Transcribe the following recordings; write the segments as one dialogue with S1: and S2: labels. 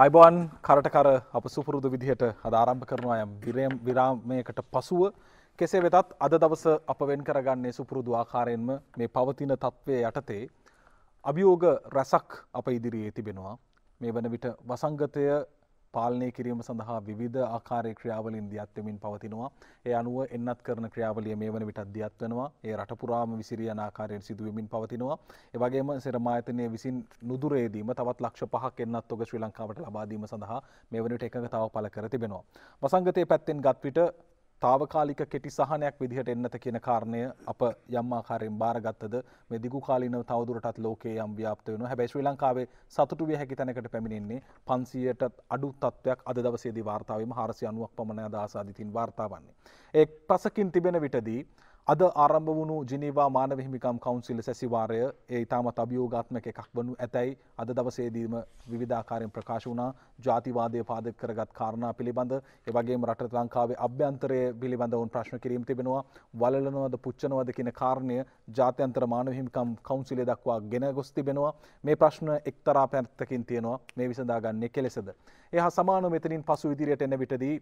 S1: අයිබෝන් කරටකර අප සුපුරුදු විදිහට අද ආරම්භ කරනවා යම් විරයම් විරාමයකට පසුව කෙසේ වෙතත් අද දවස අප වෙන් කරගන්නේ සුපුරුදු ආකාරයෙන්ම මේ පවතින තත්ත්වය යටතේ අභියෝග රැසක් අප ඉදිරියේ තිබෙනවා මේ වන විට වසංගතය පාලනය කිරීම සඳහා විධ ආකාරය ක්‍රියාවලින් දියත්වමින් පවතිනවා ඒ අනුව එන්නත් කරන ක්‍රියාවලිය මේ වන විටත් දියත්වනවා ඒ රටපුරාම විසිරියන ආකාරයෙන් සිදුවමින් පවතිනවා ඒවගේම සෙරමායතනය විසින් නුදුරේදීම තවත් ලක්ෂ පහක් එන්නත් ඔක ශ්‍රී ලංකාවට ලබාදීම සඳහා මේ වනට එකඟ තාව පල කර තිබෙනවා වසංගතය පැත්තෙන් ගත්විට තාවකාලික කෙටි සහනයක් විදිහට එන්නත කියන කාරණය අප යම්මාකාරයෙන් බාරගත්තද මේ දිගුකාලීනව තවදුරටත් ලෝකයේ යම් ව්‍යාප්ත වෙනවා. හැබැයි ශ්‍රී ලංකාවේ සතුටු විය හැකි තැනකට පැමිණෙන්නේ 500ට අඩු තත්ත්වයක් අද දවසේදී වාර්තා වීම 490ක් පමණ අදාස අධිතින් වාර්තා වන්නේ. ඒ පසකින් තිබෙන විටදී අද ආරම්භ වුණු ජිනීවා මානව හිමිකම් කවුන්සිල සැසිවාරය ඒ ඉතාමත් අභියෝගාත්මක එකක් වනු ඇතැයි අද දවසේදීම විධාකාරයෙන් ප්‍රකාශ වුණා ජාතිවාදය පාදක කරගත් කාරණා පිළිබඳ එවගේම රට ලංකාවේ අභ්‍යන්තරය පිළිබඳ වුන් ප්‍රශ්න කිරීම තිබෙනවා වලලනවද පුච්චනවද කියන කාරණය ජාත්‍යන්තර මානව හිමිකම් කවුන්සිලේ දක්වා ගෙන ගොස් තිබෙනවා මේ ප්‍රශ්න එක්තරා පැත්තකින් තියෙනවා මේ විසඳාගන්නේ කෙලෙසද. එහා සමාන මෙතනින් පසු ඉදිරියට එන විටදී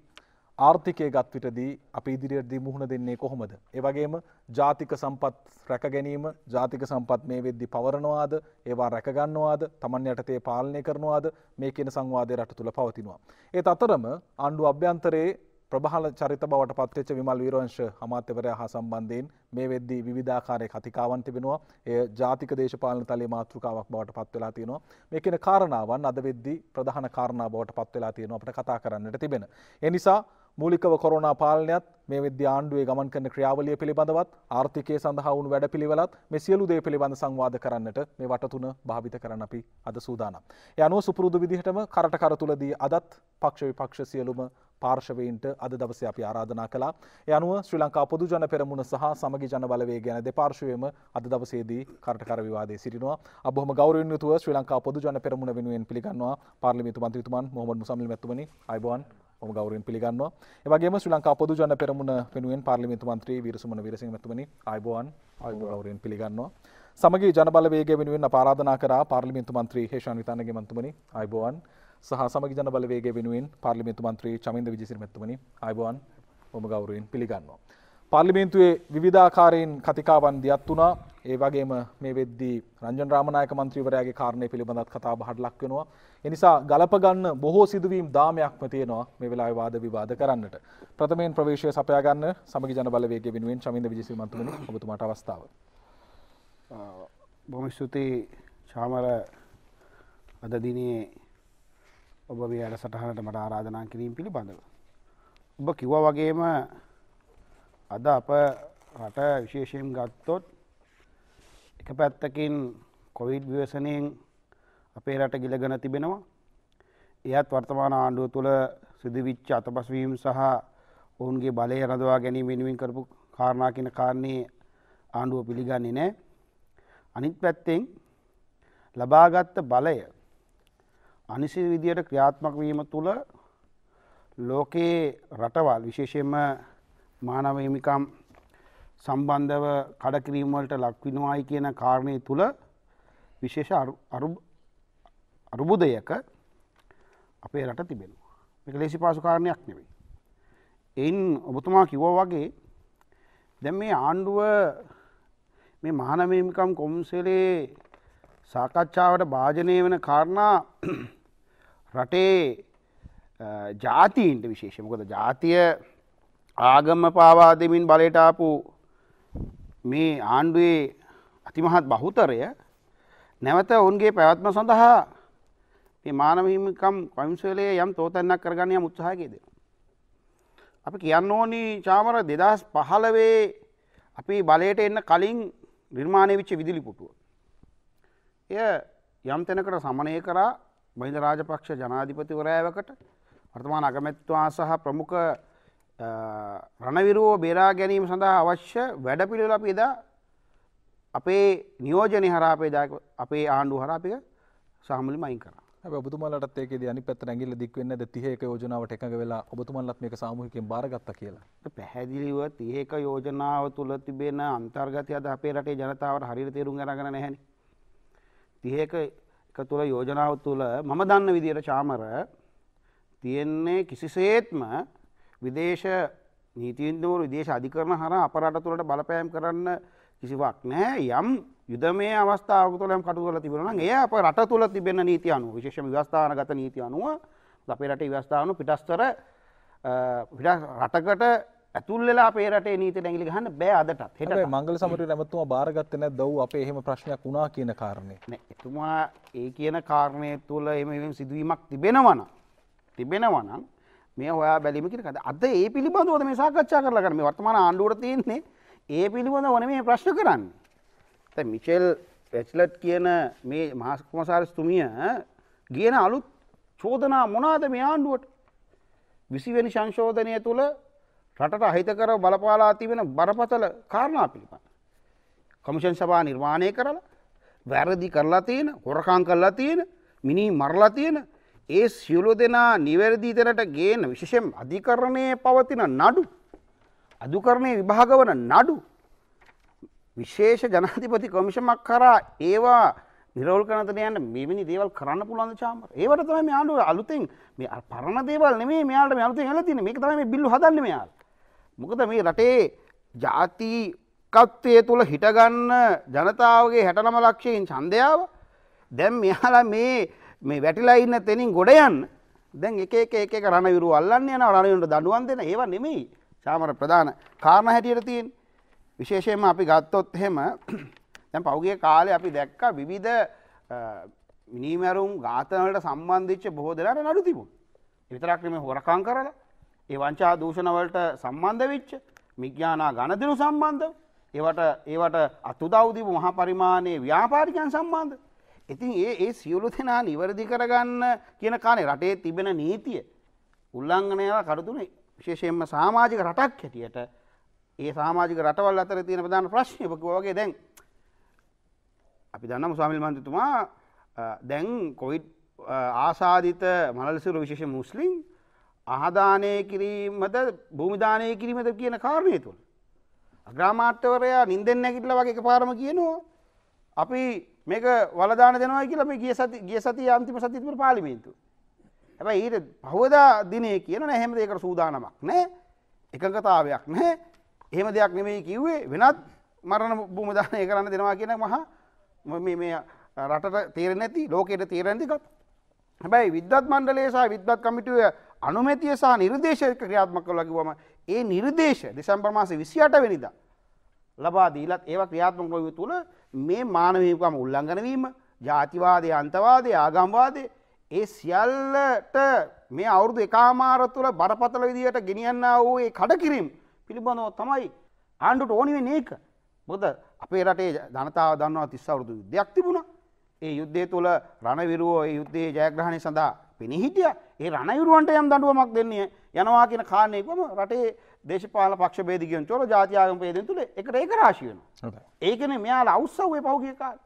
S1: ආර්ථිකය ගත්විටදී අප ඉදිරියටදී මුහුණ දෙන්නේ කොහොමද. ඒවගේම ජාතික සම්පත් රැක ගැනීම ජාතික සම්පත් මේ වෙද්දි පවරනවාද ඒවා රැකගන්නවාද තමන් යටතේ පාලනය කරනවාද මේ කියන සංවාදය රට තුළ පවතිනවා. ඒත් අතරම ආණ්ඩු අභ්‍යන්තරයේ ප්‍රභාල චරිත බවට පත්වෙච්ච විමල් වීරවංශ අමාත්‍යවරයා හා සම්බන්ධයෙන් මේ වෙද්දී විවිධාකාරයේ කතිකාවන් තිබෙනවා. එය ජාතික දේශපාලන තලයේ මාතෘකාවක් බවට පත් වෙලා තියෙනවා. මේ කියන කාරණාවන් අද වෙද්දී ප්‍රධාන කාරණා බවට පත් වෙලා තියෙනවා අපිට කතා කරන්නට තිබෙන. ඒ නිසා මූලිකව කොරෝනා පාලනයත් මේ විද්‍ය ආණ්ඩුවේ ගමන් කරන ක්‍රියාවලිය පිළිබඳවත් ආර්ථිකය සඳහා වුණු වැඩපිළිවෙලත් මේ සියලු දේ පිළිබඳ සංවාද කරන්නට මේ වටතුන භාවිත කරන්න අපි අද සූදානම්. ඒ අනුව සුපුරුදු විදිහටම කරට කර තුලදී අදත් පක්ෂ විපක්ෂ සියලුම පාර්ශවයින්ට අද දවස අපි ආරාධනා කලා යනුව ශ්‍රී ලංකා පොදු ජන පෙරමුණ සහ සමගි ජනබලවේ ගැන දෙපාර්ශවයම අද දවසේදී කරටකර විවාදේ සිටිනවා අබොහම ගෞරවයෙන් යුතුව ශ්‍රී ලංකා පොදු ජන පෙරමුණ වෙනුවෙන් පිළිගන්නවා පාර්ලිමේන්තු මන්ත්‍රීතුමන් මොහොමඩ් මුසම්මිල් මැතිතුමනි අයබෝන් ම ගෞරෙන් පිළිගන්නවා එවගේම ශ්‍රී ලංකා පොදු ජන පෙරමුණ වෙනුවෙන් පාර්ලිමේන්තු මන්ත්‍රී වීරසුමන වීරසිංහ මැතිතුමනි ආයුබෝවන් ආයුබෝවන් ගෞරවයෙන් පිළිගන්නවා සමගී ජනබල වේගය වෙනුවෙන් අප ආරාධනා කරා පාර්ලිමේන්තු මන්ත්‍රී හේෂාන් විතානගේ මන්තුමනි ආයුබෝවන් සහ සමගී ජනබල වේගය වෙනුවෙන් පාර්ලිමේන්තු මන්ත්‍රී චමින්ද විජේසිරි මැතිතුමනි ආයුබෝවන් ඔබ ගෞරවයෙන් පිළිගන්නවා පල්ලිමේන්තුවේ විවිධාකාරයෙන් කතිකාවන් දියත් වුණා ඒ වගේම මේ වෙද්දී රංජන් රාමනායක මන්ත්‍රීවරයාගේ කාරණය පිළිබඳත් කතා බහට ලක් වෙනවා. එනිසා ගලප ගන්න බොහෝ සිදුවීම් දාමයක්ම තියෙනවා මේ වෙලාවේ වාද විවාද කරන්නට. ප්‍රථමයෙන් ප්‍රවේශය සපයා ගන්න සමගි ජන බලවේගය වෙනුවෙන් චමින්ද විජේසිරිමන්තුමනි ඔබතුමාට අවස්ථාව.
S2: බොහොම ස්තුතියි චාමර අද දිනේ ඔබ මේ වැඩසටහනට මට ආරාධනා කිරීම පිළිබඳව. ඔබ කිව්වා වගේම අද අප රට විශේෂයෙන් ගත්තොත් එක පැත්තකින් කොවිඩ් ව්‍යවසනයෙන් අපේ රට ගිලගෙන තිබෙනවා. එයත් වර්තමාන ආණ්ඩුව තුළ සිදුවිච්ච අතපස්වීම් සහ ඔවුන්ගේ බලය රඳවා ගැනීම වෙනුවෙන් කරපු කාරණා කියන කාරණේ ආණ්ඩුව පිළිගන්නේ නැහැ. අනිත් පැත්තෙන් ලබාගත් බලය අනිසි විදියට ක්‍රියාත්මක වීම තුළ ලෝකයේ රටවල් විශේෂයෙන්ම මානව හිමිකම් සම්බන්ධව කඩකිරීමවලට ලක්විනවායි කියන කාරණය තුළ විශේෂ අරුබුදයක අපේ රට තිබෙනවා. මේක ලේසි පාසු කාරණයක් නෙවෙයි. එයින් ඔබතුමා කිව්ව වගේ දැන් මේ ආණ්ඩුව මේ මහනමේමිකම් කොම්සලේ සාකච්ඡාවට භාජනය වෙන කාරණා රටේ ජාතීන්ට විශේෂ මොකද ජාතිය ආගම පාවා දෙමින් බලයට ආපු මේ ආණ්ඩුවේ අතිමහත් බහුතරය නැවත ඔවුන්ගේ පැවැත්ම සඳහා මේ මානවහිමිකම් කොමිසලේ යම් තෝතැන්නක් කරගන්න යම් උත්සාහයකද. අපි කියන්න ඕනි චාමර දෙදස් පහලවේ අපි බලයට එන්න කලින් නිර්මාණය විච්ච විදිලි පුටුව. එය යම් තැනකට සමනය කරා බහිඳ රාජපක්ෂ ජනාධිපතිවරෑවකට වර්තමාන අගමැත්වා සහ ප්‍රමුඛ රණවිරුවෝ බේරා ගැනීම සඳහා අවශ්‍ය වැඩපිළිවෙල අපි එදා අපේ නියෝජනය හරාපේදා අපේ ආණ්ඩු හරාපික සාමලි මයින් කරා ඔබතුමලට ඒක
S1: අනි පැත් ඇගිල දික්වන්න තිහක යෝජනාවට එකඟ වෙලා ඔබතුමල්ලත් මේක සාමූහිකෙන් බාරගත්ත කියලා
S2: පැහැදිලිව තිහක යෝජනාව තුළ තිබෙන අන්තර්ගතය අද අපේ රටේ ජනතාවට හරිර තේරුම් ගරගෙන නැහැන තිහක එක තුළ යෝජනාව තුළ මම දන්න විදියට චාමර තියෙන්නේ කිසිසේත්ම විදේශ නීතිීන්දුවරු විදේශ අධිකරන හර අපරට තුළට බලපෑම් කරන්න කිසිවක් නෑ යම් යුදමේ අවස්ථාව තුළම් කටුවල තිබෙන ඒ අප රට තුළ තිබෙන නීති අනු විශේෂ ව්‍යස්ථානගත නීති අනුව අපේ රට ව්‍යස්ථාවනු පිටස්තර රටකට ඇතුල්ලා පේරට නීති ැගිලි හන්න බෑ අදට හෙට මංගල සමට නැමතුම භාරගත්තන දව් අප එහෙම ප්‍රශ්නයක් වුණා කියන කාරණය එතුමා ඒ කියන කාරණය තුළ එම සිදුවීමක් තිබෙනවන තිබෙනවනම් මේ ඔයා බැලිමිකට අද ඒ පිළිබඳව මේ සාකච්ඡා කරලා මේ වර්තමාන ආණ්ඩුවට තියෙන්නේ ඒ පිළිබඳ වන මේ ප්‍රශ්න කරන්න. ත මිචෙල් පැච්ලට් කියන මේ මහස්කුමසාරස්තුමිය කියන අලුත් චෝදනා මොනාද මේ ආණ්ඩුවට විසිවැනි සංශෝධනය තුළ රටට අහිතකර බලපාලා තිබෙන බරපතල කාරණා පිළිබඳ. කමිෂන් සභා නිර්මාණය කරලා වැරදි කරලා තියෙන හොරකං කරලා තියෙන මිනි මරලා තියෙන ඒ සියලු දෙනා නිවැරදි තැනට ගේන විශේෂයෙන් අධිකරණයේ පවතින නඩු අධිකරණයේ විභාග වන නඩු විශේෂ ජනාධිපති කොමිෂමක් කරා ඒවා නිරවල් කරනතන යන්න මෙවැනි දේවල් කරන්න පුළුවන් චාමර. ඒවට තමයි මේ ආණ්ඩුව අලුතෙන් මේ පරණ දේවල් නෙමෙයි මෙයාලට මේ අලුතෙන් ඇවිල්ලා තියෙන්නේ. මේක තමයි මේ බිල්ලු හදන්නේ මෙයාලා. මොකද මේ රටේ ජාතිකත්වයේ තුල හිටගන්න ජනතාවගේ 69 ලක්ෂයෙන් ඡන්දයාව දැන් මෙයාලා මේ මේ වැටිලා ඉන්න තෙනින් ගොඩ යන්න දැන් එක එක එක එක රණවිරු අල්ලන්න යන රණවිරුන්ට දඬුවම් දෙන ඒවා නෙමෙයි සාමර ප්‍රධාන කාරණා හැටියට තියෙන විශේෂයෙන්ම අපි ගත්තොත් එහෙම දැන් පෞගිය කාලේ අපි දැක්ක විවිධ මිනීමැරුම් ඝාතනවලට සම්බන්ධිච්ච බොහෝ දෙනාට නඩු තිබුණා. ඒ විතරක් නෙමෙයි හොරකම් කරලා ඒ වංචා දූෂණ වලට සම්බන්ධ වෙච්ච මිඥානා ඝනදිනු සම්බන්ධව ඒවට ඒවට අතුදව් දීපු මහා පරිමාණයේ ව්‍යාපාරිකයන් සම්බන්ධ ඉතින් ඒ ඒ සියලු දෙනා නිවැරදි කරගන්න කියන කාලේ රටේ තිබෙන නීතිය උල්ලංඝනයවා කරදුනේ විශේෂයෙන්ම සමාජික රටක් හැටියට ඒ සමාජික රටවල් අතර තියෙන ප්‍රධාන ප්‍රශ්නය ඔබ වගේ දැන් අපි දන්නම ස්වාමිල් මන්තිතුමා දැන් කොවිඩ් ආසාධිත මනලසිරු විශේෂ මුස්ලිම් ආදානය කිරීමද භූමිධානය කිරීමද කියන කාරණය තුළ. අග්‍රාමාත්‍යවරයා නින්දෙන් නැකිටල වගේ පාරම කියනවා අපි මේක වලදාන දෙනවා කියලා මේ ගිය සති ගිය සතියේ අන්තිම සතියේ තිබුණ පාර්ලිමේන්තුව. හැබැයි ඊට පහවදා දිනේ කියන නෑ හැම දෙයකට සූදානමක් නෑ. එකඟතාවයක් නෑ. එහෙම දෙයක් නෙමෙයි කිව්වේ වෙනත් මරණ භූම දානය කරන්න දෙනවා කියන මහා මේ මේ රටට තේරෙන්නේ නැති ලෝකයට තේරෙන්නේ නැති කතාව. හැබැයි විද්වත් මණ්ඩලය සහ විද්වත් කමිටුවේ අනුමැතිය සහ නිර්දේශය ක්‍රියාත්මක කරලා කිව්වම ඒ නිර්දේශ දෙසැම්බර් මාසේ 28 වෙනිදා ලබා දීලත් ඒවා ක්‍රියාත්මක නොවීම තුළ මේ මානවකම උල්ලංඝන වීම ජාතිවාදය අන්තවාදය ආගම්වාදය ඒ සියල්ලට මේ අවුරුදු එකමාර තුළ බරපතල විදිහට ගෙනියන්න වූ ඒ කඩකිරීම් පිළිබඳව තමයි ආණ්ඩුට ඕනිවෙන ඒක බොද අපේ රටේ ජනතාව දන්නවා තිස්සවරුදු යුද්ධයක් තිබුණ ඒ යුද්ධය තුළ රණවිරුවෝ ඒ යුද්ධයේ ජයග්‍රහණය සඳහා පිණිහිටිය ඒ රණවිරුවන්ට යම් දඩුවමක් දෙන්නේ යනවා කියන කාරණයකම රටේ දේශපාල පක්ෂ බේදගෙන් චොර ජාතියාගම පේදෙන් තුළ එකට ඒක රාශියන ඒකන මෙයාල අවස්සවේ පෞගිය කාල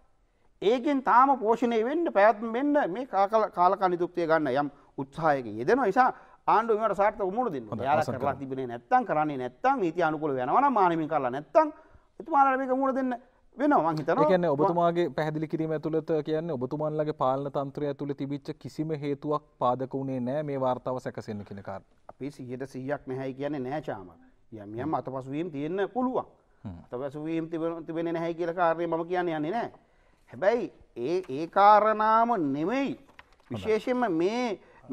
S2: ඒකෙන් තාම පෝෂණය වෙන්න පැත්ම වෙන්න මේ කාකල කාලක නිතුක්තිය ගන්න යම් උත්සායක යෙදෙන නිසා ආණ්ඩුවට සාර්ථ මුණ දෙන්න යාල කරලා තිබෙන නැත්තන් කරන්නේ නැත්තන් ීති අනුකුල වෙනවන මානමින් කරලා නැත්තන් එතුමාලක මුණ දෙන්න වෙනවා හිතන කියන්නේ ඔබතුමාගේ
S1: පැහැදිලි කිරීම ඇතුළත කියන්නේ ඔබතුමන්ලගේ පාලන තන්ත්‍රය ඇතුළ තිබිච්ච කිසිම හේතුවක් පාදක
S2: වුණේ නෑ මේ වාර්තාව සැකසෙන්න කෙනකාර අපි සිහට සීයක් නැහැයි කියන නෑචාම යම් යම් අතපසුවීම් තියෙන්න්න පුළුවන් අතපැසුවීම් තිබෙන නැහැ කියල කාරය ම කියන්න යන්නේ නෑ හැබැයි ඒ ඒ කාරණාම නෙමෙයි විශේෂෙන්ම මේ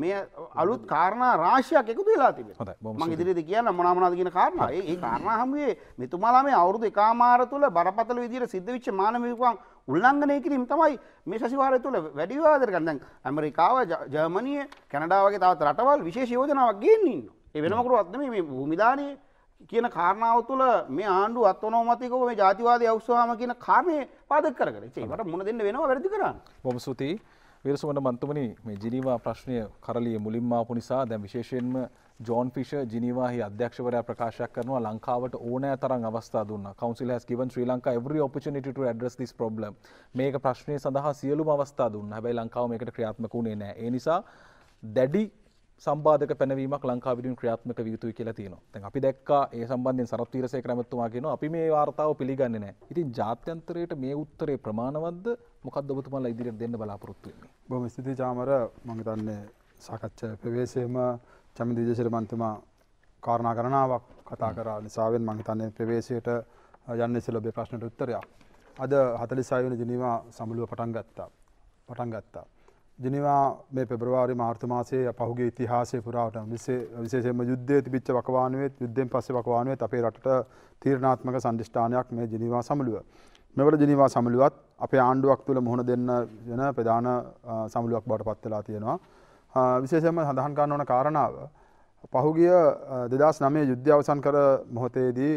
S2: මේ අලුත් කාරණ රාශයක් එකතු වෙලා තිබේ මං ඉදිරිද කියන්න මොනාමනාද කියන කාරණ ඒ කාරණ හමුවේ මෙතුමාලා මේ අවුරුදු එකාමාර තුළ බරපතල විදිර සිද්ධ විච්ච මානමිකවන් උල්ලංඝනය කිරීම තමයි මේ සැසිවාරය තුළ වැඩි විවාදයක් ගන්න. ඇමරිකාව, ජර්මනිය, කැනඩා වගේ තවත් රටවල් විශේෂ යෝජනාවක් ගෙනින්න ඉන්නවා. ඒ වෙනම කරුවත් නෙමෙයි මේ භූමිදානයේ කියන කාරණාව තුළ මේ ආණ්ඩුව අත්වනෝමතිකව මේ ජාතිවාදී අවශ්‍යවාම කියන කාරණේ පාදක කරගෙන. ඒකට මුණ දෙන්න වෙනවා වැඩි කරන්න.
S1: බොහොම ස්තුතියි. වීරසුමන මන්තුමනි මේ ජිනීවා ප්‍රශ්නය කරලිය මුලින්ම ආපු නිසා දැන් විශේෂයෙන්ම ජෝන් ෆිෂ ජිනිවාහි අධ්‍යක්ෂවරයා ප්‍රකාශයක් කරනවා ලංකාවට ඕනෑ තරම් අවස්ථා දුන්න council has given Sri Lanka every opportunity to address this problem මේක ප්‍රශ්නය සඳහා සියලුම අවස්ථා දුන්න හැබැයි ලංකාව මේකට ක්‍රියාත්මක වුණේ නැහැ ඒ නිසා දැඩි සම්බාධක පැනවීමක් ලංකාවිරින් ක්‍රියාත්මක විය යුතුයි කියලා තියෙනවා. දැන් අපි දැක්කා ඒ සම්බන්ධයෙන් සරත් වීරසේකර ඇමතුමා කියනවා අපි මේ වார்த்தාව පිළිගන්නේ නැහැ. ඉතින් ජාත්‍යන්තරයට මේ උත්තරේ ප්‍රමාණවත්ද? මොකක්ද ඔබතුමාලා ඉදිරියට දෙන්න බලාපොරොත්තු වෙන්නේ?
S3: බොහොම ස්තුතියි ජාමර මම හිතන්නේ සාකච්ඡා ප්‍රවේශයේම චමිති විජේසිරිමන්තුමා කාරණා ගණනාවක් කතා කරා නිසාවෙන් මං හිතන්නේ ප්‍රවේශයට යන්න ඉස්සෙල්ලා ඔබේ ප්‍රශ්නට උත්තරයක්. අද 46 වෙනි ජිනීවා සමුළුව පටන් ගත්තා. පටන් ගත්තා. ජිනීවා මේ පෙබරවාරි මාර්තු මාසයේ පහුගේ ඉතිහාසය පුරාවට විශේෂයෙන්ම යුද්ධයේ තිබිච්ච වකවානුවෙත් යුද්ධයෙන් පස්සේ වකවානුවෙත් අපේ රටට තීරණාත්මක සම්දිෂ්ඨානයක් මේ ජිනීවා සමුළුව. මෙවර ජිනීවා සමුළුවත් අපේ ආණ්ඩුවක් තුළ මුහුණ දෙන්න වෙන ප්‍රධාන සමුළුවක් බවට පත් වෙලා තියෙනවා. විශේෂයම සඳහන් කරන්න ඕන කාරණාව. පහුගිය දෙදස් නමේ යුද්ධ අවසන් කර මොහොතේදී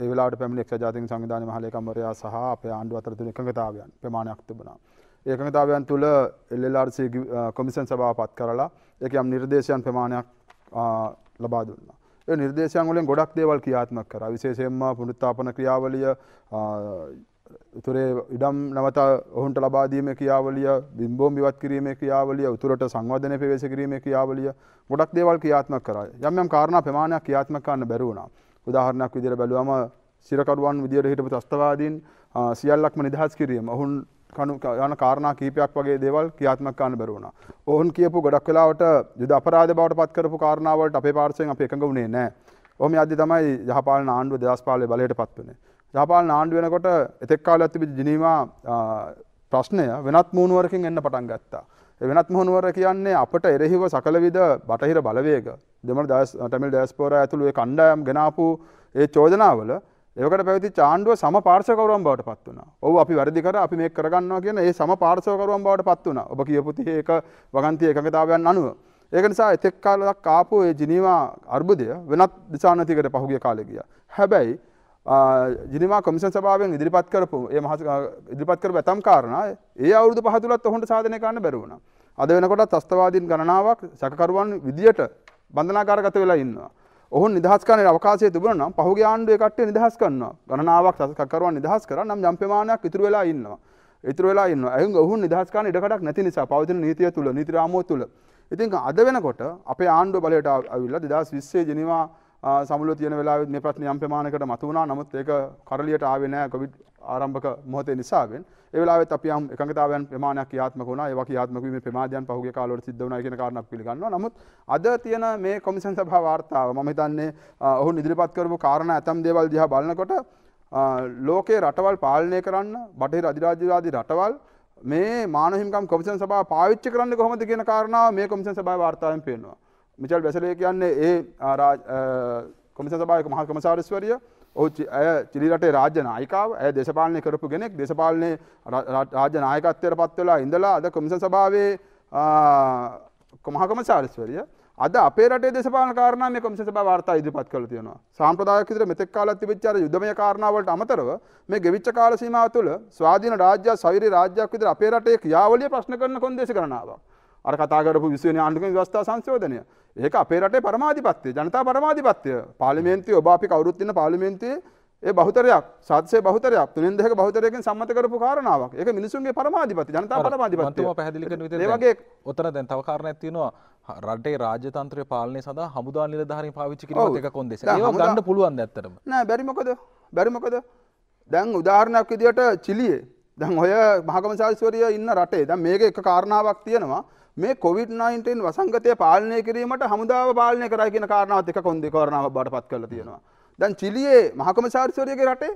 S3: ඒලාට පැමි එක් ජාතික සංවිධාන මහලකම්වරයා සහ අපේ ආණ්ඩු අතරතුර එකඟතාවයන් ප්‍රමාණයක් තිබුණා. ඒකඟතාවයන් තුළ එල්ලලාර්ස කොමිසන් සභාව පත් කරලා එක යම් නිර්දේශයන් ප්‍රමාණයක් ලබා දුන්න. ඒ නිර්දේශයන්ගලින් ගොඩක් දේවල් ක්‍රියාත්මක කර විශේෂයෙන්ම පුනරුත්තාපන ක්‍රියාවලිය උතුරේ ඉඩම් නැවත ඔහුන්ට ලබාදීම කියාවලිය බිම්බෝම් ඉවත් කිරීම කියාවලිය උතුරට සංවර්ධනය පෙවේශ කිරීම කියාවලිය ගොඩක් දේවල් ක්‍රියාත්මක කරා යම් යම් කාරණා ප්‍රමාණයක් ක්‍රියාත්මක කරන්න බැරි වුණා උදාහරණයක් විදිහට බැලුවම සිරකරුවන් විදිහට හිටපු ත්‍ස්තවාදීන් සියල්ලක්ම නිදහස් කිරීම ඔවුන් කණු යන කාරණා කීපයක් වගේ දේවල් ක්‍රියාත්මක කරන්න බැරි වුණා ඔවුන් කියපු ගොඩක් වෙලාවට යුද අපරාධ බවට පත් කරපු කාරණාවලට අපේ පාර්ශවයෙන් අපි එකඟ වුණේ නැහැ ඔහොම යද්දි තමයි යහපාලන ආණ්ඩුව 2015 බලයට පත් වුණේ ජපාල නාණ්ඩු වෙනකොට එතෙක්කාල ඇතිබි ජිනීමා ප්‍රශ්නය වෙනත් මූුවරකින් එන්න පටන් ගත්තා. වෙනත් මුහුණුවර කියන්නේ අපට එරෙහිව සකලවිද බටහිර බලවේග දෙමළ ටමිල් ඩෑස්පෝර ඇතුළුවේ කණ්ඩායම් ගෙනාපු ඒ චෝදනාවල ඒකට පැවති චාණ්ඩුව සම පාර්ශකවරුවන් බවට පත් වුණා. ඔව් අපි වැඩි කර අපි මේක කරගන්නවා කියන ඒ සම පාර්ශකවරුවන් බවට පත් වුණා. ඔබ කියපු තියේ ඒක වගන්ති එකඟතාවයන් අනුව. ඒක නිසා එතෙක් කාලයක් ආපු ඒ ජිනීවා අර්බුදය වෙනත් දිසානතිකට පහුගිය කාලේ ගියා. හැබැයි ජිනිවා කොමිසන් සභාවෙන් ඉදිරිපත් කරපු ඒ මහ ඉදිරිපත් කරපු ඇතම් කාරණා ඒ අවුරුදු පහ තුලත් ඔහුන්ට සාධනය කරන්න බැරි වුණා. අද වෙනකොටත් අස්තවාදීන් ගණනාවක් සැකකරුවන් විදියට බන්ධනාකාරගත වෙලා ඉන්නවා. ඔහු නිදහස් කරන්න අවකාශය තිබුණා නම් පහුගිය ආණ්ඩුවේ කට්ටිය නිදහස් කරනවා. ගණනාවක් සැකකරුවන් නිදහස් කරා නම් යම් ප්‍රමාණයක් ඉතුරු වෙලා ඉන්නවා. ඉතුරු වෙලා ඉන්නවා. එහෙනම් ඔහු නිදහස් කරන්න ඉඩකඩක් නැති නිසා පවතින නීතිය තුල, නීති රාමුව තුල. ඉතින් අද වෙනකොට අපේ ආණ්ඩුව බලයට අවිල්ලා 2020 ජිනිවා සමුල තියන වෙලාවෙත් මේ ප්‍රශ්නේ යම් ප්‍රමාණයකට මතුවුණා. නමුත් ඒක කරලියට ආවේ නැහැ කොවිඩ් ආරම්භක මොහොතේ නිසාවෙන්. ඒ වෙලාවෙත් අපි යම් එකඟතාවයන් ප්‍රමාණයක් ක්‍රියාත්මක වුණා. ඒවා ක්‍රියාත්මක වීමේ ප්‍රමාදයන් පහුගිය කාලවල සිද්ධ වුණා කියන කාරණා පිළිගන්නවා. නමුත් අද තියෙන මේ කොමිෂන් සභා වාර්තාව මම හිතන්නේ ඔවුන් ඉදිරිපත් කරපු කාරණා ඇතම් දේවල් දිහා බලනකොට ලෝකයේ රටවල් පාලනය කරන්න බටහිර අධිරාජ්‍යවාදී රටවල් මේ මානහිම්කම් කොමිෂන් සභාව පාවිච්චි කරන්න කොහොමද කියන කාරණාව මේ කොමිෂන් සභාව වාර්තාවෙන් පේනවා. මිචල් බැසලේ කියන්නේ ඒ කොමිස සභාවක මහ කොමසාරිස්වරිය ඔහු ඇය චිලි රටේ රාජ්‍ය නායිකාව ඇය දේශපාලනය කරපු කෙනෙක් දේශපාලනයේ රාජ්‍ය නායකත්වයට පත් වෙලා ඉඳලා අද කොමිස සභාවේ මහ කොමසාරිස්වරිය අද අපේ රටේ දේශපාලන කාරණා මේ කොමිස සභාව වාර්තා ඉදිරිපත් කරලා තියෙනවා සාම්ප්‍රදායික විදිහට මෙතෙක් කාලයක් තිබිච්ච අර යුදමය කාරණා වලට අමතරව මේ ගෙවිච්ච කාල සීමාව තුළ ස්වාධීන රාජ්‍යයක් සවිරි රාජ්‍යයක් විදිහට අපේ රටේ ක්‍රියාවලිය ප්‍රශ්න කරන කොන්දේසි ගණනාවක් අර කතා කරපු 20 වෙනි ආණ්ඩුවේ ව්‍යවස්ථා සංශෝධනය ඒක අපේ රටේ පරමාධිපත්‍යය ජනතා පරමාධිපත්‍යය පාලිමේන්තිය ඔබ අපි කවුරුත් ඉන්න පාලිමේන්තියේ ඒ බහුතරයක් සත්සේ බහුතරයක් තුනෙන් දෙක බහුතරයකින් සම්මත කරපු කාරණාවක්. ඒක මිනිසුන්ගේ පරමාධිපති ජනතා පරමාධිපති. මන්තුම පැහැදිලි කරන විදිහට ඒ වගේ
S1: ඔතන දැන් තව කාරණයක් තියෙනවා රටේ රාජ්‍යතන්ත්‍රය පාලනය සඳහා හමුදා නිලධාරීන් පාවිච්චි කිරීමත් එක කොන්දේස. ඒවා ගන්න
S3: පුළුවන් ද ඇත්තටම? නෑ බැරි මොකද? බැරි මොකද? දැන් උදාහරණයක් විදිහට චිලියේ දැන් ඔය මහගම සාල්ස්වරිය ඉන්න රටේ දැන් මේක එක කාරණාවක් තියෙනවා මේ කොවිD-19 වසංගතය පාලනය කිරීමට හමුදාව පාලනය කරයි කියන කාරණාවත් එක කොන්දේ කාරණාවක් බවට පත් කරලා තියෙනවා. දැන් චිලියේ මහකොමසාරිස්වරියගේ රටේ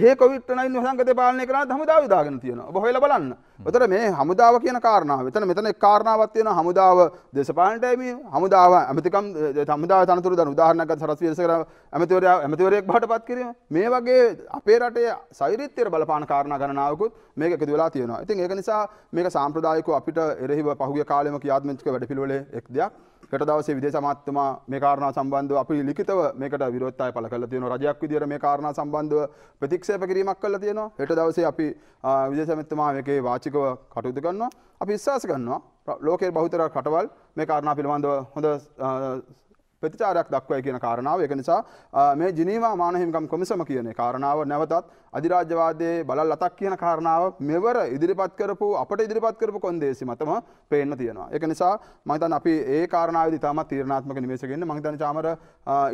S3: ඒ කොවිට නයින් සංගත පාලනය කරන හමුදාව දාගෙන තියෙන ඔබ හොයලා බලන්න. ඔතන මේ හමුදාව කියන කාරණාව. එතන මෙතන එක් කාරණාවක් තියෙනවා හමුදාව දේශපාලනට ඇමීම. හමුදාව ඇමතිකම් හමුදාව තනතුරු දන උදාහරණයක් ගත්ත සරස් විරසකර ඇමතිවරයා ඇමතිවරයෙක් බවට පත් කිරීම. මේ වගේ අපේ රටේ සෛරීත්‍යයට බලපාන කාරණා ගණනාවකුත් මේක එකතු වෙලා තියෙනවා. ඉතින් ඒක නිසා මේක සාම්ප්‍රදායිකව අපිට එරෙහිව පහුගිය කාලෙම ක්‍රියාත්මක වැඩපිළිවෙලේ එක් දෙයක්. හෙට දවසේ විදේශ අමාත්‍යතුමා මේ කාරණා සම්බන්ධව අපි ලිඛිතව මේකට විරෝධතාවය පළ කරලා තියෙනවා. රජයක් විදියට මේ කාරණා සම්බන්ධව ප්‍රතික්ෂේප කිරීමක් කරලා තියෙනවා. හෙට දවසේ අපි විදේශ අමාත්‍යතුමා මේකේ වාචිකව කටයුතු කරනවා. අපි විශ්වාස කරනවා ලෝකයේ බහුතරයක් රටවල් මේ කාරණා පිළිබඳව හොඳ ප්‍රතිචාරයක් දක්වයි කියන කාරණාව එක නිසා මේ ජිනීවා මානහිමිකම් කොමිසම කියන කාරණාව නැවතත් අධිරාජ්‍යවාදයේ බලල් අතක් කියන කාරණාව මෙවර ඉදිරිපත් කරපු අපට ඉදිරිපත් කරපු කොන්දේසි මතම පේන්න තියෙනවා. ඒක නිසා මම හිතන්නේ අපි ඒ කාරණාවේදී තාමත් තීරණාත්මක නිවේශකෙන්න මම හිතන්නේ චාමර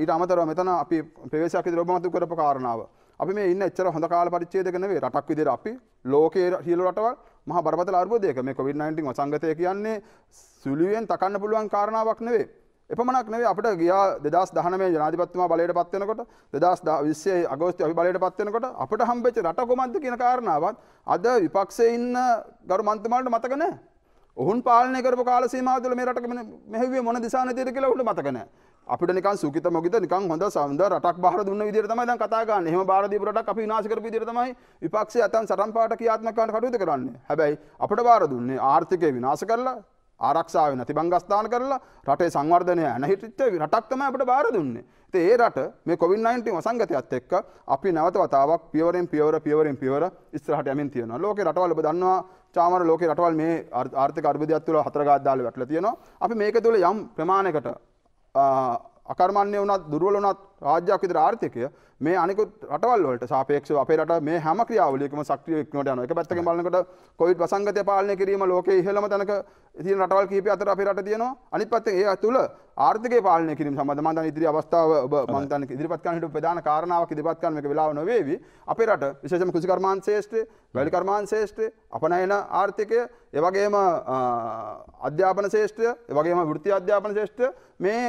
S3: ඊට අමතරව මෙතන අපි ප්‍රවේශයක් ඉදිරිය ඔබ මතු කරපු කාරණාව අපි මේ ඉන්න එච්චර හොඳ කාල පරිච්ඡේදයක නෙවෙයි රටක් විදිහට අපි ලෝකයේ සියලු රටවල් මහා බරපතල අර්බුදයක මේ COVID-19 වසංගතය කියන්නේ සුළුවෙන් තකන්න පුළුවන් කාරණාවක් නෙවෙයි එපමණක් නෙවෙයි අපිට ගියා 2019 ජනාධිපතිතුමා බලයට පත් වෙනකොට 2020 අගෝස්තු අපි බලයට පත් වෙනකොට අපිට හම්බෙච්ච රට කොහොමද කියන කාරණාවත් අද විපක්ෂයේ ඉන්න ගරු මන්ත්‍රීමාලට මතක නැහැ. ඔවුන් පාලනය කරපු කාල සීමාව තුළ මේ රට මෙහෙව්වේ මොන දිශානතියද කියලා උන්ට මතක නැහැ. අපිට නිකන් සුකිත මොකිත නිකන් හොඳ සම්ද රටක් බාර දුන්න විදිහට තමයි දැන් කතා කරන්නේ. එහෙම බාර දීපු රටක් අපි විනාශ කරපු විදිහට තමයි විපක්ෂය අතන් සටන් පාට ක්‍රියාත්මක කරන්න කටයුතු කරන්නේ. හැබැයි අපිට බාර දුන්නේ ආර්ථිකය විනාශ කරලා ආරක්ෂාව නැති බංගස්ථාන කරලා රටේ සංවර්ධනය ඇනහිටිච්ච රටක් තමයි අපිට බාර දුන්නේ. ඉතින් ඒ රට මේ COVID-19 වසංගතයත් එක්ක අපි නැවත වතාවක් පියවරෙන් පියවර පියවරෙන් පියවර ඉස්සරහට යමින් තියෙනවා. ලෝකේ රටවල් ඔබ දන්නවා චාමර ලෝකේ රටවල් මේ ආර්ථික අර්බුදයක් තුළ හතර ගාක් දාලා වැටලා තියෙනවා. අපි මේක තුළ යම් ප්‍රමාණයකට අකර්මණ්‍ය වුණත් දුර්වල වුණත් රාජ්‍යයක් විතර ආර්ථිකය මේ අනිකුත් රටවල් වලට සාපේක්ෂව අපේ රට මේ හැම ක්‍රියාවලියකම සක්‍රීය ඉක්මනට යනවා. එක පැත්තකින් බලනකොට කොවිඩ් වසංගතය පාලනය කිරීම ලෝකයේ ඉහළම තැනක තියෙන රටවල් කිහිපය අතර අපේ රට තියෙනවා. අනිත් පැත්තෙන් ඒ තුළ ආර්ථක පාලන කිරීම සමඳමන් ඉදිරි අවස්ථාව මන්තන ඉදිරිපත්කනට ප්‍රධාන කාරණාවක් ඉදිරිපත්කනක වෙලාව නොවේවි අපේ රට විශේෂම කෘෂිකර්මාන් ශේෂ්ත්‍රය වැලිකර්මාන් ශේෂ්ත්‍රය අපනයන ආර්ථිකය එවගේම අධ්‍යාපන ශේෂ්ත්‍රය එවගේම වෘත්ති අධ්‍යාපන ශේෂ්ත්‍රය මේ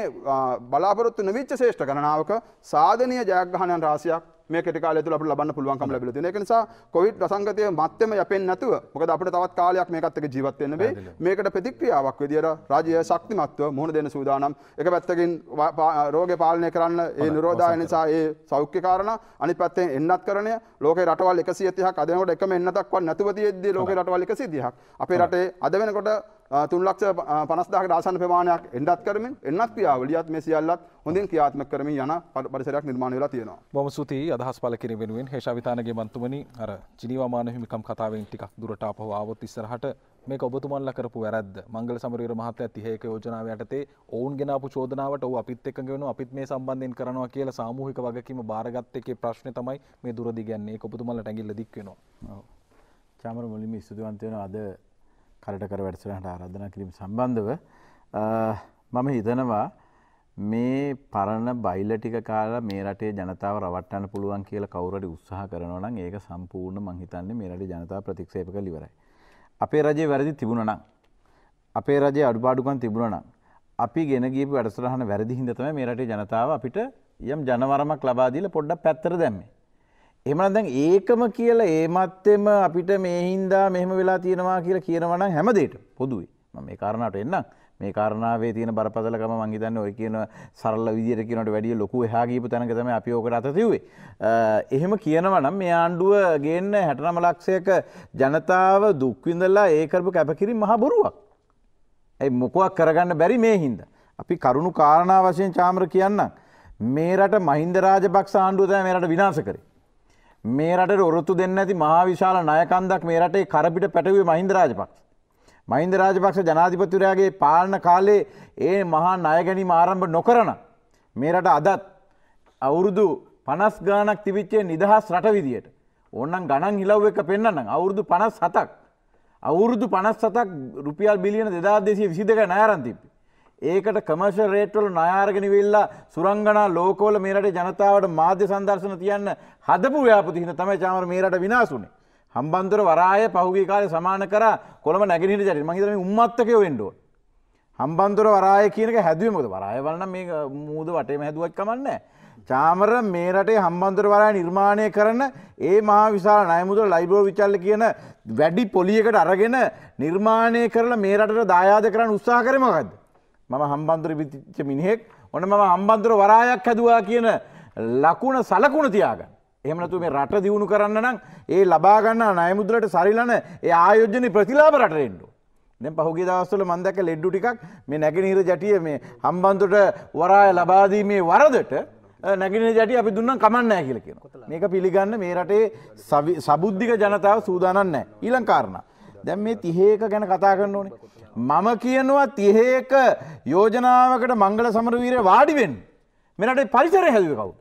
S3: බලාපොරොත්තු නවිච්ච ශේෂ්ඨ ගණනාවක සාධනය ජයග්‍රහණයන් රාසියක් මේ කෙට කාලය තුළ අපිට ලබන්න පුළුවන්කම ලැබිලා තියෙනවා. ඒක නිසා කොවිඩ් වසංගතය මැත්තේම යැපෙන්නේ නැතුව මොකද අපිට තවත් කාලයක් මේකත් එක්ක ජීවත් වෙන්න වෙයි. මේකට ප්‍රතික්‍රියාවක් විදියට රාජ්‍ය ශක්තිමත්ව මුහුණ දෙන්න සූදානම්. එක පැත්තකින් රෝගය පාලනය කරන්න ඒ නිරෝධායන නිසා ඒ සෞඛ්‍ය කාරණා අනිත් පැත්තෙන් එන්නත් කරණය ලෝකේ රටවල් 130ක් අද වෙනකොට එකම එන්නතක්වත් නැතුව තියෙද්දී ලෝකේ රටවල් 130ක්. අපේ රටේ අද වෙනකොට තුන් ලක්ෂ පනස්දාකට ආසන්න ප්‍රමාණයක් එන්නත් කරමින් එන්නත් ක්‍රියාවලියත් මේ සියල්ලත් හොඳින් ක්‍රියාත්මක කරමින් යන පරිසරයක් නිර්මාණය වෙලා තියෙනවා.
S1: බොහොම ස්තුතියි අදහස් පළ කිරීම වෙනුවෙන් හේෂාවිතානගේ මන්තුමනි අර ජිනීවා මානව හිමිකම් කතාවෙන් ටිකක් දුරට ආපහු ආවොත් ඉස්සරහට මේක ඔබතුමල්ල කරපු වැරද්ද මංගල සමරීර මහත්තයත් තිහයක යෝජනාව යටතේ ඔවුන් ගෙනාපු චෝදනාවට ඔහු අපිත් එක්ක වෙනවා අපිත් මේ සම්බන්ධයෙන් කරනවා කියලා සාමූහික වගකීම බාරගත් එකේ ප්‍රශ්නේ තමයි මේ දුර දිගන්නේ ඒක ඔබතුමල්ලට ඇඟිල්ල දික් වෙනවා. ඔව්. චාමර
S4: මුලින්ම ස්තුතිවන්ත වෙනවා අද කලටකර වැඩසටහට ආරාධනා කිරීම සම්බන්ධව මම හිතනවා මේ පරණ බයිල ටික කාලා මේ රටේ ජනතාව රවට්ටන්න පුළුවන් කියලා කවුරට උත්සාහ කරනවා නම් ඒක සම්පූර්ණ මං හිතන්නේ මේ රටේ ජනතාව ප්‍රතික්ෂේප කරලා ඉවරයි. අපේ රජයේ වැරදි තිබුණා නම් අපේ රජයේ අඩුපාඩුකම් තිබුණා නම් අපි ගෙන ගියපු වැඩසටහන වැරදි හින්දා තමයි මේ රටේ ජනතාව අපිට යම් ජනවරමක් ලබා දීලා පොඩ්ඩක් පැත්තට දැම්මේ. එම දැන් ඒකම කියලා ඒමත්තෙම අපිට මේ හින්දා මෙහම වෙලා තියෙනවා කියලා කියනවන හැමදේට පොදුයි ම මේ කාරණට එන්න මේ කාරණාවේ තියෙන බරපතලකම මංගේතන්න ඔය කියන සරල්ල විදිර කියනට වැඩිය ලොකු හාගීපු තැනකතම අපි ඕකට අතතිවේ. එහෙම කියනවනම් මේ ආණ්ඩුව ගේන්න හැටනම ලක්ෂයක ජනතාව දුක්විඳල්ලා ඒකරපු කැපකිරින් මහ බොරුවක්. ඇයි මොකුවක් කරගන්න බැරි මේ හින්ද. අපි කරුණු කාරණා වශයෙන් චාමර කියන්න. මේරට මහින්දරාජ පක්ෂ ආණ්ඩුවතෑ මේරට විනාස කරේ. මේ රට ඔරොත්තු දෙන්න ඇති මහා විශාල නයකන්දක් මේ රටේ කරපිට පැටවේ මහින්ද රාජපක්ෂ. මහින්ද රාජපක්ෂ ජනාධිපතිවරයාගේ පාලන කාලේ ඒ මහා ණයගැනීම ආරම්භ නොකරන මේ රට අදත් අවුරුදු 50 ගාණක් තිබිච්චේ නිදහස් රට විදියට ඕනනම් ගණන් හිලව් එක පෙන්වන්නම් අවුරුදු 57ක් අවුරුදු 57ක් රුපියල් බිලියන 2222ක ණය අරන් තිබ්බේ ඒකට කමර්ෂල් රේට්වල නායාරගෙන විල්ලා සුරංගනා ලෝකෝල මේ රටේ ජනතාවට මාධ්‍ය සංදර්ශන තියන්න හදපු ව්‍යාපෘති හින්දා තමයි චාමර මේ රට විනාශුනේ. හම්බන්තොට වරාය පහුගිය කාලේ සමාන කරා කොළඹ නැගෙනහිර ජරි මං හිතන්නේ උම්මත්තකයෝ වෙන්න ඕන. හම්බන්තොට වරාය කියන එක හැදුවේ මොකද? වරාය වල නම් මේ මූද වටේම හැදුවත් කමන්නේ චාමර මේ රටේ හම්බන්තොට වරාය නිර්මාණය කරන ඒ මහා විශාල ණයමුදල් ලයිබ්‍රෝ විචල්ල කියන වැඩි පොලියකට අරගෙන නිර්මාණය කරලා මේ රටට දායාද කරන්න උත්සාහ කරේ මොකද්ද? මම හම්බන්දුර විතිච්ච මිනිහෙක් ඔන මම හම්බන්දුර වරායක් හැදවා කියන ලකුණ සලකුණ තියාගන්න. එහමනතු මේ රට දියුණු කරන්න නම් ඒ ලබාගන්න නයමුදුරට සරිලන ඒ ආයෝජන ප්‍රතිලාබ රටරෙන්ඩු. දෙ පහුගේ දවස්සල මන්දක ලෙඩ්ඩු ටික් මේ නැගෙනහිර ජටිය මේ හම්බන්තුට වරාය ලබාදීමේ වරදට නැගෙන ජට අපි දුන්න කමන්න ඇකිල කියෙන මේක පිළිගන්න මේ රටේ සබුද්ධික ජනතාව සූදානන්න ඊලංකාරණ. දැම් මේ තිහේක ගැන කතා කරන්න ඕනේ මම කියනවා තිහේක යෝජනාවකට මංගල සමරවීර වාඩිවෙන්. මෙරට පරිසර හැදුව කවු.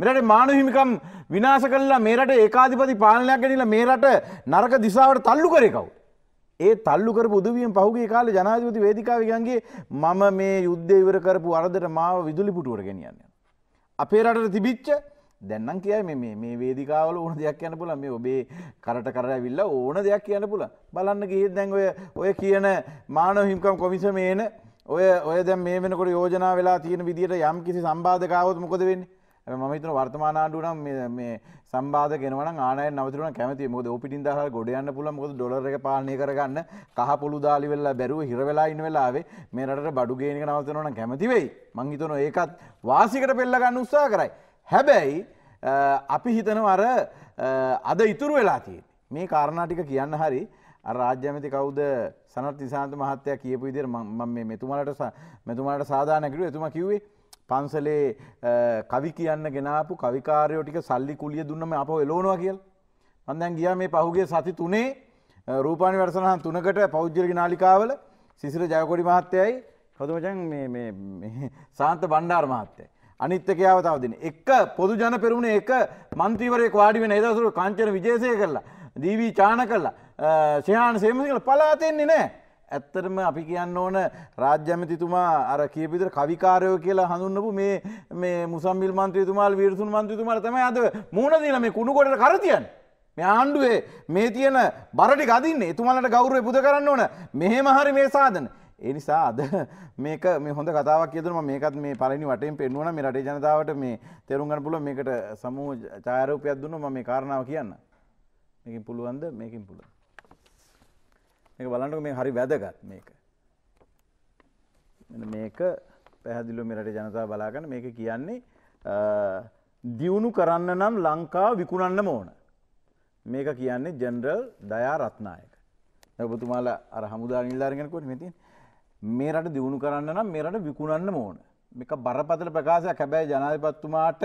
S4: මෙරට මානුහිමිකම් විනාශ කරලා මේරට ඒකාධිපති පාලනයක් ගැනිල මේරට නරක දිසාවට තල්ලු කරෙකවු. ඒ තල්ලුකර බුදුවියෙන් පහුගේ කාල ජනාධපති වේදිකාවගන්ගේ මම මේ යුද්ධ ඉවර කරපු අරදට මාව විදුලි පුටුවට ගෙනියන්න. අපේ රට තිබිච්ච දැන්නම් කියයි මේ වේදිකාවල ඕන දෙයක් කියන්න පුල මේ ඔබේ කරට කර ඇවිල්ල ඕන දෙයක් කියන්න පුල බලන්න ගිහිත් දැන් ඔය ඔය කියන මානව හිම්කම් කොමිසම ඒන ඔය ඔය දැ මේ වෙනකොට යෝජනා වෙලා තියෙන විදිට යම් කිසි සම්බාධකාවත් මොකද වෙන්න මහිතන වර්තමානාඩුනම් මේ සම්බාධ ගෙනවන ආනය නවතුරන කැමති මොද ඔපිටින් දහ ගොඩයන්න පුල මොද ොලර එක පාලනය කරගන්න කහ පොළු දාලි වෙල්ලා බැරුව හිරවෙලා ඉන්න වෙලාවේ මේරට බඩුගේනික නවතනවන කැමතිවෙයි මංහිතන ඒකත් වාසිකට පෙල්ලගන්න උත්සා කරයි හැබැයි අපි හිතනවර අද ඉතුරු වෙලා තියෙන. මේ කාරණාටික කියන්න හරි රාජ්‍යමති කවුද සනත් නිසාන්ත මහත්තය කියපු විදිර මෙතුමලට මෙතුමාට සාධානැකිරු එතුම කිව්වේ පන්සලේ කවි කියන්න ගෙනපු කවිකාරයෝ ටික සල්ලි කුලිය දුන්නම අප එලෝනවා කියල්. අන්දැන් ගියා මේ පහුගේ සති තුනේ රූපාණි වැඩසනහන් තුනකට පෞද්ජලි නාලිකාවල සිසිර ජයකොඩි මහත්තයයි හොතුමචන් සාන්ත බණ්ඩාර් මහත්තය. අනිත්‍යකයාව තවදින. එක පොදු ජන පෙරුණ එක මන්ත්‍රීවරයෙක් වාඩි වෙන එදසුරු කංචන විජේසය කරලා දීවී චාන කරලා ශයාන සේමසිකල පලාතෙන්නේ නෑ. ඇත්තටම අපි කියන්න ඕන රාජ්‍යමතිතුමා අර කියපිතර කවිකාරයෝ කියලා හඳුන්නපු මේ මේ මුසම්ිල් මන්ත්‍රතුමාල් විරසුන් මන්ත්‍රතුමාට තමයි අද මූුණදීල මේ කුණුකොට කරතියන්. මේ ආණ්ඩුවේ මේ තියෙන බරටි ගදින්න එතුමාලට ගෞරය පුද කරන්න ඕන මෙහෙමහරි මේ සාධන. ඒ නිසා අද මේක මේ හොඳ කතාවක් කියතුන මේකත් මේ පලනි වටෙන් පෙන්වුවන මේ රටේ ජනතාවට මේ තෙරුම්ගන්න පුල මේකට සමූ චාරූපයක් දුන්න ම මේ කාරණාව කියන්න මේකින් පුළුවන්ද මේකින් පුළ මේක බලන්නක මේ හරි වැදගත් මේක මේක පැහැදිලු මේ රටේ ජනතාව බලාගන්න මේක කියන්නේ දියුණු කරන්න නම් ලංකා විකුණන්න මෝන මේක කියන්නේ ජෙනරල් දයා රත්නායක ඔබතුමාලා අර හමුදා නිල්ධාරගෙනකොට මෙතින් මේ රට දියුණු කරන්න නම් මේ රට විකුණන්න ඕන. මේක බරපතල ප්‍රකාශයක් හැබැයි ජනාධිපතිතුමාට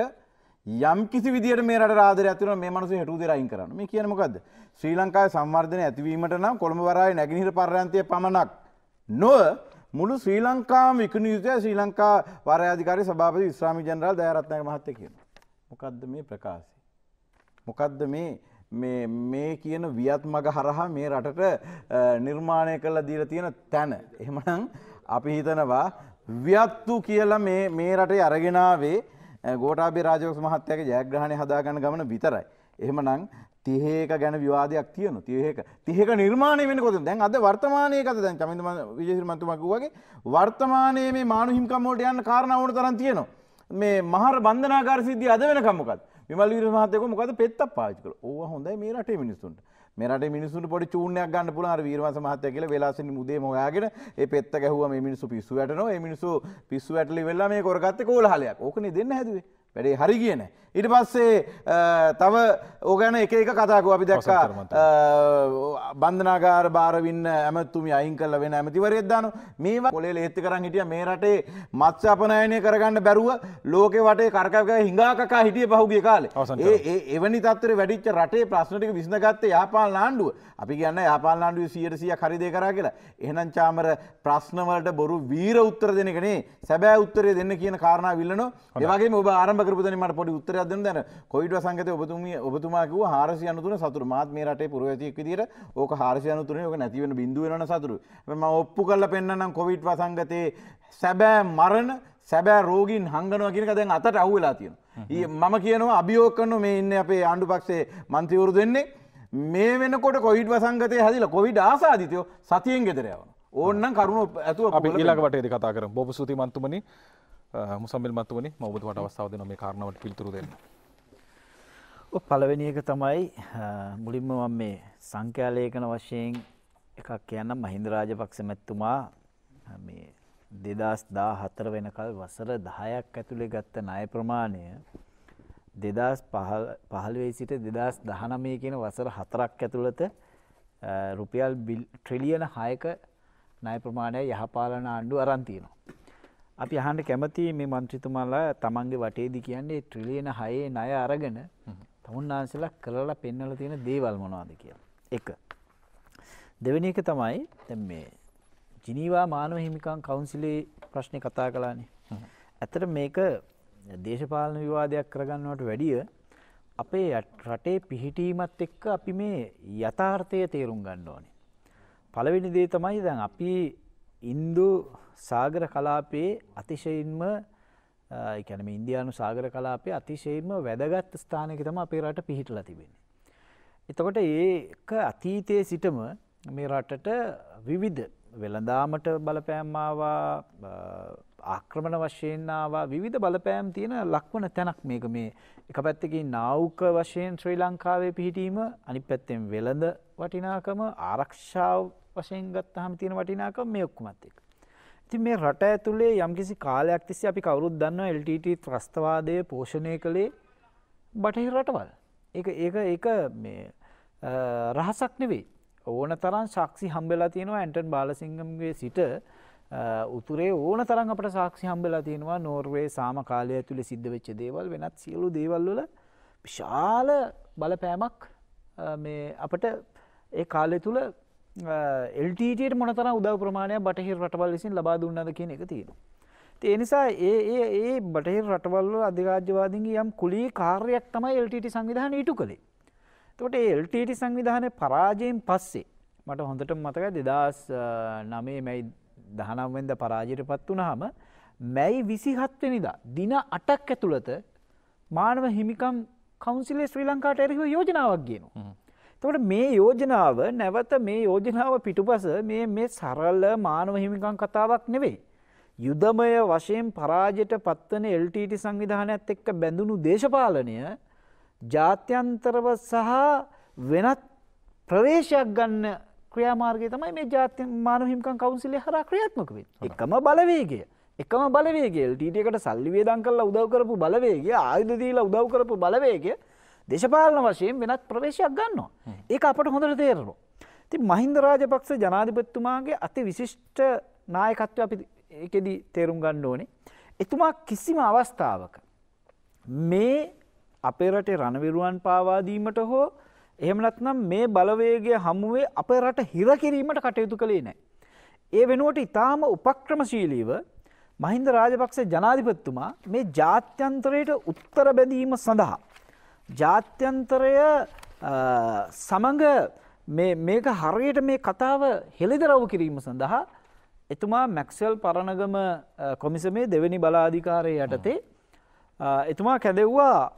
S4: යම් කිසි විදිහට මේ රට ආදරය ඇතිවෙනවා මේ මිනිස්සු හෙටු දේ රයින් කරන්න. මේ කියන්නේ මොකද්ද? ශ්‍රී ලංකාවේ සංවර්ධනය ඇතිවීමට නම් කොළඹ වරායේ නැගෙනහිර පර්යන්තයේ පමණක් නොව මුළු ශ්‍රී ලංකාම විකුණු යුතුය ශ්‍රී ලංකා වරාය අධිකාරී සභාපති විශ්‍රාමි ජනරාල් දයාරත්නායක මහත්තයා කියනවා. මොකද්ද මේ ප්‍රකාශය? මොකද්ද මේ මේ කියන වියත් මග හරහා මේ රටට නිර්මාණය කළ දීර තියෙන තැන. එහෙමනම් අපි හිතනවා ව්‍යත්තු කියලා මේ රටේ අරගෙනාවේ ගෝටාබේ රාජෝක්ෂ මහත්තයාගේ ජයග්‍රහණය හදාගන්න ගමන විතරයි. එහෙමනම් තිහේක ගැන විවාදයක් තියන තියක තිහක නිර්මාණය වෙනකොද දැන් අද වර්තමානය කත දැන් චමිතම විජේසිරමන්තුමක් වගේ වර්තමානයේ මේ මානු හිම්කම්මෝට යන්න කාරණාවට තරන් තියෙනවා. මේ මහර බන්ධනාකාර සිද්ධිය අද වෙනකම්මකත්. විමල් වීර මහත්තයකෝ මොකද පෙත්තක් පාවිච්චි කළා. ඕවා හොඳයි මේ රටේ මිනිස්සුන්ට. මේ රටේ මිනිස්සුන්ට පොඩි චූන්නයක් ගන්න පුළුවන් අර වීරවංශ මහත්තයා කියලා වෙලාසින් මුදේම හොයාගෙන ඒ පෙත්ත ගැහුවා මේ මිනිස්සු පිස්සු වැටෙනවා. මේ මිනිස්සු පිස්සු වැටලි වෙලා මේ කරගත්තේ කෝලහලයක්. ඕකනේ දෙන්න හැදුවේ. වැඩේ හරි ගියේ නැහැ. ඉට පස්සේ තව ඕගැන එක එක කතාකු අපි දැක්කා බන්ධනාගාර භාරවින්න ඇමතුම අයින් කල වෙන ඇමතිවරයදදාන මේ කොලේ ඒත්ති කරන්න හිටිය මේ රටේ මත්්‍යාපනයනය කරගන්න බැරුව ලෝක වටේ කරකක හිඟාකා හිටිය පහුගේ
S1: කාලේ ඒ
S4: එවැනි තත්තර වැඩිච්ච රටේ ප්‍රශ්නටික විසඳගත්තේ යාපාල් නාණ්ඩුව අපි කියන්න යාපාල් නාණ්ඩුව සියටසිය කරිදය කරා කියලා එහනම් චාමර ප්‍රශ්නවලට බොරු වීර උත්තර දෙනකනේ සැබෑ උත්තරය දෙන්න කියන කාරණ විල්ලන ඒවගේ ඔබ ආරම්භකරපුතනීමට පොඩි උත්තර දන්න දැන කොයිඩ සංගත ඔබතුම ඔබතුමාකව හාරසිය අනතුන සතුර මාත් මේ රටේ පුරවතියක් විදිර ඕක හාරසියනතුරන යක නැතිවෙන බිඳුවන සතුරු ම ඔප්පු කල්ල පෙන්න්නම් කොවිට් වසංගතයේ සැබෑ මරණ සැබෑ රෝගීන් හංගනවා කියනක දැන් අතට අව්වෙලා තියෙන. මම කියනවා අභියෝකන්නු මේ ඉන්න අපේ ආණ්ඩු පක්ෂේ මන්තිවරු දෙන්නේ මේ වෙනකොට කොවිඩ් වසංගතය
S1: හදිල කොවිඩ් ආසාධිතයෝ සතියෙන් ගෙදරයවන. ඕන්නන් කරුණු ඇතු අප ඉලකට කතාකර බොප සුති මන්තුමනි මුසම්බෙල් මතුවනි මවබදුවට අවස්ථාව දෙන මේ කාරණාවට පිළිතුරු දෙන්න.
S5: පළවෙනි එක තමයි මුලින්ම මම මේ සංඛ්‍යාලේඛන වශයෙන් එකක් කියන්නම් මහින්ද රාජපක්ෂ මැතිතුමා මේ 2014 වෙනකල් වසර 10ක් ඇතුලේ ගත්ත ණය ප්‍රමාණය 2015 සිට 2019 කියන වසර 4ක් ඇතුළත රුපියල් ට්‍රිලියන 6ක ණය ප්‍රමාණය යහපාලන ආණ්ඩුව අරන් තියෙනවා. අපි අහන්ට කැමති මේ මන්ත්‍රිතුමාලා තමන්ගේ වටේදි කියන්නේ ට්‍රිලියන හයේ නය අරගෙන තමුන්නාන්සලා කරලා පෙන්නල තියෙන දේවල් මොනවාද කියලා. එක. දෙවැනි එක තමයි දැන් මේ ජිනීවා මානව හිමිකම් කවුන්සිලේ ප්‍රශ්නේ කතා කළානේ. ඇත්තට මේක දේශපාලන විවාදයක් කරගන්නවට වැඩිය අපේ රටේ පිහිටීමත් එක්ක අපි මේ යථාර්ථය තේරුම් ගන්න ඕනේ. පළවෙනි දේ තමයි දැන් අපි ඉන්දු සාගර කලාපයේ අතිශයින්ම එකැනම ඉන්දයානු සාගර කලාපය අතිශයින්ම වැදගත් ස්ථානක තම අපේ රට පිහිටල තිබෙන්නේ. එතකොට ඒක අතීතයේ සිටම මේ රටට විවිධ වෙළඳාමට බලපෑම්මාවා ආක්‍රමණ වශයෙන්වා විධ බලපෑම් තියෙන ලක්වන තැනක් මේක මේ එක පැත්තකින් නාවක වශයෙන් ශ්‍රී ලංකාවේ පිහිටීම අනි පැත්තෙන් වෙළඳ වටිනාකම ආරක්ෂාව වශයෙන් ගත්තහම තියෙන වටිනාකම මේ ඔක්කුමත් එක්. ඉතින් මේ රට ඇතුලේ යම්කිසි කාලයක් තිස්සේ අපි කවුරුත් දන්නවා LTT ත්‍රස්තවාදය පෝෂණය කළේ බටහිර රටවල්. ඒක ඒක ඒක මේ රහසක් නෙවෙයි. ඕන තරම් සාක්ෂි හම්බෙලා තියෙනවා ඇන්ටන් බාලසිංහම්ගේ සිට උතුරේ ඕන තරම් අපට සාක්ෂි හම්බෙලා තියෙනවා නෝර්වේ සාම කාලය ඇතුලේ සිද්ධ වෙච්ච දේවල් වෙනත් සියලු දේවල් වල විශාල බලපෑමක් මේ අපට ඒ කාලය තුල එල්ටට මොනතර උදව ප්‍රමාණය බටහිර රටවල් විසින් ලබා දුන්නද කියන එක තියෙන. ඒ නිසා ඒ ඒ ඒ බටහිර රටවල්ල අධිරාජ්‍යවාදීන්ගේ යම් කුලී කාර්යක් තමයි එල්ටට සංවිධාන ඉටු කළේ. තොට එල්ටට සංවිධානය පරාජයෙන් පස්සේ මට හොඳට මතක දෙදස් නමේ මැයි දහනම්වෙන්ද පරාජයට පත් වනහම මැයි විසිහත්වනිදා දින අටක් ඇතුළත මානව හිමිකම් කවන්සිලේ ශ්‍රී ලංකාට ඇරිහ යෝජනාවක් ගේනවා. එතකොට මේ යෝජනාව නැවත මේ යෝජනාව පිටුපස මේ මේ සරල මානව හිමිකම් කතාවක් නෙවෙයි. යුදමය වශයෙන් පරාජයට පත්වන LTT සංවිධානයත් එක්ක බැඳුණු දේශපාලනය ජාත්‍යන්තරව සහ වෙනත් ප්‍රවේශයක් ගන්න ක්‍රියාමාර්ගය තමයි මේ ජාත්‍ය මානව හිමිකම් කවුන්සිලේ හරහා ක්‍රියාත්මක වෙන්නේ. එකම බලවේගය. එකම බලවේගය LTT එකට සල්ලි වේදම් කරලා උදව් කරපු බලවේගය, ආයුධ දීලා උදව් කරපු බලවේගය දේශපාලන වශයෙන් වෙනත් ප්‍රවේශයක් ගන්නවා. ඒක අපට හොඳට තේරනවා. ති මහින්ද රාජපක්ෂ ජනාධිපත්තුමාගේ අති විශිෂ්ට නායකත්ව අපි එකෙදී තේරුම් ගන්න ඕනේ. එතුමා කිසිම අවස්ථාවක මේ අපේ රටේ රණවිරුවන් පාවාදීමට හෝ එහෙමනත්නම් මේ බලවේගය හමුවේ අපේ රට හිර කිරීමට කටයුතු කළේ නෑ. ඒ වෙනුවට ඉතාම උපක්‍රමශීලීව මහින්ද රාජපක්ෂ ජනාධිපත්තුමා මේ ජාත්‍යන්තරයට උත්තර බැඳීම සඳහා ජාත්‍යන්තරය සමඟ මේක හරියට මේ කතාව හෙළිදරව් කිරීම සඳහා එතුමා මැක්සල් පරණගම කොමිසමේ දෙවැනි බලාධිකාරය යටතේ එතුමා කැදෙව්වා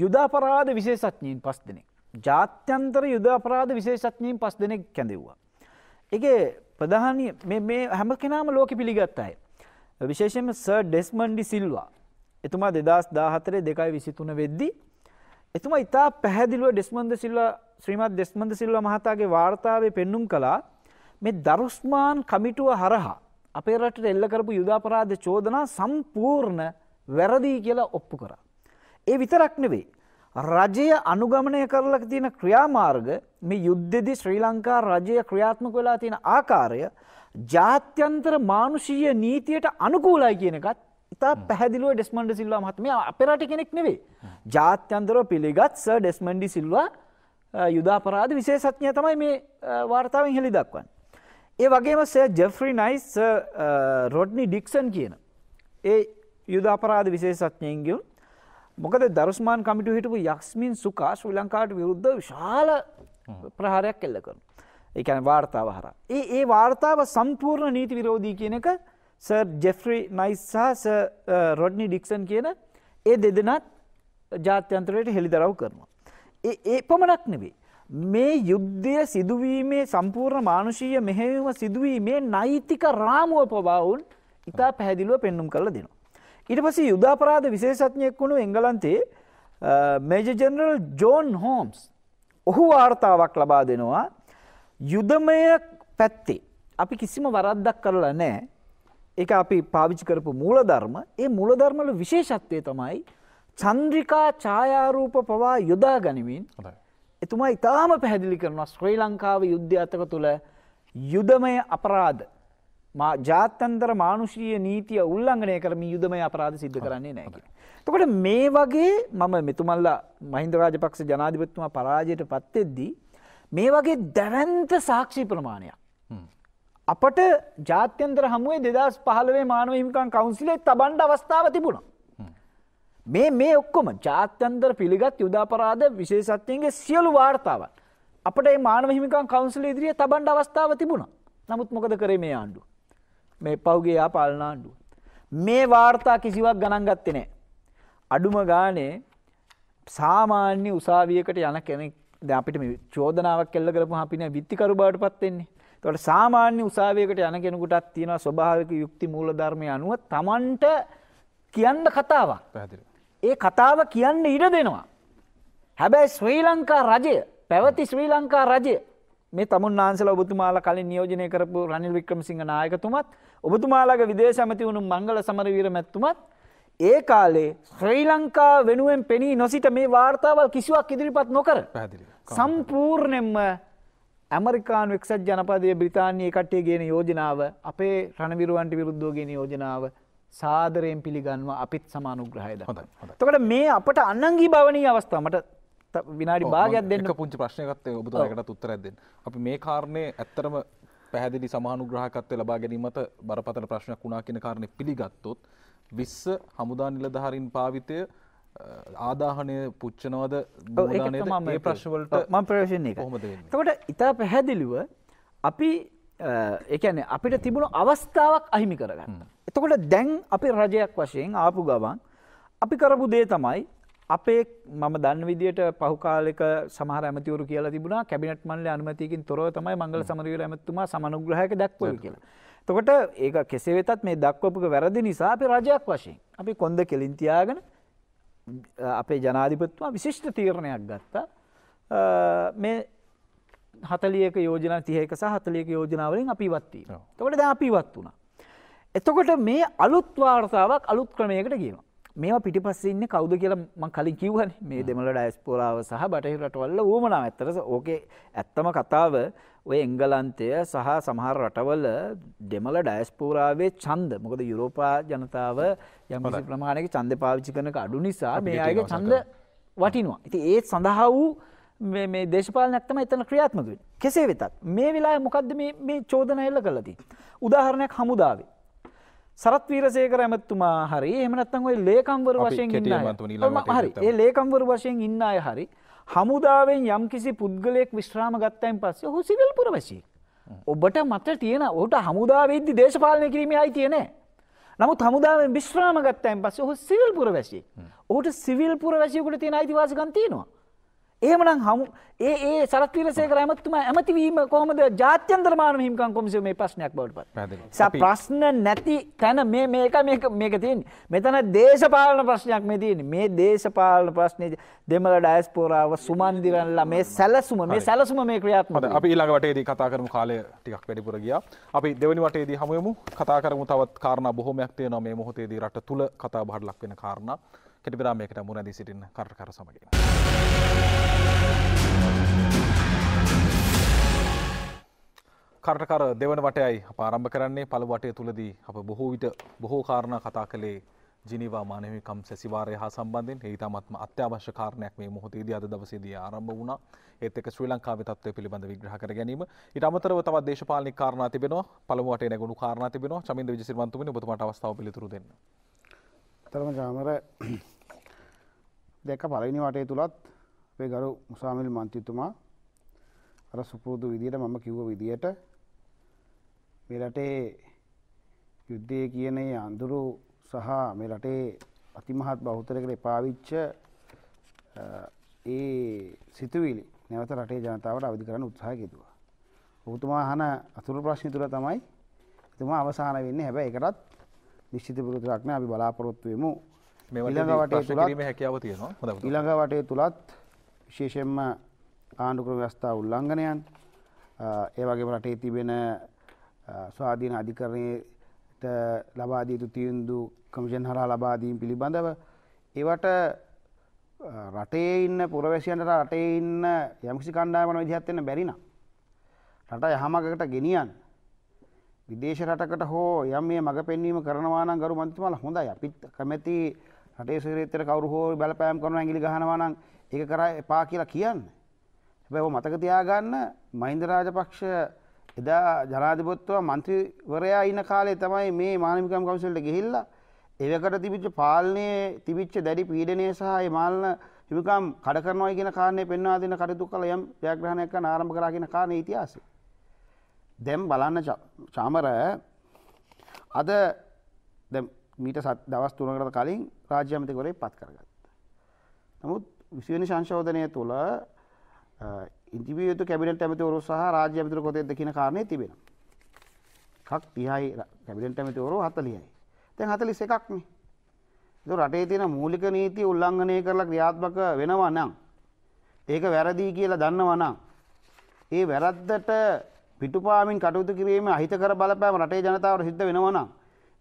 S5: යුදාපරාධ විශේෂඥීන් පස් දෙනෙක්. ජාත්‍යන්තර යුදාපරාධ විශේෂඥීන් පස් දෙනෙක් කැඳෙව්වා. එක ප්‍රධාන මේ හැම කෙනාම ලෝක පිළිගත් අයි. විශේෂම සර් ඩෙස්මන්ඩි සිල්වා එතුමා දෙදස් දාහතරේ දෙකයි විසිතුන වෙද්දිී එතුමා ඉතා පැහැදිලුව ඩෙස්මන්ද සිල්ල ශ්‍රීමත් දෙස්මන්ද සිල්ල මහතාගේ වාර්තාවේ පෙන්නුම් කළා මේ දරුස්මාන් කමිටුව හරහා අපේ රටට එල්ල කරපු යුදාපරාධ චෝදනා සම්පූර්ණ වැරදිී කියලා ඔප්පු කරා. ඒ විතරක් නෙවෙයි. රජය අනුගමනය කරලා තියෙන ක්‍රියාමාර්ග මේ යුද්ධෙදි ශ්‍රී ලංකා රජය ක්‍රියාත්මක වෙලා තියෙන ආකාරය ජාත්‍යන්තර මානුෂීය නීතියට අනුකූලයි කියන එකත් ඉතා පැහැදිලුව ඩෙස්මන්ඩ සිල්වා මහත්මය අපරට කෙනෙක් නෙවේ. ජාත්‍යන්තරව පිළිගත් ස ඩෙස්මන්ඩි සිල්වා යුදාපරාධ විශේෂඥය තමයි මේ වාර්තාවෙන් හෙළි දක්වන්. ඒ වගේම sir Geoffrey Nice Rodney Dixon කියන. ඒ යුදාපරාධ විශේෂඥයන්ගියුන් මොකද දරුස්මාන් කමිටු හිටපු යක්ස්මින් සුකා ශ්‍රී ලංකාට විරුද්ධ විශාල ප්‍රහාරයක් එල්ල කරන. ඒකැන වාර්තාව හර. ඒ ඒ වාර්තාව සම්පූර්ණ නීති විරෝධී කියන එක සර් ජෙෆ්‍රි නයිස් සහ සර් රොඩ්නි ඩික්සන් කියන ඒ දෙදෙනත් ජාත්‍යන්තරයට හෙළිදරව් කරනවා. ඒ පමණක් නෙවේ. මේ යුද්ධය සිදුවීමේ සම්පූර්ණ මානුෂීය මෙහෙම සිදුවීමේ නෛතික රාමුව පබවුන් ඉතා පැහැදිලුව පෙන්නුම් කළ දෙනවා. ඊට පස යුදාපරාධ විශේෂඥයෙක් වුණු එංගලන්තේ මේජ ජනරල් ජෝන් හෝම්ස් ඔහු වාර්තාවක් ලබා දෙනවා යුදමය පැත්තේ අපි කිසිම වරද්දක් කරලා නෑ ඒක අපි පාවිච්චි කරපු මූලධර්ම ඒ මූලධර්මවල විශේෂත්වය තමයි චන්ද්‍රිකා ඡායාරූප පවා යොදා ගනිමින් එතුමා ඉතාම පැහැදිලි කරනවා ශ්‍රී ලංකාව යුද්ධ අතක තුළ යුදමය අපරාධ ජාත්‍යන්තර මානුෂීය නීතිය උල්ලංඝනය කරමින් යුදමය අපරාධ සිද්ධ කරන්නේ නැහැ කියලා. එතකොට මේ වගේ මම මෙතුමල්ලා මහින්ද රාජපක්ෂ ජනාධිපතිතුමා පරාජයට පත් වෙද්දී මේ වගේ දැවැන්ත සාක්ෂි ප්‍රමාණයක් අපට ජාත්‍යන්තර හමුවේ දෙදස් පහලවේ මානව හිමිකන් කවුන්සිලේ තබන්ඩ අවස්ථාව තිබුණා. මේ මේ ඔක්කොම ජාත්‍යන්තර පිළිගත් යුදාපරාධ විශේෂත්වයන්ගේ සියලු වාර්තාවන්. අපට මානව හිමිකන් කවුන්සිල ඉදිරිය තබන්ඩ අවස්ථාව තිබුණා. නමුත් මොකද කරේ මේ ආණ්ඩුව. මේ පව්ගේ යාපාලන ආණ්ඩුව. මේ වාර්තා කිසිවක් ගණන්ගත්තෙ නෑ. අඩුම ගානේ සාමාන්‍ය උසාවියකට යන කෙනෙක් ද අපිට චෝදනාවක් කෙල්ල කරපු අපින විත්තිකරු බාට පත්වෙෙන්නේ එතකොට සාමාන්‍ය උසාවියකට යන කෙනෙකුටත් තියෙනවා ස්වභාවික යුක්ති මූලධර්මයේ අනුව Tamanට කියන්න කතාවක්. ඒ කතාව කියන්න ඉඩ දෙනවා. හැබැයි ශ්‍රී ලංකා රජය පැවති ශ්‍රී ලංකා රජය මේ තමුන්නාන්සල ඔබතුමාලා කලින් නියෝජනය කරපු රනිල් වික්‍රමසිංහ නායකතුමත් ඔබතුමාලාගේ විදේශ ඇමති වුණු මංගල සමරවීර මැතිතුමත් ඒ කාලේ ශ්‍රී ලංකා වෙනුවෙන් පෙනී නොසිට මේ වාර්තාවල් කිසිවක් ඉදිරිපත් නොකර සම්පූර්ණයෙන්ම ඇමරිකානු එක්සත් ජනපදය බ්‍රතාානය කට්ටේ ගෙන යෝජනාව අපේ රණවිරුවන්ට විරුද්ධෝ ගෙන යෝජනාව සාදරයෙන් පිළිගන්ව අපිත් සමානුග්‍රහයද හොඳ තකට මේ අපට අන්නංගී භවනී අවස්ථාවට විනාඩි භාගයක් දෙන්න පුංචි ප්‍රශ්නයකත් ඔබතුරකට උත්තරැද අපි මේ කාරණය
S1: ඇත්තරම පැහැදිලි සමහනුග්‍රහකත්ව ලබා ගැනීමට බරපතල ප්‍රශ්නයක් වුණා කියන කාරණය පිළිගත්තොත් විස්ස හමුදා නිලධහරින් පාවිතය ආදාහනය පුච්චනවද
S5: ඒ ප්‍රශ්වලට ම ප්‍රවේශණය හොමද තකට ඉතා පැහැදිලිව අපි එකන අපිට තිබුණු අවස්ථාවක් අහිමි කරගන්න. එතකොට දැන් අපි රජයක් වශයෙන් ආපු ගවන් අපි කරපු දේ තමයි අපේ මම දන්න විදියට පහුකාලෙක සමහ ඇමතිවරු කියලා තිබුණා කැබිනට මල්ල අනමතිකින් තොරව තමයි මංගල සමරවර ඇමතුමා සමනුග්‍රහක දක්වල කියලා. තකොට ඒක කෙසේ වෙතත් මේ දක්වපුක වැරදි නිසා අපි රජයක් වශයෙන් අපි කොන්ද කෙලින්තියාගෙන අපේ ජනාධිපත්තුවා විශිෂ්ට තීරණයක් ගත්තා මේ හතලියක යෝජන තියක සහතලියක යෝජනාවලින් අපිවත්වී තකට ද අපිවත් වුණ. එතකොට මේ අලුත් වාර්තාවක් අලුත් ක්‍රමයකට කියීම. මේවා පිටිපස්සේ ඉන්න කවුද කියලා මං කලින් කිව්වනේ මේ දෙමළ ඩයස්පෝරාව සහ බටහිර රටවල ඌමනා ඇත්තට ඕකේ ඇත්තම කතාව ඔය එංගලන්තය සහ සමහර රටවල දෙමළ ඩයස්පෝරාවේ ඡන්ද මොකද යුරෝපා ජනතාව යම් ප්‍රමාණයක ඡන්ද පාවිච්චි කරනක අඩු නිසා මේ අයගේ ඡන්ද වටිනවා. ඉතින් ඒත් සඳහා වූ මේ දේශපාලනයක් තමයි එතන ක්‍රියාත්මක වෙන්නේ. කෙසේ වෙතත් මේ වෙලාවේ මොකද්ද මේ මේ චෝදන එල්ල කරලා තියෙන්නේ? උදාහරණයක් හමුදාවේ සරත් වීරසේකර ඇමතුමා හරි එහෙම නැත්නම් ওই ලේකම්වරු වශයෙන් ඉන්න අය. හරි. ඒ ලේකම්වරු වශයෙන් ඉන්න අය හරි හමුදාවෙන් යම්කිසි පුද්ගලයෙක් විශ්‍රාම ගත්තයින් පස්සේ හු සිවිල් පුරවැසි. ඔබට මත තියෙන ඔට හමුදාවේද්දි දේශපාලනය කිරීමේ අයිතිය නෑ. නමුත් හමුදාවෙන් විශ්‍රාම ගත්තයින් පස්සේ හු සිවිල් පුරවැසි. ඔහුට සිවිල් පුරවැසියකුට තියෙන අයිතිවාසිකන් තියෙනවා. එහෙමනම් හමු ඒ ඒ සරත් වීරසේකර ඇමතිතුමා ඇමතිවීම කොහොමද ජාත්‍යන්තර මානව හිමිකම් කොමිසම මේ ප්‍රශ්නයක් බවට පත් වෙනවා. ප්‍රශ්න නැති තැන මේ මේක මේක මේක තියෙන්නේ. මෙතන දේශපාලන ප්‍රශ්නයක් මේ තියෙන්නේ. මේ දේශපාලන ප්‍රශ්නේ දෙමළ ඩයස්පෝරාව සුමන්දිරන්ලා මේ සැලසුම මේ
S1: සැලසුම මේ ක්‍රියාත්මක. අපි ඊළඟ වටේදී කතා කරමු කාලය ටිකක් වැඩිපුර ගියා. අපි දෙවෙනි වටේදී හමු වෙමු. කතා කරමු තවත් කාරණා බොහොමයක් තියෙනවා මේ මොහොතේදී රට තුල කතා බහට ලක් වෙන කාරණා. කෙටිපිරාමයකට මුණදී සිටින් කරටකර සමගින්. කරටකර දෙවන වටයයි පාරම්භ කරන්නේ පළ වටය තුළදී අප බොහෝ විට බොහෝ කාරණ කතා කළේ ජිනිවා මානවිකම් සැසිවාරය හා සම්බන්ධෙන් හිතාමත්ම අත්‍යවශ්‍ය කාරණයක් මේ මොහොතේදී අද දවසේදී ආරම්භ වුණා. ඒත් එක්ක ශ්‍රී ලංකාවේ තත්ත්වය පිළිබඳ විග්‍රහ කර ගැනීම. ඊට අමතරව තවත් දේශපාලනික කාරණා තිබෙනවා. පළමු වටේ නැගුණු කාරණා තිබෙනවා. චමින්ද විජේසිරිවන්තුමනි ඔබතුමාට අවස්ථාව පිළිතුරු
S2: දෙන්න. තරම ජාමර දැක පළවෙනි වටේ තුලත් අපේ ගරු මුසාමිල් මන්ත්‍රීතුමා අර සුපුරුදු විදියට මම කිව්ව විදියට මේ රටේ යුද්ධය කියන අඳුරු සහ මේ රටේ අතිමහත් බෞතරකට එපාවිච්ච ඒ සිතුවිලි නැවත රටේ ජනතාවට අවධි කරන්න උත්සාහ කෙතුවා. ඔහුතුමා හන අතුරු ප්‍රශ්නි තුළ තමයි එතුමා අවසාන වෙන්න හැබැ එකටත් නිශ්ිත පුරුතුරක්න අපි බලාපොරොත්තුවමු ඊළඟ වටේ තුලත් හැකියාව තියෙනවා. හොඳයි. ඊළඟ වටේ තුලත් විශේෂයෙන්ම ආණ්ඩු ක්‍රම ව්‍යවස්ථා උල්ලංඝනයන් ඒ වගේම රටේ තිබෙන ස්වාධීන අධිකරණයට ලබා දිය යුතු තීන්දුව කමිෂන් හරහා ලබා දීම පිළිබඳව ඒවට රටේ ඉන්න පුරවැසියන්ට රටේ ඉන්න යම්කිසි කණ්ඩායමන විදිහත් වෙන්න බැරි නම් රට යහමගකට ගෙනියන්න විදේශ රටකට හෝ යම් මේ මඟ පෙන්වීම කරනවා නම් ගරු මන්ත්‍රීතුමාලා හොඳයි අපිත් කැමැති රටේ සිරේත්තර කවුරු හෝ බලපෑම් කරන ඇඟිලි ගහනවා නම් ඒක කරා එපා කියලා කියන්න. හැබැයි ඔය මතක තියාගන්න මහින්ද රාජපක්ෂ එදා ජනාධිපතිතුමා മന്ത്രിවරයා ඉන්න කාලේ තමයි මේ මානවිකම් කවුන්සිලට ගිහිල්ලා එවකට තිබිච්ච පාලනයේ තිබිච්ච දැඩි පීඩනය සහ ඒ මාලන හිමිකම් කඩ කරනවා කියන කාරණේ පෙන්වා දෙන කටයුතු කළ යම් ජයග්‍රහණයක් ගන්න ආරම්භ කළා කියන කාරණේ ඉතිහාසය. දැන් බලන්න චාමර අද දැන් මීට දවස් තුනකට කලින් රාජ්‍ය අමතිවරේ පත් කරගත්ත. නමුත් විසිවනි සංශෝධනය තුළ ඉන්දිවියතු කැබිනට ඇමතිවරු සහ රාජ්‍ය ඇමතිවරු කොතෙක්ද කියන කාරණය තිබෙනවා. එකක් 30යි කැබිනට ඇමතිවරු 40යි. දැන් 41ක් නේ. ඒක රටේ තියෙන මූලික නීති උල්ලංඝනය කරලා ක්‍රියාත්මක වෙනවා නම් ඒක වැරදි කියලා දන්නවා නම් ඒ වැරද්දට පිටුපාමින් කටයුතු කිරීමේ අහිතකර බලපෑම රටේ ජනතාවට සිද්ධ වෙනවා නම්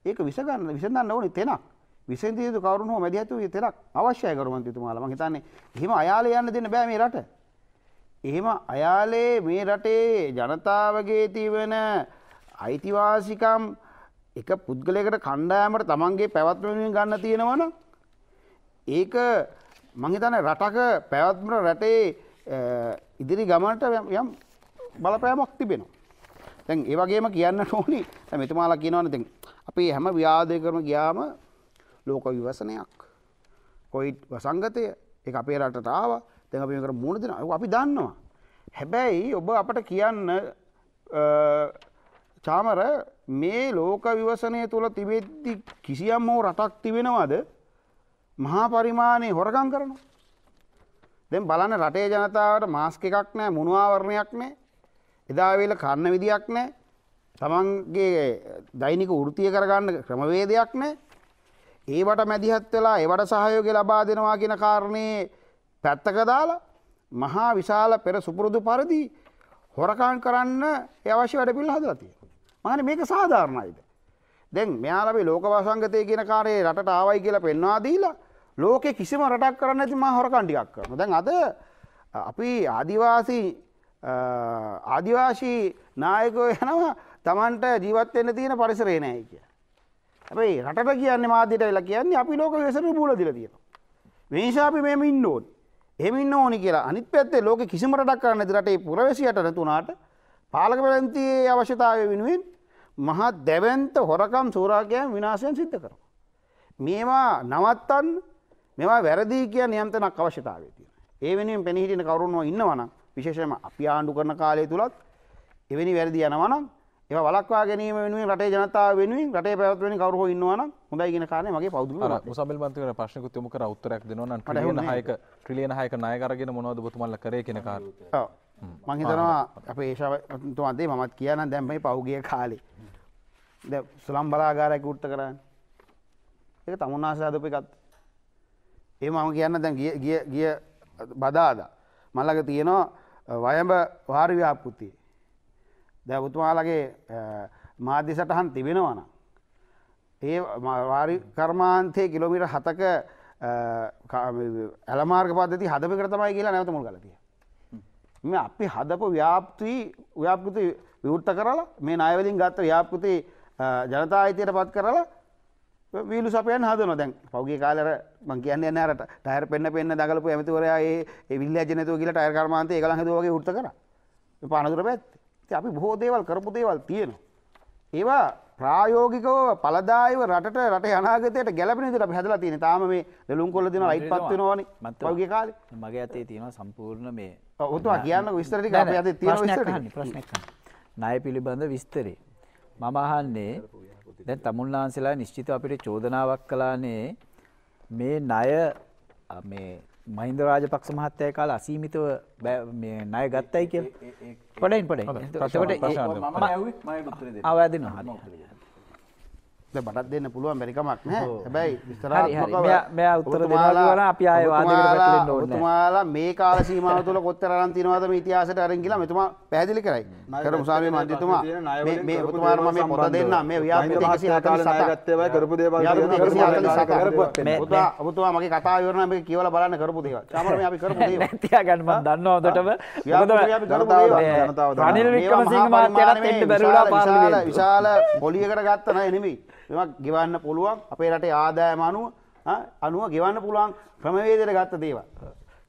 S2: ඒක විසඳන්න විසඳන්න ඕනේ තැනක්. විසඳිය යුතු කවුරුන් හෝ මැදි ඇතුව තෙරක් අවශ්‍යයි ගරුමන්තිතුමාලා මම හිතන්නේ එහෙම අයාලේ යන්න දෙන්න බෑ මේ රට. එහෙම අයාලේ මේ රටේ ජනතාවගේ තිබෙන අයිතිවාසිකම් එක පුද්ගලයකට කණ්ඩායමට තමන්ගේ පැවැත්ම වෙනුවෙන් ගන්න තියෙනවනම් ඒක මම හිතන්නේ රටක පැවැත්මට රටේ ඉදිරි ගමනට යම් බලපෑමක් තිබෙනවා. දැන් ඒ වගේම කියන්න ඕනි දැන් මෙතුමාලා කියනවනේ දැන් අපි හැම ව්‍යාපාරයකම ගියාම ලෝක විවසනයක් කොයිට් වසංගතය එක අපේ රටට ආව දැන් අපි මේකට මුණ දෙනවා ඒක අපි දන්නවා හැබැයි ඔබ අපට කියන්න චාමර මේ ලෝක විවසනය තුළ තිබෙද්දි කිසියම් හෝ රටක් තිබෙනවද මහා පරිමාණය හොරගම් කරනවා. දැන් බලන්න රටේ ජනතාවට මාස්ක එකක් නෑ මුණවාවරණයක් නෑ එදා වෙල කන්න විදියක් නෑ තමන්ගේ දෛනික වෘතිය කරගන්න ක්‍රමවේදයක් නෑ ඒවට මැදිහත් වෙලා ඒවට සහයෝගය ලබා දෙනවා කියන කාරණේ පැත්තක දාලා මහා විශාල පෙර සුපුරුදු පරිදි හොරකම් කරන්න ඒ අවශ්‍ය වැඩ පිළිවෙල හදලා තියෙනවා. මහන්නේ මේක සාධාරණයිද? දැන් මෙයාලා මේ ලෝක වසංගතය කියන කාර්යය රටට ආවයි කියලා පෙන්වා දීලා ලෝකේ කිසිම රටක් කරන්න ඇති මා හොරකම් ටිකක් කරනවා. දැන් අද අපි ආදිවාසී ආදිවාසී නායකයෝ යනවා Tamanට ජීවත් වෙන්න තියෙන පරිසරේ නැහැ කිය. හැබැයි රටට කියන්නේ මාධ්‍යයට වෙලා කියන්නේ අපි ලෝක වෙසට බූල දීලා තියෙනවා. මේ නිසා අපි මෙහෙම ඉන්න ඕනේ. එහෙම ඉන්න ඕනේ කියලා අනිත් පැත්තේ ලෝකෙ කිසිම රටක් කරන්නේ නැති රටේ පුරවැසියට නැතුණාට පාලක පැලැන්තියේ අවශ්‍යතාවය වෙනුවෙන් මහා දැවැන්ත හොරකම් සූරාකයන් විනාශයෙන් සිද්ධ කරනවා. මේවා නවත්තන්න මේවා වැරදි කියන නියම්තනක් අවශ්‍යතාවය තියෙනවා. ඒ වෙනුවෙන් පෙනී හිටින කවුරුනෝ ඉන්නවා නම් විශේෂයෙන්ම අපි ආණ්ඩු කරන කාලය තුලත් එවැනි වැරදි යනවා නම් ඒව වලක්වා ගැනීම වෙනුවෙන් රටේ ජනතාව වෙනුවෙන් රටේ පැවැත්ම වෙනුවෙන් කවුරු හෝ ඉන්නවා නම් හොඳයි කියන කාරණේ මගේ පෞද්ගලික මතය. මුසබෙල් මන්ත්‍රීවරයා ප්‍රශ්නකුත් යොමු කර උත්තරයක් දෙනවා නම් ට්‍රිලියන 6ක ට්‍රිලියන 6ක
S1: ණය අරගෙන මොනවද ඔබතුමාලා කරේ කියන කාරණේ.
S2: ඔව්. මං හිතනවා අපේ ඒෂාව තුමාන්දේ මමත් කියනනම් දැන් මේ පෞගිය කාලේ. දැන් සුලම් බලාගාරයක් උත්තර කරන්නේ. ඒක තමුන්නාසාදපේ ගත්ත. ඒ මම කියන්න දැන් ගිය ගිය බදාදා මල්ලක තියෙනවා වයඹ වාර ව්‍යාපෘතියේ දැ උතුමාලගේ මාධ්‍ය සටහන් තිබෙනවන. ඒ වාරි කර්මාන්තය කිලෝමිට හතක ඇලමාර්ග පදති හදම කරතමයි කියලා නැවතමුල් කලතිය. මේ අපි හදපු ව්‍යාප්තිී ව්‍යාපෘති විවෘත්ත කරලා මේ නයවලින් ගත්ත ව්‍යාපෘති ජනතා අයිතියට පත් කරලා වීලු සපයන් හදන දැන් පෞගේ කාලර මං කියන්නේ නෑරට ටයර් පෙන්න්න පෙන්න්න දකලපු ඇමතිවරයා ඒ විල්ල ජනතු කියලා ටයර් කර්මාන්තය එකළ හදවගේ උත්තර පනතුර පැත්තේ අපි බොහෝ දේවල් කරපු දේවල් තියෙනවා. ඒවා ප්‍රායෝගිකව පළදායව රටට රට අනාගතයට ගැලපෙන විදිහට අපි හැදලා තියෙනවා. තාම මේ දෙලුම් කොල්ල දෙනවා ලයිට් පත් වෙනවනේ. පහුගිය
S5: කාලේ. මගේ අතේ තියෙනවා සම්පූර්ණ මේ ඔව් ඔතන කියන්නකෝ විස්තර ටික අපේ අතේ තියෙන විස්තර ටික. ප්‍රශ්නයක් අහන්න. ණය පිළිබඳ විස්තරේ. මම අහන්නේ දැන් තමුන්නාන්සලා නිශ්චිත අපිට චෝදනාවක් කළානේ මේ ණය මේ මහින්ද රාජපක්ෂ මහත්තය කාල අසීමිතව ණය ගත්තයි කිය පඩයින් පඩයි ඇවදිනවා බටත් දෙන්න පුළුවන් බැරිකමක් නෑ
S2: හැබැයි විස්තරා උත්තර අපි තුමාලා මේ කාල සීමාව තුළ කොත්තරන් තිනවාද මේ ඉතිහාසයට අරන් කියලා මෙතුමා පැහැදිලි කරයි කරමු ස්වාමී මන්ත්‍රීතුමා මේ ඔබතුමාට මම මේ පොත දෙන්න මේ ව්‍යාපෘති 147 ගත්තේවයි කරපු දේවල් ඔබතුමා මගේ කතා විවරණ මේක කියවලා බලන්න කරපු දේවල් සාමාන්‍යයෙන් මේ අපි කරපු දේවල්
S5: තියාගන්න මම දන්නවා හොඳටම මොකද අනිල් වික්‍රමසිංහ මහත්තයාට එන්න බැරි වුණා පාර්ලිමේන්තුවේ විශාල
S2: පොලියකට ගත්ත නෑ නෙමෙයි මෙවා ගෙවන්න පුළුවන් අපේ රටේ ආදායම අනුව අනුව ගෙවන්න පුළුවන් ක්‍රමවේදයට ගත්ත දේව.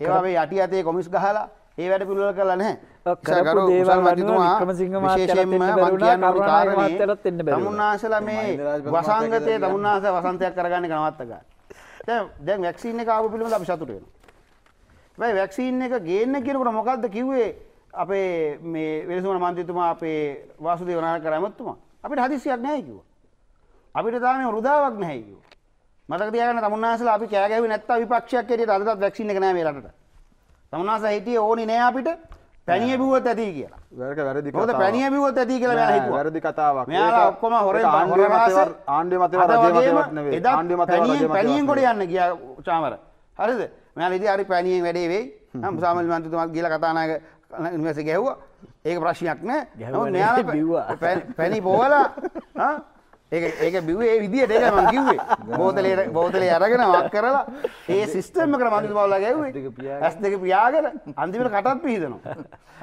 S2: ඒවාේ යටි අතේ කොමිස් ගහලා ඒ වැඩ පිළිවෙල කළා නැහැ. තමුන්නාසලා මේ වසංගතයේ තමුන්නාස වසන්තයක් කරගන්න නවත්ත ගන්න. දැන් දැන් වැක්සින් එක ආපු පිළිබඳව අපි සතුටු වෙනවා. හැබැයි වැක්සින් එක ගේන්න කියනකොට මොකද්ද කිව්වේ? අපේ මේ වෙනසුන මන්ත්‍රීතුමා අපේ වාසුදේව නායක රාමතුමා අපිට හදිස්සියක් නැහැ කිව්වා. අපිට තාම වෘදාවක් නැහැ කිව්වා. මතක තියාගන්න තමුන්නාසලා අපි කෑ ගැහුවේ නැත්තම් විපක්ෂයක් හැටියට අදටත් වැක්සින් එක නැහැ මේ රටට. තමුන්නාසලා හිටියේ ඕනි නෑ අපිට පැණිය බිව්වොත් ඇති කියලා. වැරක වැරදි කතාවක්. මොකද පැණිය බිව්වොත් ඇති කියලා මෙයා හිතුවා. වැරදි කතාවක්. මෙයාලා ඔක්කොම හොරෙන් ආණ්ඩුවේ
S3: මතේ ආණ්ඩුවේ මතේ රජේ මතේවත් නෙවෙයි. ආණ්ඩුවේ මතේ රජේ මතේ. පැණියෙන් කොට
S2: යන්න ගියා චාමර. හරිද? මෙයාලා ඉතින් හරි පැණියෙන් වැඩේ වෙයි. නම් සාමල් මන්ත්‍රීතුමා ගිහලා කතානායක නිවසේ ගැහුවා. ඒක ප්‍රශ්නයක් නෑ. නමුත් මෙයාලා පැණි පොවලා ඒ ඒක බිවේ විදිට ඒක මං කිව්වේ බෝතලයට බෝතලේ අරගෙන වක් කරලා ඒ සිස්ටම් එකට මං බවලා ගැව්වේ ඇස් දෙක පියාගෙන අන්තිමට කටත් පිහිදනවා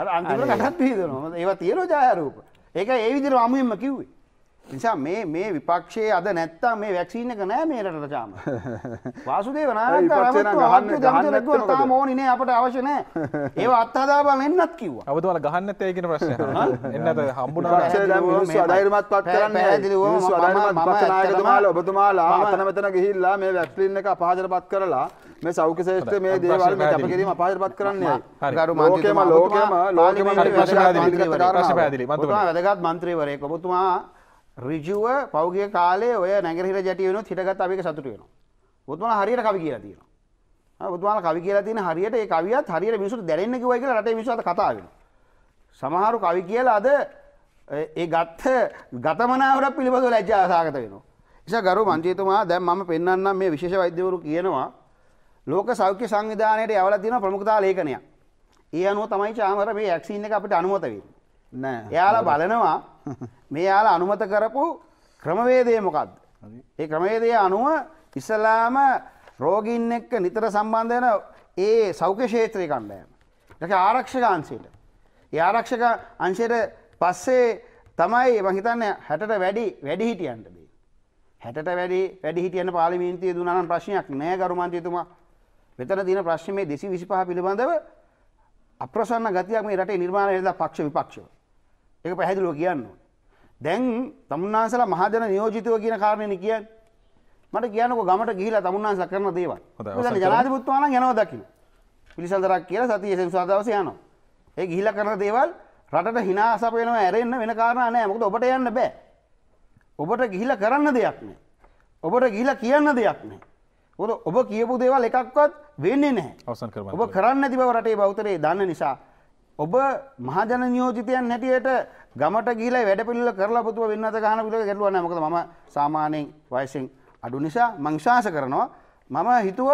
S2: අර අන්තිමට කටත් පිහිදනවා ඒවා තියෙනවා ඡායාරූප ඒක ඒ විදිහට අමුයෙන්ම කිව්වේ නිසා මේ මේ විපක්ෂයේ අද නැත්තම් මේ වැක්සින් එක නෑ මේ රටට තාම. වාසුදේව නායක තාම ඕනි නෑ අපට අවශ්‍ය නෑ. ඒව අත්හදා බලන්නත් කිව්වා. අවුද වල ගහන්න නැත්තේ කියන ප්‍රශ්නේ. එන්නත හම්බුණා මිනිස්සු අධෛර්යමත් පත් කරන්නේ. මිනිස්සු අධෛර්යමත් පත් නායකතුමාලා ඔබතුමාලා අතන
S3: මෙතන ගිහිල්ලා මේ වැක්සින් එක අපහාසයටපත් කරලා මේ සෞඛ්‍ය ශේෂ්ත්‍රයේ මේ දේවල් මේ කැපකිරීම අපහාසයටපත් කරන්නේ. ගරු මන්ත්‍රීතුමා ලෝකෙම ලෝකෙම ප්‍රශ්න පැහැදිලි. ප්‍රශ්න පැහැදිලි. මන්ත්‍රීතුමා
S2: වැදගත් මන්ත්‍රීවරයෙක් ඔබතුමා ඍජුව පෞගිය කාලේ ඔය නැගරහිර ජැටි වෙනුත් හිටගත් අපි එක සතුටු වෙනවා. බුදුමාලා හරියට කවි කියලා තියෙනවා. ආ බුදුමාලා කවි කියලා තියෙන හරියට ඒ කවියත් හරියට මිනිසුන්ට දැනෙන්න කිව්වයි කියලා රටේ මිනිස්සු අද කතා වෙනවා. සමහරු කවි කියලා අද ඒ ගත්ත ගතමනාවරක් පිළිබඳව ලැජ්ජා සාගත වෙනවා. නිසා ගරු මන්ත්‍රීතුමා දැන් මම පෙන්වන්නම් මේ විශේෂ වෛද්‍යවරු කියනවා ලෝක සෞඛ්‍ය සංවිධානයේට යවලා තියෙන ප්‍රමුඛතා ලේඛනයක්. ඒ අනුව තමයි චාමර මේ වැක්සින් එක අපිට අනුමත වෙන්නේ. නෑ. එයාලා බලනවා මේ යාලා අනුමත කරපු ක්‍රමවේදය මොකක්ද. ඒ ක්‍රමවේදය අනුව ඉස්සලාම රෝගීන් එක්ක නිතර සම්බන්ධයන ඒ සෞඛ්‍ය ශේත්‍රය කණ්ඩයම. එක ආරක්ෂකාන්සයට. ඒ ආරක්ෂක අංශයට පස්සේ තමයි මහිතන්න හැටට වැඩි වැඩි හිටියන්ටද. හැට වැඩි වැඩි හිටියන පාලිමින්තිය දුනන් ප්‍රශ්නයක් නෑ ගරුමන්තයතුමා වෙතර තින ප්‍රශ්නය දෙසි විසිපහ පිළිබඳව අප්‍රසන්න ගතියක් මේ රටේ නිර්මාණයද පක්ෂ විපක්ෂව. ඒක පැහැදිලිව කියන්න ඕනේ. දැන් තමුන්නාන්සලා මහදන නියෝජිතව කියන කාරණේනේ කියන්නේ. මට කියන්නකෝ ගමට ගිහිලා තමුන්නාන්සලා කරන දේවල්. හොඳයි. ජනාධිපතිතුමා නම් යනවා දකින්න. පිළිසඳරක් කියලා සතියේ සෙන්සුවා දවසේ යනවා. ඒ ගිහිලා කරන දේවල් රටට hina අසප වෙනවා ඇරෙන්න වෙන කාරණා නැහැ. මොකද ඔබට යන්න බෑ. ඔබට ගිහිලා කරන්න දෙයක් නැහැ. ඔබට ගිහිලා කියන්න දෙයක් නැහැ. මොකද ඔබ කියපු දේවල් එකක්වත් වෙන්නේ නැහැ. අවසන් කරමු. ඔබ කරන්නේ නැති බව රටේ බෞතරේ දන්න නිසා ඔබ මහජන නියෝජිතයන් හැටියට ගමට ගීල වැඩ පිල්ල කරලා පුතුව වෙන්නත ගහන පිල ගැටලුවන මකද ම සාමානයෙන් වයසින් අඩු නිසා මංශාස කරනවා මම හිතුව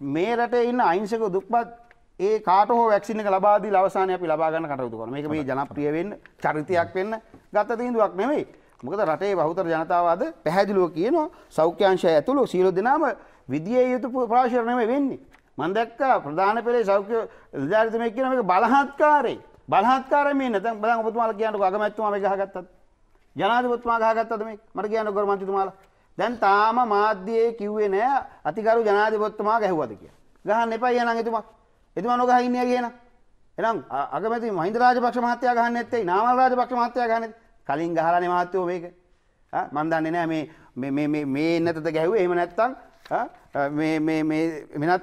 S2: මේ රට ඉන්න අයින්සක දුක්පත් ඒ කාටෝ වැක්සින ලබාද ලවසානය අපි ලබාගන්න කටයුතු කරන එක මේ ජනප්‍රියවෙන් චරිතයක් වෙන්න ගත්ත තීන්දුවක් නෙවෙයි මොකද රටේ බහුතර ජනතාවද පැහැදිලුව කියනවා සෞඛ්‍යංශය ඇතුළු සීලු දෙනාම විදිිය යුතු ප්‍රාශරණය වෙන්නේ මන් දැක්කා ප්‍රධාන පෙළේ සෞඛ්‍ය විද්‍යාර්ථිමය කියන මේක බලහත්කාරේ. බලහත්කාරය මේ නැත්නම් බලන් ඔබතුමාලා කියන්නකො අගමැතිතුමා මේක අහගත්තත්. ජනාධිපතිතුමා ගහගත්තද මේක? මට කියන්න ගොරමන්තිතුමාලා. දැන් තාම මාධ්‍යයේ කිව්වේ නෑ අතිගරු ජනාධිපතිතුමා ගැහුවද කියලා. ගහන්න එපා එහෙනම් එතුමා. එතුමා නොගහ ඉන්නේ කියනවා. එනම් අගමැති මහින්ද රාජපක්ෂ මහත්තයා ගහන්න නැත්තේ නාමල් රාජපක්ෂ මහත්තයා ගහන්නේ කලින් ගහලානේ මහත්තයෝ මේක මම දන්නේ නැහැ මේ මේ මේ මේ නැතද ගැහුවේ එහෙම නැත්තම් මෙනත්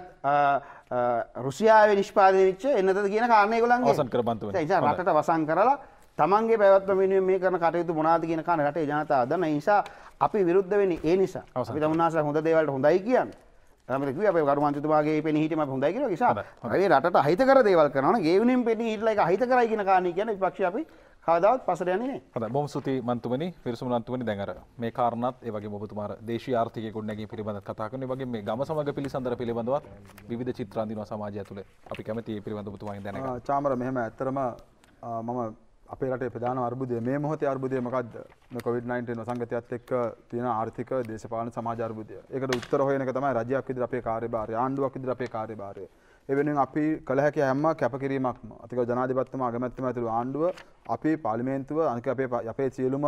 S2: රුසියාව නිෂ්පාදවිච්ච එන්නද කියන කාරණයගොලන් සන් කරපන්තු රට වසන් කරලා තමන්ගේ පැවත්ව මිනිුව මේ කරන කටයුතු මොනාද කියන කාන රට ජනතා අදන්න නිසා අපි විරුද්ධ වෙන ඒ නිසා අපි තමන්නාස හොඳ දේවල්ට හොඳයි කියන්න මක අප ගරුවන්තුතුමාගේ පෙනහිටම හොඳයි කියර නිසා ඒ රට අහිතකර දේවල් කරන ගේවනින් පෙනි හිටලයි අහිතකරයි කියන කාණ කියන පක්ෂ අපි කවදාවත් පසට යන්නේ නැහැ.
S1: හොඳයි බොහොම ස්තුතියි මන්තුමනි, විරසුමන අන්තුමනි දැන් අර මේ කාරණාත් ඒ වගේම ඔබතුමා දේශීය ආර්ථිකයේ ගොඩනැගීම පිළිබඳව කතා කරන ඒ වගේම මේ ගම සමග පිළිසඳර පිළිබඳවත් විවිධ චිත්‍ර අඳිනවා සමාජය තුළ. අපි කැමති මේ පිළිබඳව ඔබතුමාගෙන් දැනගන්න.
S3: චාමර මෙහෙම ඇත්තටම මම අපේ රටේ ප්‍රධාන අර්බුදය මේ මොහොතේ අර්බුදය මොකද්ද? මේ COVID-19 වසංගතයත් එක්ක තියෙන ආර්ථික දේශපාලන සමාජ අර්බුදය. ඒකට උත්තර හොයන එක තමයි රජයක් විදිහට අපේ කාර්යභාරය, ආණ්ඩුවක් විදිහට අපේ කාර්යභාරය. එවෙනින් අපි කළ හැකි හැම කැපකිරීමක්ම අතික ජනාධිපත්තම අගමැත්තම ඇතුළු ආණ්ඩුව අපි පාලිමේන්තුව අනික අපේ අපේ සියලුම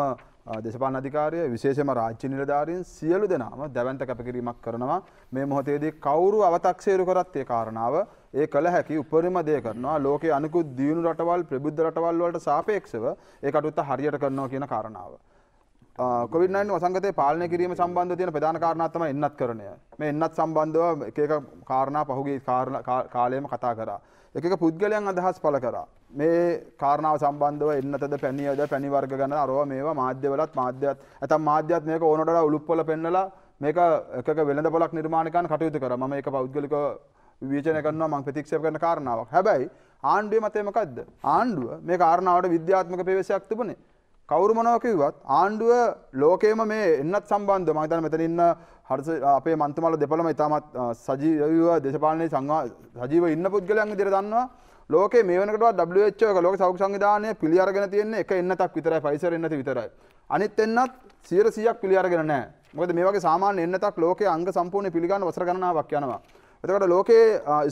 S3: දේශපාලන අධිකාරිය විශේෂම රාජ්‍ය නිලධාරීන් සියලු දෙනාම දැවන්ත කැපකිරීමක් කරනවා මේ මොහොතේදී කවුරු අවතක්සේරු කරත් ඒ කාරණාව ඒ කළ හැකි උපරිම දේ කරනවා ලෝකයේ අනිකුත් දියුණු රටවල් ප්‍රබුද්ධ රටවල් වලට සාපේක්ෂව ඒ කටයුත්ත හරියට කරනවා කියන කාරණාව. කොවිඩ්නයින් වසංගතය පාලනය කිරීම සම්බන්ධ තියෙන ප්‍රධාන කාරණාත්තම එන්නත් කරනය මේ එන්නත් සම්බන්ධව එකක කාරණා පහුගේ කාලයම කතා කරා. එකක පුද්ගලයන් අදහස් පල කරා. මේ කාරණාව සම්බන්ධව එන්නතද පැණියද පැනිවර්ග ගන්න අරව මේවා මාධ්‍යවලත් මාධ්‍යත් ඇතම් මාධ්‍යත් මේක ඕනට උළුප්පොල පෙන්නලා මේක එකක වෙළඳ පොලක් නිර්මාණකන් කටයුතු කර ම එක පෞද්ගලික විචන කරනවා මං ප්‍රතික්ෂප කරන කාරණාවක් හැබැයි ආණ්ඩුව මතයමකක්ද ආණ්ඩුව මේ කාරණාවට විද්‍යාත්මක පේවසයක් තිබනේ කවරු මොනවකිවත් ආණ්ඩුව ලෝකේම මේ එන්නත් සම්බන්ධ මහිතන මෙතන ඉන්න හර්ස අපේ මන්තුමල දෙපළම ඉතාමත් සජීව දේශපාලනය සංවා සජීව ඉන්න පුද්ගලයන් දිර දන්නවා ලෝක මේ වනකට ව එක ලෝක සෞඛ සංවිධානය පිළියරගෙන තියන්නේ එක එන්න තක් විතරයි පරිසර එන්නති විතරයි අනිත් එන්නත් සියර සියක් පිළියරගෙන නෑ මොකද මේ වගේ සාමාන්‍ය එන්නතක් ලෝකයේ අංග සම්පූර්ණ පිළිගන්න වසර ගණනාවක් යනවා එතකොට ලෝකේ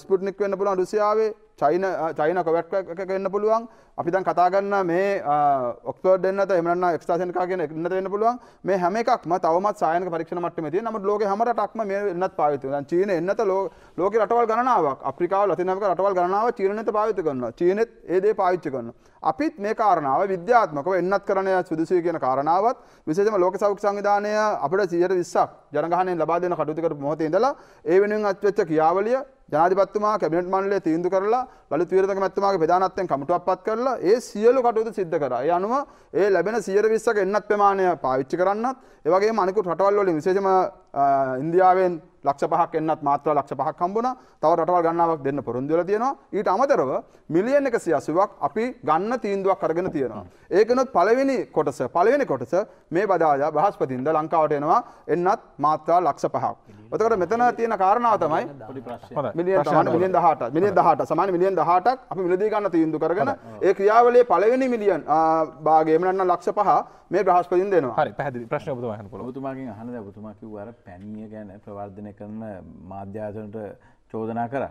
S3: ස්පුට්නික් වෙන්න පුළුවන් රුසියාවේ චයින චයින කොවැට් එක එන්න පුළුවන් අපි දැන් කතා ගන්න මේ ඔක්ස්ෆර්ඩ් uh, එන්නත එහෙම නැත්නම් එක්ස්ට්‍රාසෙන් එකා කියන එන්නත වෙන්න පුළුවන් මේ හැම එකක්ම තවමත් සායනික පරීක්ෂණ මට්ටමේ තියෙන නමුත් ලෝකේ හැම රටක්ම මේ එන්නත් පාවිච්චි කරනවා දැන් චීන එන්නත ලෝකේ රටවල් ගණනාවක් ආප්‍රිකාව ලතින් ඇමරිකා රටවල් ගණනාව චීන එන්නත පාවිච්චි කරනවා චීනෙත් ඒ දේ පාවිච්චි කරනවා අපිත් මේ කාරණාව විද්‍යාත්මකව එන්නත් කරණය සුදුසුයි කියන කාරණාවත් විශේෂයෙන්ම ලෝක සෞඛ්‍ය සංවිධානය අපිට 120ක් ජනගහනයෙන් ලබා දෙන කටයුතු කරපු මොහොතේ ඉඳලා ඒ වෙනුවෙන් අත්වෙච්ච ක්‍රියාවලිය ජාධිපත්තුමා කැබිනට මණ්ඩලය තීන්දු කරලා ලලිත වීරතක මැතිතුමාගේ ප්‍රධානත්වයෙන් කමිටුවක් පත් කරලා ඒ සියලු කටයුතු සිද්ධ කරා. ඒ අනුව ඒ ලැබෙන 120ක එන්නත් ප්‍රමාණය පාවිච්චි කරන්නත් ඒ වගේම අනිකුත් රටවල් වලින් විශේෂම ඉන්දියාවෙන් ලක්ෂ පහක් එන්නත් මාත්‍ර ලක්ෂ පහක් හම්බුණ තව රටවල් ගන්නාවක් දෙන්න පොරොන්දුවල තියෙනවා ඊට අමතරව මිලියන් එක සියසුවක් අපි ගන්න තීන්දුවක් කරගෙන තියෙනවා. ඒකනොත් පළවෙනි කොටස පළවෙනි කොටස මේ බදාජා බහස්පතින්ද ලංකාවට එනවා එන්නත් මාත්‍රා ලක්ෂ පහක්. එතකොට මෙතන තියෙන කාරණාව තමයි
S1: මිලියන් 18 මිලියන්
S3: 18 මිලියන් 18 සමාන මිලියන් 18ක් අපි මිලදී ගන්න තීන්දුව කරගෙන ඒ ක්‍රියාවලියේ පළවෙනි මිලියන් භාගය එමු නැත්නම් ලක්ෂ පහ මේ බ්‍රහස්පතින්ද එනවා.
S1: හරි පැහැදිලි ප්‍රශ්න ඔබතුමා අහන්න පුළුවන්. ඔබතුමාගෙන් අහන්න දැන් ඔබතුමා කිව්ව අර පැණිය
S4: ගැන ප්‍රවර්ධනය කරන මාධ්‍යාතනට චෝදනා කර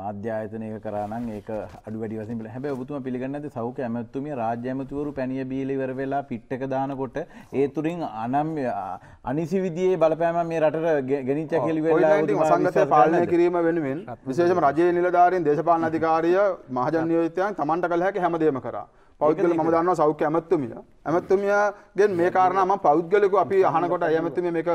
S4: මාධ්‍යායතනය කරන ඒක අඩුවැඩි වසින් හැබ බතුම පිළිගන්න ඇති සෞඛ ඇමැත්තුම රාජ්‍යමතුවරු පැණිය බීලිවර වෙලා පිට්ටක දානකොට ඒ තුරින් අනම් අනිසි විදියේ බලපෑම මේ රට
S3: ගෙනනිච්ච කෙලි සංගත පාලනය කිරීම වෙනුවෙන් විශේෂම රජය නිලධාරෙන් දේශපාලන අධිකාරය මහජන්යෝතයන් තමන්ට කළ හැකි හැමදේම කරා පෞද්ගල ම දන්න සෞඛ්‍ය ඇමත්තුමිය ඇමත්තුමියගෙන් මේ කාරණම පෞද්ගලක අපි අහනකොට ඇමත්තුම මේක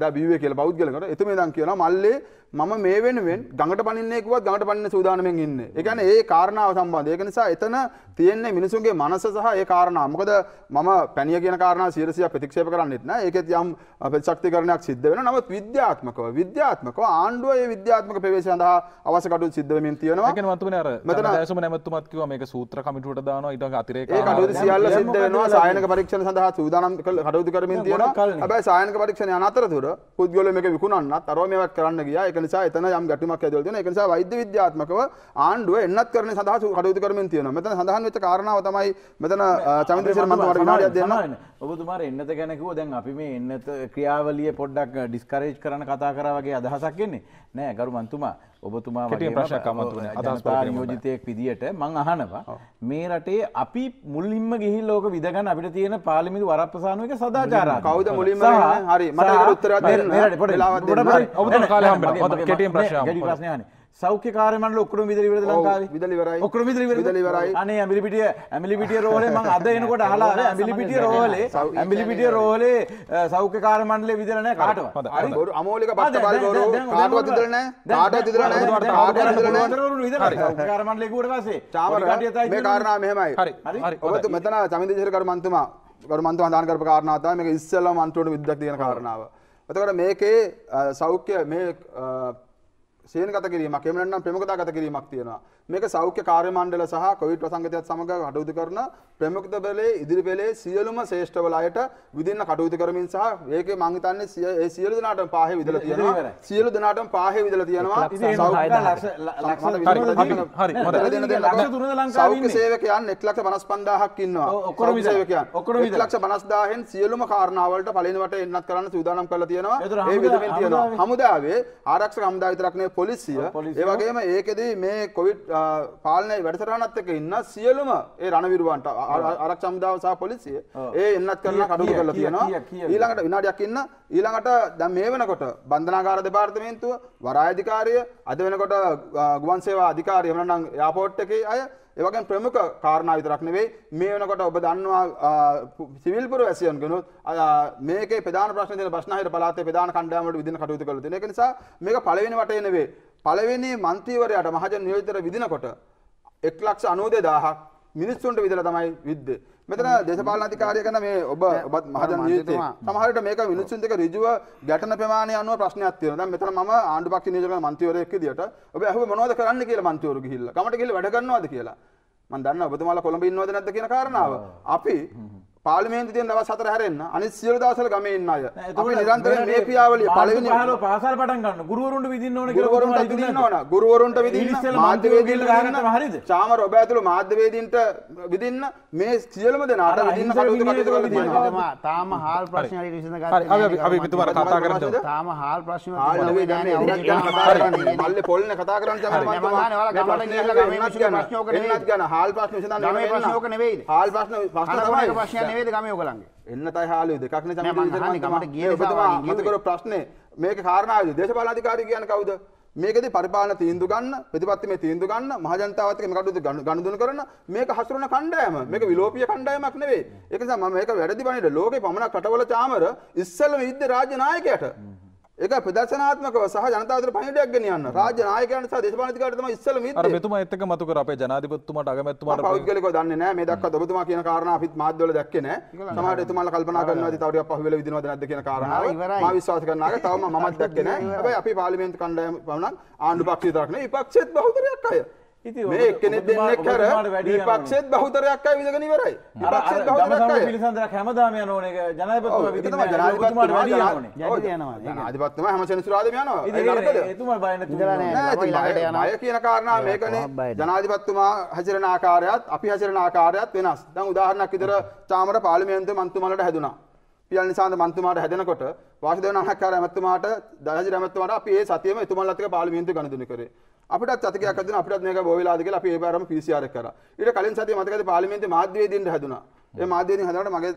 S3: එදා බිව්වේ කියලා පෞද්ගලිකවට එතුමේ දන් කියනවා මල්ලේ මම මේ වෙනුවෙන් ගඟට පනින්නෙකුවත් ගඟට පනින්න සූදානමෙන් ඉන්න. ඒ කියන්නේ ඒ කාරණාව සම්බන්ධ. ඒක නිසා එතන තියෙන්නේ මිනිසුන්ගේ මනස සහ ඒ කාරණා. මොකද මම පැණිය කියන කාරණා 100% ප්‍රතික්ෂේප කරන්නෙත් නෑ. ඒකෙත් යම් ප්‍රතිශක්තිකරණයක් සිද්ධ වෙනවා. නමුත් විද්‍යාත්මකව විද්‍යාත්මකව ආණ්ඩුව ඒ විද්‍යාත්මක ප්‍රවේශය සඳහා අවශ්‍ය කටයුතු සිද්ධ වෙමින් තියෙනවා. ඒ කියන්නේ මන්තුමනේ
S1: අර දැසම නැමැතුමත් කිව්වා මේක සූත්‍ර කමිටුවට දානවා ඊට පස්සේ අතිරේක ඒ කටයුතු සියල්ල සිද්ධ වෙනවා. සායනික
S3: පරීක්ෂණ සඳහා සූදානම් කටයුතු කරමින් තියෙනවා. හැබැයි සායනික පරීක්ෂණ යන අතරතුර පුද්ගලයෝ මේක විකුණන්නත් අරව මේවත් කරන්න ගියා. ඒක නිසා එතන යම් ගැටුමක් ඇතිවෙලා තියෙනවා. ඒක නිසා වෛද්‍ය විද්‍යාත්මකව ආණ්ඩුව එන්නත් කරන සඳහා කටයුතු කරමින් තියෙනවා. මෙතන සඳහන් වෙච්ච කාරණාව තමයි මෙතන චමින්ද්‍රසේන මන්ත්‍රීට විනාඩියක් දෙන්න.
S4: ඔබතුමාට එන්නත ගැන කිව්ව දැන් අපි මේ එන්නත ක්‍රියාවලිය පොඩ්ඩක් ඩිස්කරේජ් කරන කතා කරා වගේ අදහසක් එන්නේ. නෑ ගරු මන්තුමා ඔබතුමා වගේ ජනතා නියෝජිතයෙක් විදිහට මං අහනවා මේ රටේ අපි මුලින්ම ගිහිල් ලෝක විදගන්න අපිට තියෙන පාර්ලිමේන්තු වරප්‍රසානුවක සදාචාරා කවුද මුලින්ම හරි මට ඒකට උත්තරයක් දෙන්න ඔබතුමා කාලේ හම්බෙන්න මම කෙටියෙන් ප්‍රශ්න අහනවා සෞඛ්‍ය කාරමන්ල ඔක්කරම විදලි වරද ලංකාවේ විදලි වරයි ඔක්කරම විදලි විදලි වරයි අනේ ඇමිලිපිටිය ඇමිලිපිටිය රෝලේ මං අද එනකොට අහලා අර ඇමිලිපිටිය රෝලේ ඇමිලිපිටිය රෝලේ සෞඛ්‍ය කාරමන්ලේ විදලා නැහැ කාටවත් හරි බොරු අමෝලික පත්ත බල් බොරු කාටවත් විදලා නැහැ කාටවත් විදලා නැහැ කාටවත් විදලා නැහැ සෞඛ්‍ය
S3: කාරමන්ලේ ගුවට පස්සේ චාමර මේ කාරණා මෙහෙමයි හරි හරි ඔබ මෙතන සමිදේශර කර්මන්තුමා ගොරමන්තුමා දාන කරපු කාරණාව තමයි මේක ඉස්සෙල්ලාම අන්තිමට විද්‍යාවක් තියෙන කාරණාව එතකොට මේකේ සෞඛ්‍ය මේ සේනගත කිරීමක් එහෙම නැත්නම් ප්‍රමුඛතා ගත කිරීමක් තියෙනවා. මේක සෞඛ්‍ය කාර්ය මණ්ඩල සහ කොවිඩ් වසංගතයත් සමග කටයුතු කරන ප්‍රමුඛත බලයේ ඉදිරි බලයේ සියලුම ශ්‍රේෂ්ඨවල අයට විදින්න කටයුතු කරමින් සහ ඒකේ මං හිතන්නේ ඒ සියලු දෙනාටම පාහේ විදලා තියෙනවා. සියලු දෙනාටම පාහේ විදලා තියෙනවා. සෞඛ්‍ය ලක්ෂ සෞඛ්‍ය සේවකයන් 155000ක් ඉන්නවා. ඔක්කොම සේවකයන්. ඔක්කොම 150000න් සියලුම කාරණාවලට පළවෙනි වටේ එන්නත් කරන්න සූදානම් කරලා තියෙනවා. ඒ විදිහෙන් තියෙනවා. හමුදාවේ ආරක්ෂක හමුදා විතරක් නෙවෙයි පොලිසිය ඒ වගේම ඒකෙදී මේ කොවිඩ් පාලනය වැඩසටහනත් එක්ක ඉන්න සියලුම ඒ රණවිරුවන්ට ආරක්ෂා හමුදාව සහ පොලිසිය ඒ එන්නත් කරලා කටයුතු කරලා තියෙනවා ඊළඟට විනාඩියක් ඉන්න ඊළඟට දැන් මේ වෙනකොට බන්ධනාගාර දෙපාර්තමේන්තුව වරාය අධිකාරිය අද වෙනකොට ගුවන් සේවා අධිකාරිය එහෙම නැත්නම් එයාපෝට් එකේ අය ඒ වගේම ප්‍රමුඛ කාරණා විතරක් නෙවෙයි මේ වෙනකොට ඔබ දන්නවා සිවිල් පුරවැසියන් කෙනුත් මේකේ ප්‍රධාන ප්‍රශ්න තියෙන බස්නාහිර පළාතේ ප්‍රධාන කණ්ඩායම වලට විදින කටයුතු කරලා තියෙන. ඒක නිසා මේක පළවෙනි වටේ නෙවෙයි පළවෙනි මන්ත්‍රීවරයාට මහජන නියෝජිතර විදිනකොට 1 ලක්ෂ 92000ක් මිනිස්සුන්ට විදල තමයි විද්ද. මෙතන දේශපාලන අධිකාරිය ගැන මේ ඔබ ඔබත් මහජන ජීවිතේ සමහරවිට මේක මිනිස්සුන් දෙක ඍජුව ගැටෙන ප්‍රමාණය අනුව ප්‍රශ්නයක් තියෙනවා. දැන් මෙතන මම ආණ්ඩුපක්ෂ නියෝජක මන්ත්‍රීවරයෙක් විදියට ඔබ ඇහුවේ මොනවද කරන්න කියලා මන්ත්‍රීවරු ගිහිල්ලා. කමට ගිහිල්ලා වැඩ කරනවද කියලා. මම දන්නවා ඔබතුමාලා කොළඹ ඉන්නවද නැද්ද කියන කාරණාව. අපි පාලිමේන්තුවෙන් දවස් හතර හැරෙන්න අනිත් සියලු දවස්වල ගමේ ඉන්න අය. අපි නිරන්තරයෙන් මේ ක්‍රියාවලිය පළවෙනි 15 පාසල් පටන් ගන්න. ගුරුවරුන්ට විදින්න ඕන කියලා ගුරුවරුන්ට විදින්න ඕන. ගුරුවරුන්ට විදින්න මාධ්‍යවේදීන්ට ගන්න හරියද? චාමර ඔබ ඇතුළු මාධ්‍යවේදීන්ට විදින්න මේ සියලුම දෙනාට විදින්න කටයුතු කරලා තියෙනවා.
S2: තාම හාල් ප්‍රශ්න හරි විසඳ ගන්න. හරි අපි අපි මෙතුමාට කතා කරමු. තාම හාල් ප්‍රශ්න වලට ගානේ අවුරුද්ද ගන්න කතා කරන්නේ. මල්ලේ පොල්නේ කතා කරන්නේ තමයි මම මහානේ ඔයාලා ගමන ගිහලා ගමේ ප්‍රශ්න ඕක නෙවෙයි. හාල් ප්‍රශ්න විසඳන්න නෙවෙයි. හාල් ප්‍රශ්න ප්‍රශ්න තමයි.
S3: නෙවෙයි ගමේ ඔයගලන්ගේ එන්න තයි හාලිය දෙකක් නේ තමයි මම ගමට ගිය නිසා මතකර ප්‍රශ්නේ මේක කාරණාවද දේශපාලනාධිකාරී කියන්නේ කවුද මේකද පරිපාලන තීන්දු ගන්න ප්‍රතිපත්ති මේ තීන්දු ගන්න මහජනතාවත් එක්ක මේ කටයුතු ගනුදෙනු කරන මේක හසුරන කණ්ඩායම මේක විලෝපීය කණ්ඩායමක් නෙවෙයි ඒක නිසා මම මේක වැරදි බණේද ලෝකේ පමණක් රටවල චාමර ඉස්සෙල්ලම ඉද්ද රාජ්‍ය නායකයාට ඒක ප්‍රදර්ශනාත්මකව සහ ජනතාව අතර පණිවිඩයක් ගෙනියන්න රාජ්‍ය නායකයන් සහ දේශපාලනිකයන්ට තමයි ඉස්සෙල්ලා මිත්‍ය. අර
S1: මෙතුමා එත් එක්ක මතු කර අපේ ජනාධිපතිතුමාට අගමැතිතුමාට පෞද්ගලිකව
S3: දන්නේ නැහැ. මේ දක්වා ඔබතුමා කියන කාරණා අපිත් මාධ්‍යවල දැක්කේ නැහැ. සමහරට එතුමාලා කල්පනා කරනවාද තව ටිකක් පහුවෙලා විදිනවද නැද්ද කියන කාරණාව. මා විශ්වාස කරනවා ඒක තවම මමත් දැක්කේ නැහැ. හැබැයි අපි පාර්ලිමේන්තු කණ්ඩායම පමණක් ආණ්ඩු පක්ෂය තරක් නෙවෙයි විපක්ෂයේත් බහුතරයක් අය. මේ එක්කෙනෙක් දෙන්නෙක් කර විපක්ෂෙත් බහුතරයක්යි විදගෙන ඉවරයි. විපක්ෂෙත් බහුතරයක්යි. පිළිසඳරක් හැමදාම යන ඕනේ ජනාධිපතිතුමා විදිහට ජනාධිපතිතුමාට වැඩි යනෝනේ. ඔව් යනවා. ජනාධිපතිතුමා හැම සෙනසුරාදම යනවා. ඒ නරකද? එතුමා බය නැති නෑ. ඔය කියන කාරණා මේකනේ ජනාධිපතිතුමා හැසිරෙන ආකාරයත් අපි හැසිරෙන ආකාරයත් වෙනස්. දැන් උදාහරණයක් විතර චාමර පාර්ලිමේන්තුවේ මන්ත්‍රීමණඩලට හැදුනා. පියල් නිසාන්ද මන්තුමාට හැදෙනකොට වාසිදේව නායකකාර ඇමතුමාට දහජි ඇමතුමාට අපි ඒ සතියෙම එතුමන්ලත් එක්ක පාර්ලිමේන්තුව ගනුදෙනු කරේ. අපට අතකයක් අදන අපට මේක බොවිලාද කියලා අපි ඒ පාරම PCR එක කරා. ඊට කලින් සතිය මතකද පාර්ලිමේන්තුවේ මාධ්‍යවේදීන් හැදුනා. ඒ මාධ්‍යවේදීන් හැදනකොට මගේ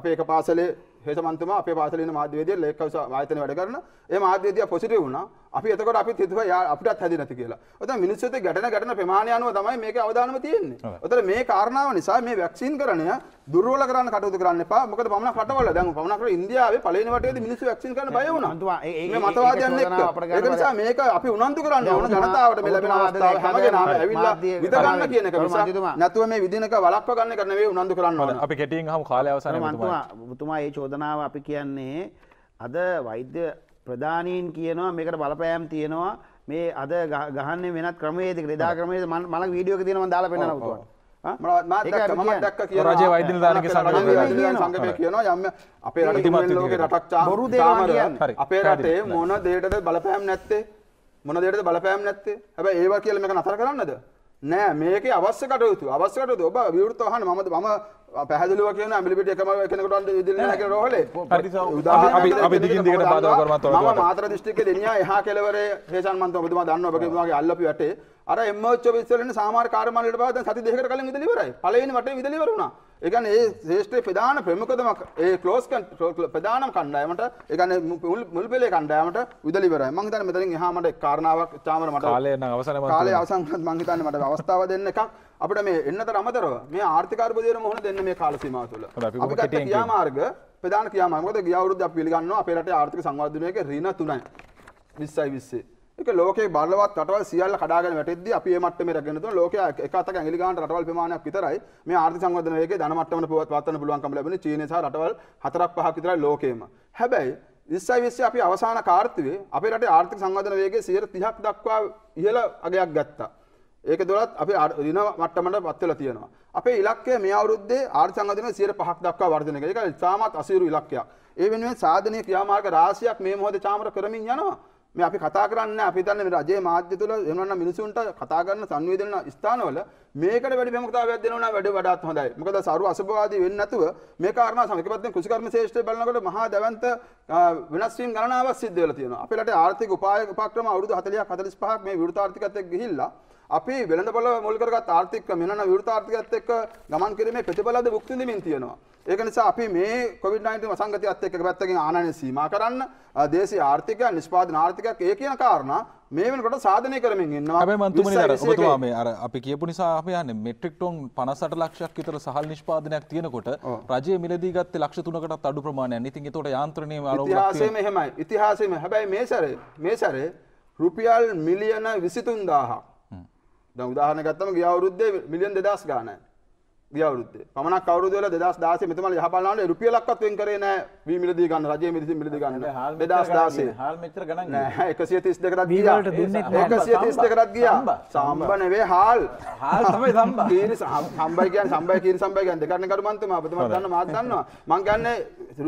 S3: අපේ එක පාසලේ හේසමන්තුමා අපේ පාසලේ ඉන්න මාධ්‍යවේදියා ලේකකවස ආයතනයේ වැඩ කරන ඒ මාධ්‍යවේදියා පොසිටිව් වුණා. අපි එතකොට අපිත් හිතුවා අපිටත් හැදෙන්නේ නැති කියලා. ඔතන මිනිස්සුත් ගැටෙන ගැටෙන ප්‍රමාණය අනුව තමයි මේකේ අවදානම තියෙන්නේ. ඔතන මේ කාරණාව නිසා මේ වැක්සින් කරණය දුර්වල කරන්න කටයුතු කරන්න එපා. මොකද පමණක් රටවල දැන් පමණක් රට ඉන්දියාවේ පළවෙනි වටේදී මිනිස්සු වැක්සින් කරන්න බය වුණා. අන්තිමා මේ මතවාදයන් එක්ක. ඒක නිසා මේක අපි උනන්දු කරන්න ඕන ජනතාවට මේ ලැබෙන අවස්ථාව හැමදේම ඇවිල්ලා විත ගන්න කියන එක නිසා නැතුව මේ විදිනක වළක්ව ගන්න එක නෙවෙයි උනන්දු කරන්න ඕන. අපි කෙටියෙන් අහමු කාලය
S2: අවසානයේ මතුමා. මතුමා මේ චෝදනාව අපි කියන්නේ අද වෛද්‍ය ප්‍රධානීන් කියනවා මේකට බලපෑම් තියෙනවා මේ අද ගහන්න වෙනත් ක්‍රමේදක ෙදා ක්‍රමේ මලක් වීඩියෝක තියෙනවා දාලා පෙන්න්නනවා. රජ වෛදධානක සංගම කියනවා යම අපේ රට ලෝක රටක්චා බොරු දේමරය අපේ රටේ
S3: මොන දේටද බලපෑම් නැත්තේ මොන දේට බලපෑම් නැත්තේ හැබ ඒවා කියල මේක නතර කරන්නද නෑ මේක අවස්්‍යකටයුතු අවස්්‍යකට ඔබ විවෘතහන ම ම පැහදලුව කියන මිිට එකම කෙනකට දන රෝහල මාතර දිෂ්ටික දෙනිය හා කෙලවර හේෂන්මන්ත බතුම දන්න ඔබගේ අල්ලපි වැටේ අර එම ච විස්සලන සාමාකාරමලට පද සති දෙකට කලින් විදලිවරයි පලන වට විදලිවරුණා එකන ඒ ශේෂ්ත්‍රයේ ප්‍රධාන ප්‍රමුඛතම ඒ ක්ලෝස් ප්‍රධානම කණ්ඩායමට ඒකනේ මුල් පෙළේ කණ්ඩායමට විදලි ඉවරයි. මම හිතන්නේ මෙතනින් එහා මට කාරණාවක් තාමර මට කාලය නම් අවසන් මම කාලය අවසන් කරත් මම හිතන්නේ මට අවස්ථාව දෙන්න එකක් අපිට මේ එන්නතර අමතරව මේ ආර්ථික අර්බුදයට මුහුණ දෙන්න මේ කාල සීමාව තුළ.
S1: අපි ගත්ත ක්‍රියාමාර්ග
S3: ප්‍රධාන ක්‍රියාමාර්ග මොකද ගිය අවුරුද්ද අපි පිළිගන්නවා අපේ රටේ ආර්ථික සංවර්ධනයේ ඍණ 3යි 20යි 20 එක ලෝකේ බලවත් රටවල් සියල්ල කඩාගෙන වැටෙද්දී අපි මේ මට්ටමේ රැගෙන තුන ලෝකයේ එක අතක ඇඟිලි ගන්න රටවල් ප්‍රමාණයක් විතරයි මේ ආර්ථික සංවර්ධන වේගයේ ධන මට්ටමන පවත්වන්න පුළුවන්කම ලැබෙන්නේ චීනය සහ රටවල් හතරක් පහක් විතරයි ලෝකයේම. හැබැයි 2020 අපි අවසාන කාර්තුවේ අපේ රටේ ආර්ථික සංවර්ධන වේගයේ 30ක් දක්වා ඉහළ අගයක් ගත්තා. ඒක දොලත් අපි දින මට්ටමට පත් වෙලා තියෙනවා. අපේ ඉලක්කය මේ අවුරුද්දේ ආර්ථික සංවර්ධනය 5% දක්වා වර්ධනය කළා. ඒක ඉතාමත් අසීරු ඉලක්කයක්. ඒ වෙනුවෙන් සාධනීය ක්‍රියාමාර්ග රාශියක් මේ මොහොතේ චාමර කරමින් යනවා. මේ අපි කතා කරන්නේ අපි දන්නේ මේ රජයේ මාධ්‍ය තුල එහෙම නැත්නම් මිනිසුන්ට කතා කරන සංවේදන ස්ථානවල මේකට වැඩි ප්‍රමුඛතාවයක් දෙනවා නම් වැඩ වඩාත් හොඳයි. මොකද සරු අසුභවාදී වෙන්නේ නැතුව මේ කාරණා සමීපපත්යෙන් කෘෂිකර්ම ශේෂ්ඨය බලනකොට මහා දැවන්ත වෙනස් වීම් ගණනාවක් සිද්ධ වෙලා තියෙනවා. අපේ රටේ ආර්ථික උපාය උපක්‍රම අවුරුදු 40ක් 45ක් මේ විරුද්ධාර්ථිකත්වයට ගිහිල්ලා අපි වෙළඳ බල මුල් කරගත් ආර්ථික ක්‍රම වෙනන විවෘත ආර්ථිකයත් එක්ක ගමන් කිරීමේ ප්‍රතිඵලද භුක්ති විඳින්න තියෙනවා. ඒක නිසා අපි මේ COVID-19 වසංගතයත් එක්ක පැත්තකින් ආනයනය සීමා කරන්න දේශීය ආර්ථිකය නිෂ්පාදන ආර්ථිකයක් ඒ කියන කාරණා මේ වෙනකොට සාධනය කරමින් ඉන්නවා. හැබැයි මම තුමනි අර ඔබතුමා මේ
S1: අර අපි කියපු නිසා අපි යන්නේ මෙට්‍රික් ටොන් 58 ලක්ෂයක් විතර සහල් නිෂ්පාදනයක් තියෙනකොට රජයේ මිලදී ගත්තේ ලක්ෂ 3කටත් අඩු ප්‍රමාණයක්. ඉතින් ඒතකොට යාන්ත්‍රණයේ ආරෝපණය ඉතිහාසයේම
S3: එහෙමයි. ඉතිහාසයේම හැබැයි මේ සැරේ මේ සැරේ රුපියල් මිලියන 23000ක් දැන් උදාහරණ ගත්තම ගිය අවුරුද්දේ මිලියන් 2000 ගාණයි. ගිය අවුරුද්දේ. පමණක් අවුරුදු වල 2016 මෙතුමාලා යහපල්ලාන්ට රුපියල් ලක්වත් වෙන් කරේ නැහැ වී මිලදී ගන්න රජයේ මිලදී මිලදී ගන්න. 2016. හාල් මෙච්චර ගණන් නෑ 132කටත් ගියා. 132කටත් ගියා. සම්බ නෙවෙයි හාල්. හාල් තමයි සම්බ. කීරි සම්බයි කියන්නේ සම්බයි කීරි සම්බයි කියන්නේ දෙකක්නේ කරු මන්තම ඔබතුමා දන්න මාත් දන්නවා. මං කියන්නේ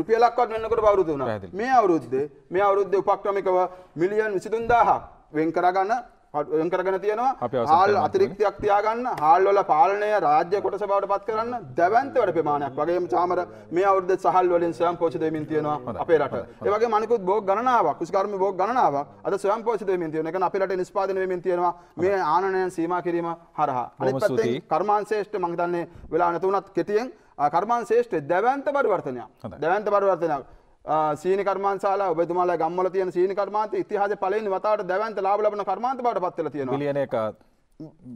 S3: රුපියල් ලක්වත් වෙන්නකොට අවුරුදු වුණා. මේ අවුරුද්දේ මේ අවුරුද්දේ උපක්‍රමිකව මිලියන් 23000ක් වෙන් කරගන්න පටුවම් කරගෙන තියෙනවා හාල් අතිරික්තියක් තියාගන්න හාල්වල පාලනය රාජ්‍ය කොටස බවට පත් කරන්න දැවන්තවට ප්‍රමාණයක් වගේ චාමර මේ අවුද සහල් වලින් සයම් පෝෂදයමින් තියෙනවා අපේ රට ඒවගේ මනිකුත් බෝග ගණනාවක් කුෂ්කර්ම බෝග ගණනාව අද සයම් පෝෂදයමින් තියෙන එක අපේ රට නිස්පාදනය වෙමින් තියෙනවා මේ ආනනයන් සීමා කිරීම හරහා අනිත් පැත්තෙන් කර්මාන්ශේෂ්ඨ මං දන්නේ වෙලා නැතුණත් කෙටියෙන් කර්මාන්ශේෂ්ඨ දැවන්ත පරිවර්තනයක් දැවන්ත පරිවර්තනයක් සීන කර්මාන්සාලා ඔබතුමාලා ගම්වල තියෙන සීන කර්මාන්ත ඉතිහාසයේ පළවෙනි වතාවට දැවැන්ත ලාභ ලබන කර්මාන්ත බවට පත් වෙලා තියෙනවා. බිලියන එක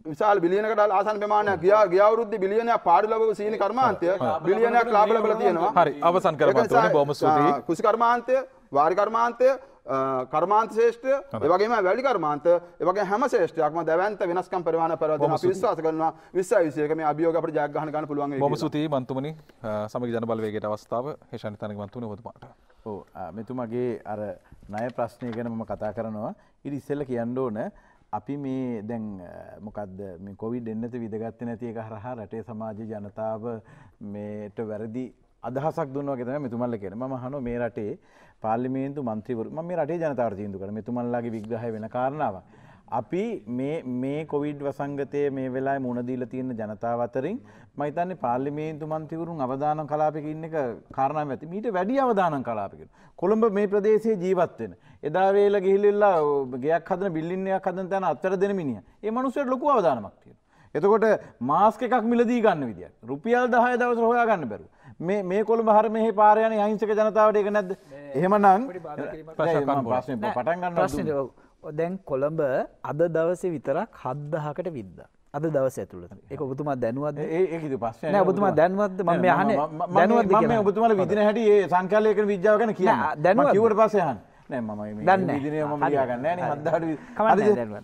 S3: විශාල බිලියනකට ආසන්න ප්‍රමාණයක් ගියා ගිය අවුරුද්දේ බිලියනයක් පාඩු ලැබුව සීන කර්මාන්තය බිලියනයක් ලාභ ලැබලා තියෙනවා. හරි අවසන් කරගන්න ඕනේ බොහොම ස්තුතියි. කුසි කර්මාන්තය වාරි කර්මාන්තය කර්මාන්ත ශේෂ්ඨය එවගේම වැඩි කර්මාන්ත එවගේ හැම ශේෂ්ඨයක්ම දැවන්ත වෙනස්කම් පරිමාණ පරවදන අපි විශ්වාස කරනවා 2021 මේ අභියෝග අපිට ජය ගන්න ගන්න පුළුවන් වෙයි. බොහොම
S1: ස්තුතියි මන්තුමනි සමගි ජනබලවේගයට අවස්ථාව හේෂානි තනගේ මන්තුමනි ඔබතුමාට. ඔව් මෙතුමාගේ අර ණය ප්‍රශ්නය
S4: ගැන මම කතා කරනවා. ඉතින් ඉස්සෙල්ලා කියන්න ඕන අපි මේ දැන් මොකක්ද මේ කොවිඩ් එන්නත විදගත්ත නැති එක හරහා රටේ සමාජ ජනතාව මේට වැරදි අදහසක් දුන්නවගේ තමයි මෙතුමල්ල කියන මම හනෝ මේ රටේ පාර්ලිමේන්තු මන්ත්‍රීවරු මම මේ රටේ ජනතාවට තීන්දුව කරා මෙතුමන්ලාගේ විග්‍රහය වෙන කාරණාවක්. අපි මේ මේ කොවිඩ් වසංගතය මේ වෙලා මුණදීල තියෙන ජනතාව අතරින් මහිතන්නේ පාර්ලිමේන්තු මන්තිවරුන් අවධානම් කලාපික ඉන්න එක කාරණාව ඇති මීට වැඩි අවධානම් කලාපිකට කොළඹ මේ ප්‍රදේශයේ ජීවත්වෙන එදා වේල ගිහිල්ලා ගෙයක් හදන බිල්ඩින්නයක් හදන තැන අත්තර දෙන මිනිහ ඒ මනුස්සයට ලොකු අවධානමක් තියෙනවා එතකොට මාස්ක එකක් මිලදී ගන්න විදියක් රුපියල් 10 දවස් හොයා ගන්න බැරුව මේ
S5: කොළඹ හරමෙහි පාරයන අහිංසක ජනතාවට එක නැද එහෙමනම්
S1: ප්‍රශ්න පටන්ගන්න
S5: දැන් කොළඹ අද දවස විතරක් හද්දහකට විද්ද. අද දවස ඇතුළ එක ඔබතුමා දැනුවත් ඒ පස් ඔබතුමා දැන්වත් ම හන දැනුවත්
S4: ඔබතුමල විදින හැට ඒ සංකලයක විද්‍යාවගන කිය දැනුව කිවට පසයහන් නෑ ම දන්න ගන්න හදහට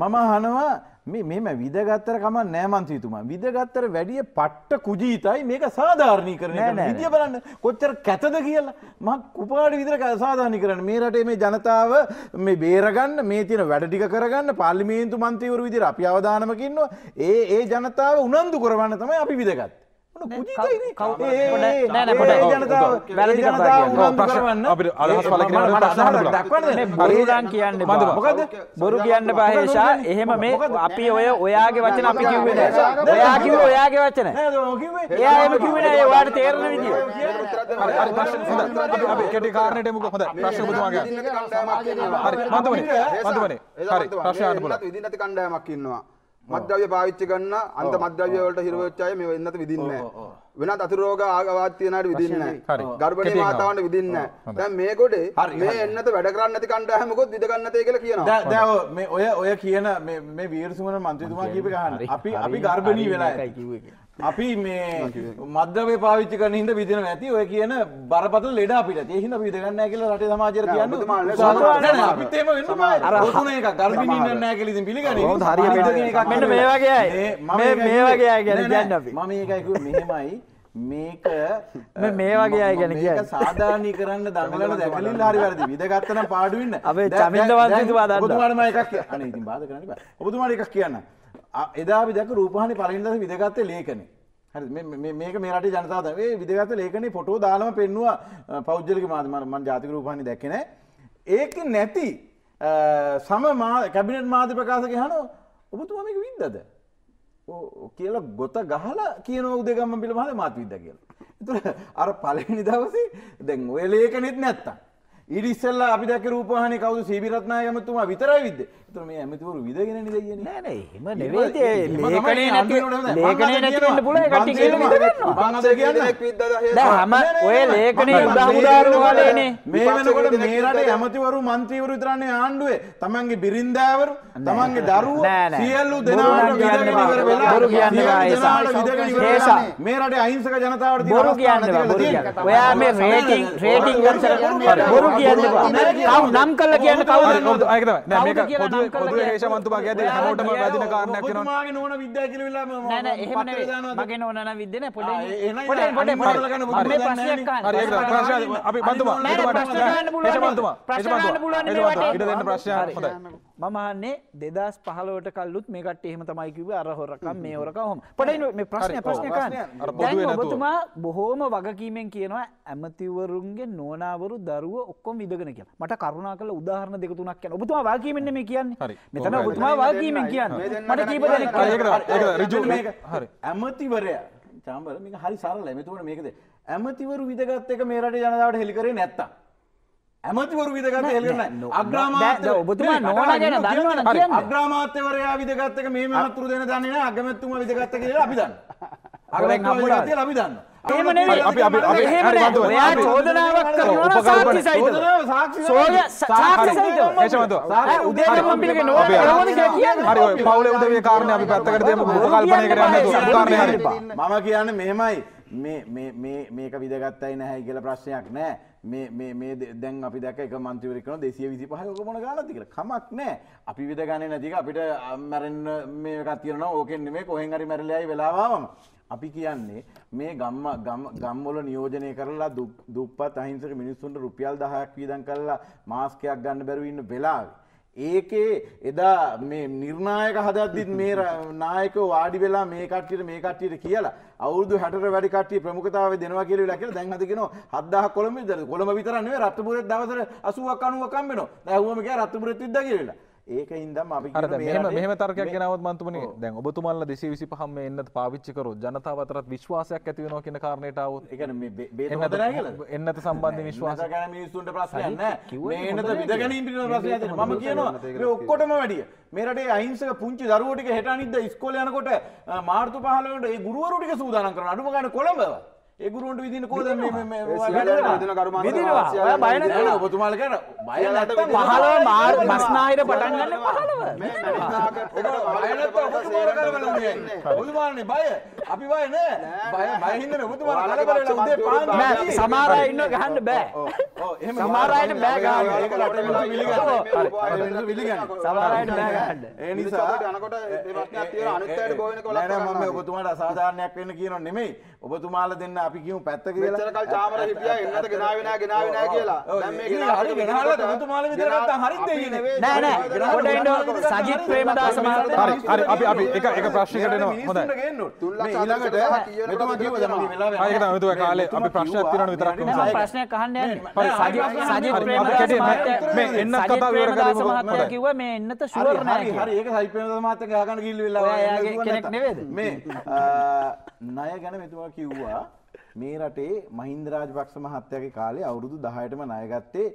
S4: මම හනවා මේ මෙම විදගත්තර කමන් නෑමන්සේතුමා විදගත්තර වැඩිය පට්ට කුජීතයි මේක සාධාරණී කරන විදිිය බලන්න කොච්චර කැතද කියලා මක් කුපාඩි විදර සාධානි කරන මේ රටේ මේ ජනතාව මේ බේරගන්න මේ තින වැඩටික කරගන්න පාලිමේන්තු මන්තීවරු විදිර අපි අවධානමකින්නවා ඒ ඒ ජනතාව උනන්දු කරවන්න තමයි අපි විදගත්. බොරුදන් කියන්න මොකද බොරු කියන්න පහේෂා එහෙම මේ අපි ඔය ඔයාගේ වචන අපි කිව්වෙන ඔයා කිව ඔයාගේ වචන එයා එම කිවෙන ඒවාට තේරණ
S1: විදිය කෙටි කාරණයට මුක හොඳ ප්‍රශ්න බුතුමාගේ හරි මතමනේ මතමනේ හරි ප්‍රශ්න අහන්න පුළුවන්
S3: විදිහට කණ්ඩායමක් ඉන්නවා මද්‍රව්‍ය පාවිච්චි කරන අන්ත මද්‍රව්‍ය වලට හිර වෙච්ච අය මේව එන්නත විඳින්නේ නැහැ. වෙනත් අතුරු රෝග ආඝාත තියනාට විඳින්නේ නැහැ. ගර්භණී මාතාවන්ට විඳින්නේ නැහැ. දැන් මේ ගොඩේ මේ එන්නත වැඩ කරන්නේ නැති කණ්ඩායමකොත් විඳ ගන්න නැතේ කියලා කියනවා.
S4: දැන් ඔය ඔය කියන මේ මේ වීරසුමන මන්ත්‍රීතුමා කියපේ ගහන්න. අපි අපි ගර්භණී වෙලා. අපි මේ මධ්‍යවේ පාවිච්චි කරන හිද විදින ඇති ඔය කියන බරපත ලෙඩ අපිට හිද විදගන්න කියල රට සමාජර කියන්න ගල්න්න කලින් පිළිගන හරි මේවාගේ මේවාගේ ගැන මම ඒකයිකු මෙහෙමයි මේක මේ වගේ අය ගැන කිය සාධානය කරන්න දඟලන දැකලින් හරිවැරදි විදගත්තන පාඩුවන්න අපේ චමින්දවන්තු බාදන්න තුමාටම එකක් අන ඉතින් බාද කරන්න ඔබතුමාට එකක් කියන්න එදා විදක රූපහනි පලින්දස විදගත්තේ ලේකනේ මේක මේරට ජනතාවේ විදගත ලේකනේ පොටෝ දාලම පෙන්නවා පෞද්ජලික මාධමරමන් ජාතික රූපහනි දැක්කන ඒක නැති සම කැබිනට මාධ්‍ය ප්‍රකාශක හනු ඔබතුමම වින්දද කියල ගොත ගහල කියන උදගම පිළබහල මාත් විද කියල තුර අර පලනි දවසේ දැන් ඔය ලේකනෙත් නැත්තා ඉරිස්සල්ල අපි දැක රූපහනි කවු සීවිරත්නායමතුමා විතරයි විද්ද ඇත්තම මේ ඇමතිවරු විදගෙන නිදගෙන නෑන එම හම ඔය ලේකනේ උදාරවාලනේ මේ වනකොට මේරට ඇමතිවරු මන්ත්‍රීවරු විතරන්නේ ආණ්ඩුවේ තමන්ගේ බිරින්දාවර තමන්ගේ දරු සියල්ලු දෙනාට මේරට අහිංසක ජනතාවට බොරු
S5: කියන්න ඔයා මේ රේටිං රේටිං ගොරු කියන්න නම් කල්ල කියන්න කවු ඇ පොදුවේ
S1: හේෂමන්තුමාගේ දේ හැමෝටම වැදින කාරණයක්
S5: වෙනවා. ඔබතුමාගේ නෝන විද්‍යා කියලා වෙලා මම නෑ නෑ එහෙම නෙවෙයි. මගේ නෝන නම් විද්‍යා නෑ පොඩේ පොඩේ පොඩේ පොඩේ මේ ප්‍රශ්නයක් ගන්න. හරි ඒක ප්‍රශ්න අපි බන්තුමා ඊට වඩා හේෂමන්තුමා හේෂමන්තුමා ඊට දෙන්න ප්‍රශ්න හොඳයි. මම අහන්නේ 2015ට කල්ලුත් මේ කට්ටිය එහෙම තමයි කිව්වේ අර හොරකම් මේ හොරකම් ඔහොම. පොඩ්ඩයි මේ ප්‍රශ්නේ ප්‍රශ්නේ කන්නේ. ඔබතුමා බොහොම වගකීමෙන් කියනවා ඇමතිවරුන්ගේ නෝනාවරු දරුවෝ ඔක්කොම විදගෙන කියලා. මට කරුණාකරලා උදාහරණ දෙක තුනක් කියන්න. ඔබතුමා වගකීමෙන් නෙමෙයි කියන්නේ. මෙතන ඔබතුමා වගකීමෙන් කියන්නේ. මට කීප දෙනෙක් හරි. ඇමතිවරයා චාම්බර මේක හරි සරලයි. මෙතුමා මේකද
S4: ඇමතිවරු විදගත් එක මේ රටේ ජනතාවට හෙලි කරේ නැත්තම්. ඇමතිවරු විදගත එල්ගන්න අග්‍රාමාත ඔබතුමා නොනගෙන දන්නවන අග්‍රාමාත්‍යවරයා විදගත්තක මේ මහතුරු දෙන දන්නන අගමැත්තුම විදගත්ත කියලා අපිදන්න අග ලබිදන්න
S2: පවල උදේ
S1: කාරණය අපි පැත්තකට දෙම කල්පනය කරන්න මම
S4: කියන්න මෙහෙමයි මේක විදගත්තයි නැහැ කියල ප්‍රශ්නයක් නෑ මේ දැන් අපි දැක එක මන්තිවරකන දෙසිය විසි පහයක මොන ගානතිකර කමක් නෑ අපි විද ගණය නැතික අපිට අම්මැරෙන් මේ කතියරන ඕකෙන් මේ කොහෙන් හරි මැරලයි වෙලාවාම අපි කියන්නේ මේ ගම්ම ගම්වල නියෝජනය කරලා දුප්පත් අහිංසක මිනිස්සුන්ට රුපියල් දහයක් වීදන් කරලා මාස්කයක් ගන්න බැරවන්න වෙලාවේ ඒකේ එදා මේ නිර්ණායක හදද්දිත් මේ නායක වාඩි වෙලා මේ කට්ටියට මේ කට්ටියට කියලා අවුරුදු 60ට වැඩි කට්ටිය ප්‍රමුඛතාවය දෙනවා කියලා කියලා දැන් අද කියනවා 7000 කොළඹ විතර කොළඹ විතර නෙවෙයි රත්නපුරේ දවසට 80ක් 90ක් හම්බ වෙනවා දැන් ඇහුවම කියනවා රත්නපුරේ 30 කියලා ඒක ඉදම් අපි අර මෙම මෙම තර්කයක්
S1: ගෙනවත් මන්තුමන දැන් ඔබතුමල්ල දෙසේ විසි පහම එන්න පාවිච්චිකරු ජනතාවතරත් විශ්වාසයක් ඇතිවෙනවා කියන කාරණයටාවත් එන්නත සම්බන්ධ විශ්වාස
S4: මිනිස්සුන්ට ප්‍රශ්යන්න ඒනත විදගනින් පිට ප්‍රශ්ය ම කියනවා ඔක්කොටම වැඩිය මේරටේ අහිංසක පුංචි දරුවටික හෙට අනිද ස්කොලයනකොට මාර්තු පහලට ඒ ගුරුවරුටික සූදානන් කරන අඩුම ගන කොළඹවා ඒගුරුන්ට විදින කෝද විදිනවා බයන ඔබතුමාල කර බයනට පහල මාර් මස්නාහිර පටන්ගන්න පහලව ඔබ බයනත ඔබ සේර කරවල ඔබතුමාලනේ බය අපි බය නෑ බය බය හින්දා ඔබතුමාලා කලබල වෙලා උදේ පාන් නෑ සමහර අය ඉන්නවා ගහන්න බෑ ඔව් එහෙම සමහර අයට බෑ ගහන්න ඒක රටේ මිනිස්සු පිළිගන්න පිළිගන්න සමහර අයට බෑ ගහන්න ඒ නිසා ඔබට
S3: අනකොට මේ ප්‍රශ්නයක් තියෙනවා අනිත් අයට ගොවින කොලක් නෑ මම
S4: ඔබතුමාට අසාධාරණයක් වෙන්න කියනෝ නෙමෙයි ඔබතුමාලා දෙන්න අපි කියමු පැත්ත කියලා මෙච්චර කල් චාමර හිටියා එන්නද ගෙනාවේ නෑ ගෙනාවේ නෑ කියලා දැන් මේක හරි ගෙනහලා ඔබතුමාලා විතර ගත්තා
S3: හරිද දෙන්නේ නෑ නෑ පොඩ්ඩක් ඉන්න සජිත් ප්‍රේමදාස මහත්තයා හරි හරි අපි අපි එක එක
S1: ප්‍රශ්නයකට එනවා
S5: හොඳයි ඊළඟට මෙතුමා කියව දැන් ආයෙක තමයි
S1: මෙතුමා කාලේ අපි ප්‍රශ්නයක් තියෙනවා විතරක් නිසා ප්‍රශ්නයක්
S5: අහන්න යන්නේ මේ එන්න කතා විවර කරමු මහත්තයා කිව්වා මේ එන්නත ෂුවර් නෑ කියලා හරි ඒක සයි ප්‍රේමදාස මහත්තයා ගහ ගන්න ගිල්ල වෙලා ඔයාගේ කෙනෙක් නෙවෙයිද මේ
S4: ණය ගැන මෙතුමා කිව්වා මේ රටේ මහින්ද රාජපක්ෂ මහත්තයාගේ කාලේ අවුරුදු 10ටම ණය ගත්තේ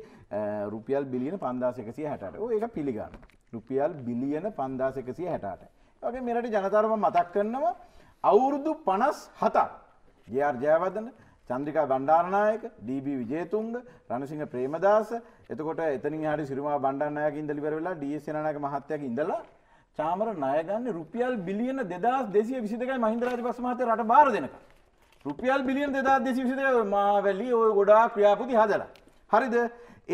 S4: රුපියල් බිලියන 5160ට. ඕ ඒක පිළිගන්න. රුපියල් බිලියන 5160ට. ඒ වගේ මේ රටේ ජනතාව මතක් කරනවා අවුරුදු පනස් හතක් ජයාර් ජයවදන චන්ද්‍රිකා බණ්ඩාරනායක ඩීබී විජේතුන්ග රණසිංහ ප්‍රේමදාස එතකොට එතනින් හරි සිරුමා බණ්ඩාරනායක ඉඳලිවර වෙලා ඩීඑස් සේනානායක මහත්තයාගේ ඉඳලා චාමර ණය ගන්න රුපියල් බිලියන 2222යි මහින්ද රාජපක්ෂ මහත්තයා රට බාර දෙනකම් රුපියල් බිලියන 2222 මාවැලි ඔය ගොඩාක් ක්‍රියාපති හදලා හරිද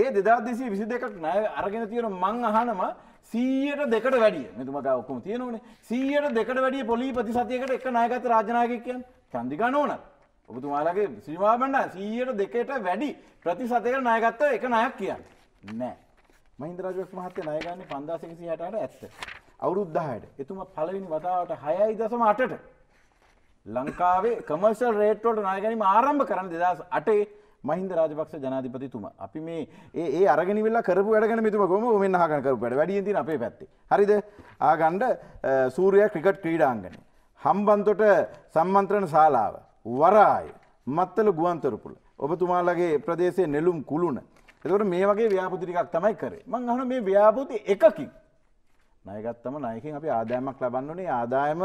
S4: ඒ 2222ක් ණය අරගෙන තියෙන මං අහනවා සීයට දෙකට වැඩිය මෙතුමට ඔක්කොම තියෙනවනේ සීයට දෙකට වැඩිය පොලි ප්‍රතිසතියකට එක නායකත රාජනායකයන් චන්දිකා නෝනත් ඔබතුමාලගේ සිරිවාබණ්ඩ සීයට දෙකට වැඩි ප්‍රතිසතයක නායකත්ව එක නායක් කියන්න නෑ මහින්දරජක් මහත්‍ය නායගන්නේ පන්දාසකසි හටට ඇත්ත අවුරුද්ධහයට එතුම පලවිනි වතාවට හයයි දසම අටට ලංකාවේ කමර්ශල් රේට්ටෝට නායගැනීම ආරම්භ කරන්න දෙදස් අටේ මහින්ද රාජපක්ෂ ජනාධිපතිතුමා. අපි මේ ඒ ඒ අරගෙන ඉවිල්ලා කරපු වැඩ ගැන මෙතුමා කොහොම මෙන්න අහගෙන කරපු වැඩ වැඩියෙන් තියෙන අපේ පැත්තේ. හරිද? ආගණ්ඩ සූර්යා ක්‍රිකට් ක්‍රීඩාංගණය. හම්බන්තොට සම්මන්ත්‍රණ ශාලාව. වරාය. මත්තල ගුවන්තොරපුල. ඔබතුමාලගේ ප්‍රදේශයේ නෙළුම් කුළුණ. එතකොට මේ වගේ ව්‍යාපෘති ටිකක් තමයි කරේ. මං අහන මේ ව්‍යාපෘති එකකින් නයගත්තම නයකින් අපි ආදායමක් ලබන්නනේ ආදායම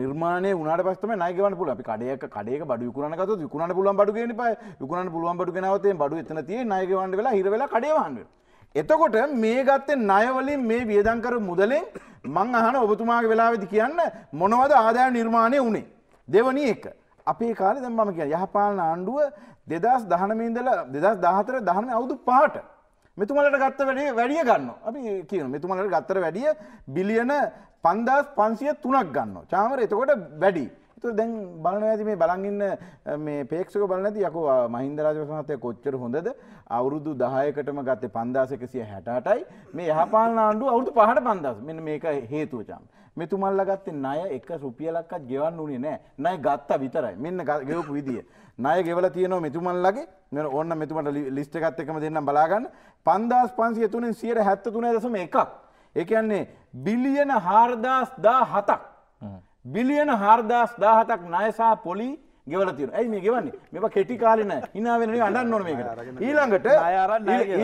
S4: නිර්මාණය වුණට පස්සම නයගවන්න පුළුවන් අපි කඩයක කඩේක බඩු විකුණන ගත්තොත් විකුණන්න පුළුවන් බඩු ගේන්න එපා විකුණන්න පුළුවන් බඩු ගෙනාවොත් එම් බඩු එතන තියෙයි ණය ගෙවන්න වෙලා හිර වෙලා කඩේ වහන්න එතකොට මේ ගත්තේ ණය වලින් මේ වියදම් කරපු මුදලෙන් මං අහන ඔබතුමාගේ වෙලාවේදී කියන්න මොනවද ආදායම නිර්මාණය වුණේ දෙවනි එක අපේ කාලේ දැන් මම කියන යහපාලන ආණ්ඩුව 2019 ඉඳලා 2014 19 අවුරුදු 5ට මෙතුමලට ගත්ත වැඩේ වැඩිය ගන්න අපි කියන මෙතුමලට ගත්තර වැඩිය බිලියන පන්දස් පන්සිය තුනක් ගන්න චාමර එතකොට වැඩි තු දැන් බලන ඇති මේ බලගන්න මේ පේක්ෂක බලනැති යකු මහින්දරජපසමතය කොච්චර හොඳද අවුරුදු දහයකටම ගත්තේ පන්දාසකසිය හැටටයි මේ යහපාලන ආණ්ඩු අවුරුදු පහට පන්දස් මෙ මේක හේතුවචාම් මෙතුමල්ල ගත්තේ ණය එක රුපියලක්වත් ගෙවන්න උනේ නැහැ. ණය ගත්තා විතරයි. මෙන්න ගෙවපු විදිය. ණය ගෙවලා තියෙනවා මෙතුමන්ලගේ. මෙන්න ඕන්න මෙතුමන්ට ලිස්ට් එකත් එක්කම දෙන්නම් බලා ගන්න. 5503 න් 173.1ක්. ඒ කියන්නේ බිලියන 4017ක්. බිලියන 4017ක් ණය සහ පොලි ගෙවල තියෙන. ඇයි මේ ගෙවන්නේ? මේවා කෙටි කාලේ නෑ. hina වෙන නේ අඬන්න ඕන මේකට. ඊළඟට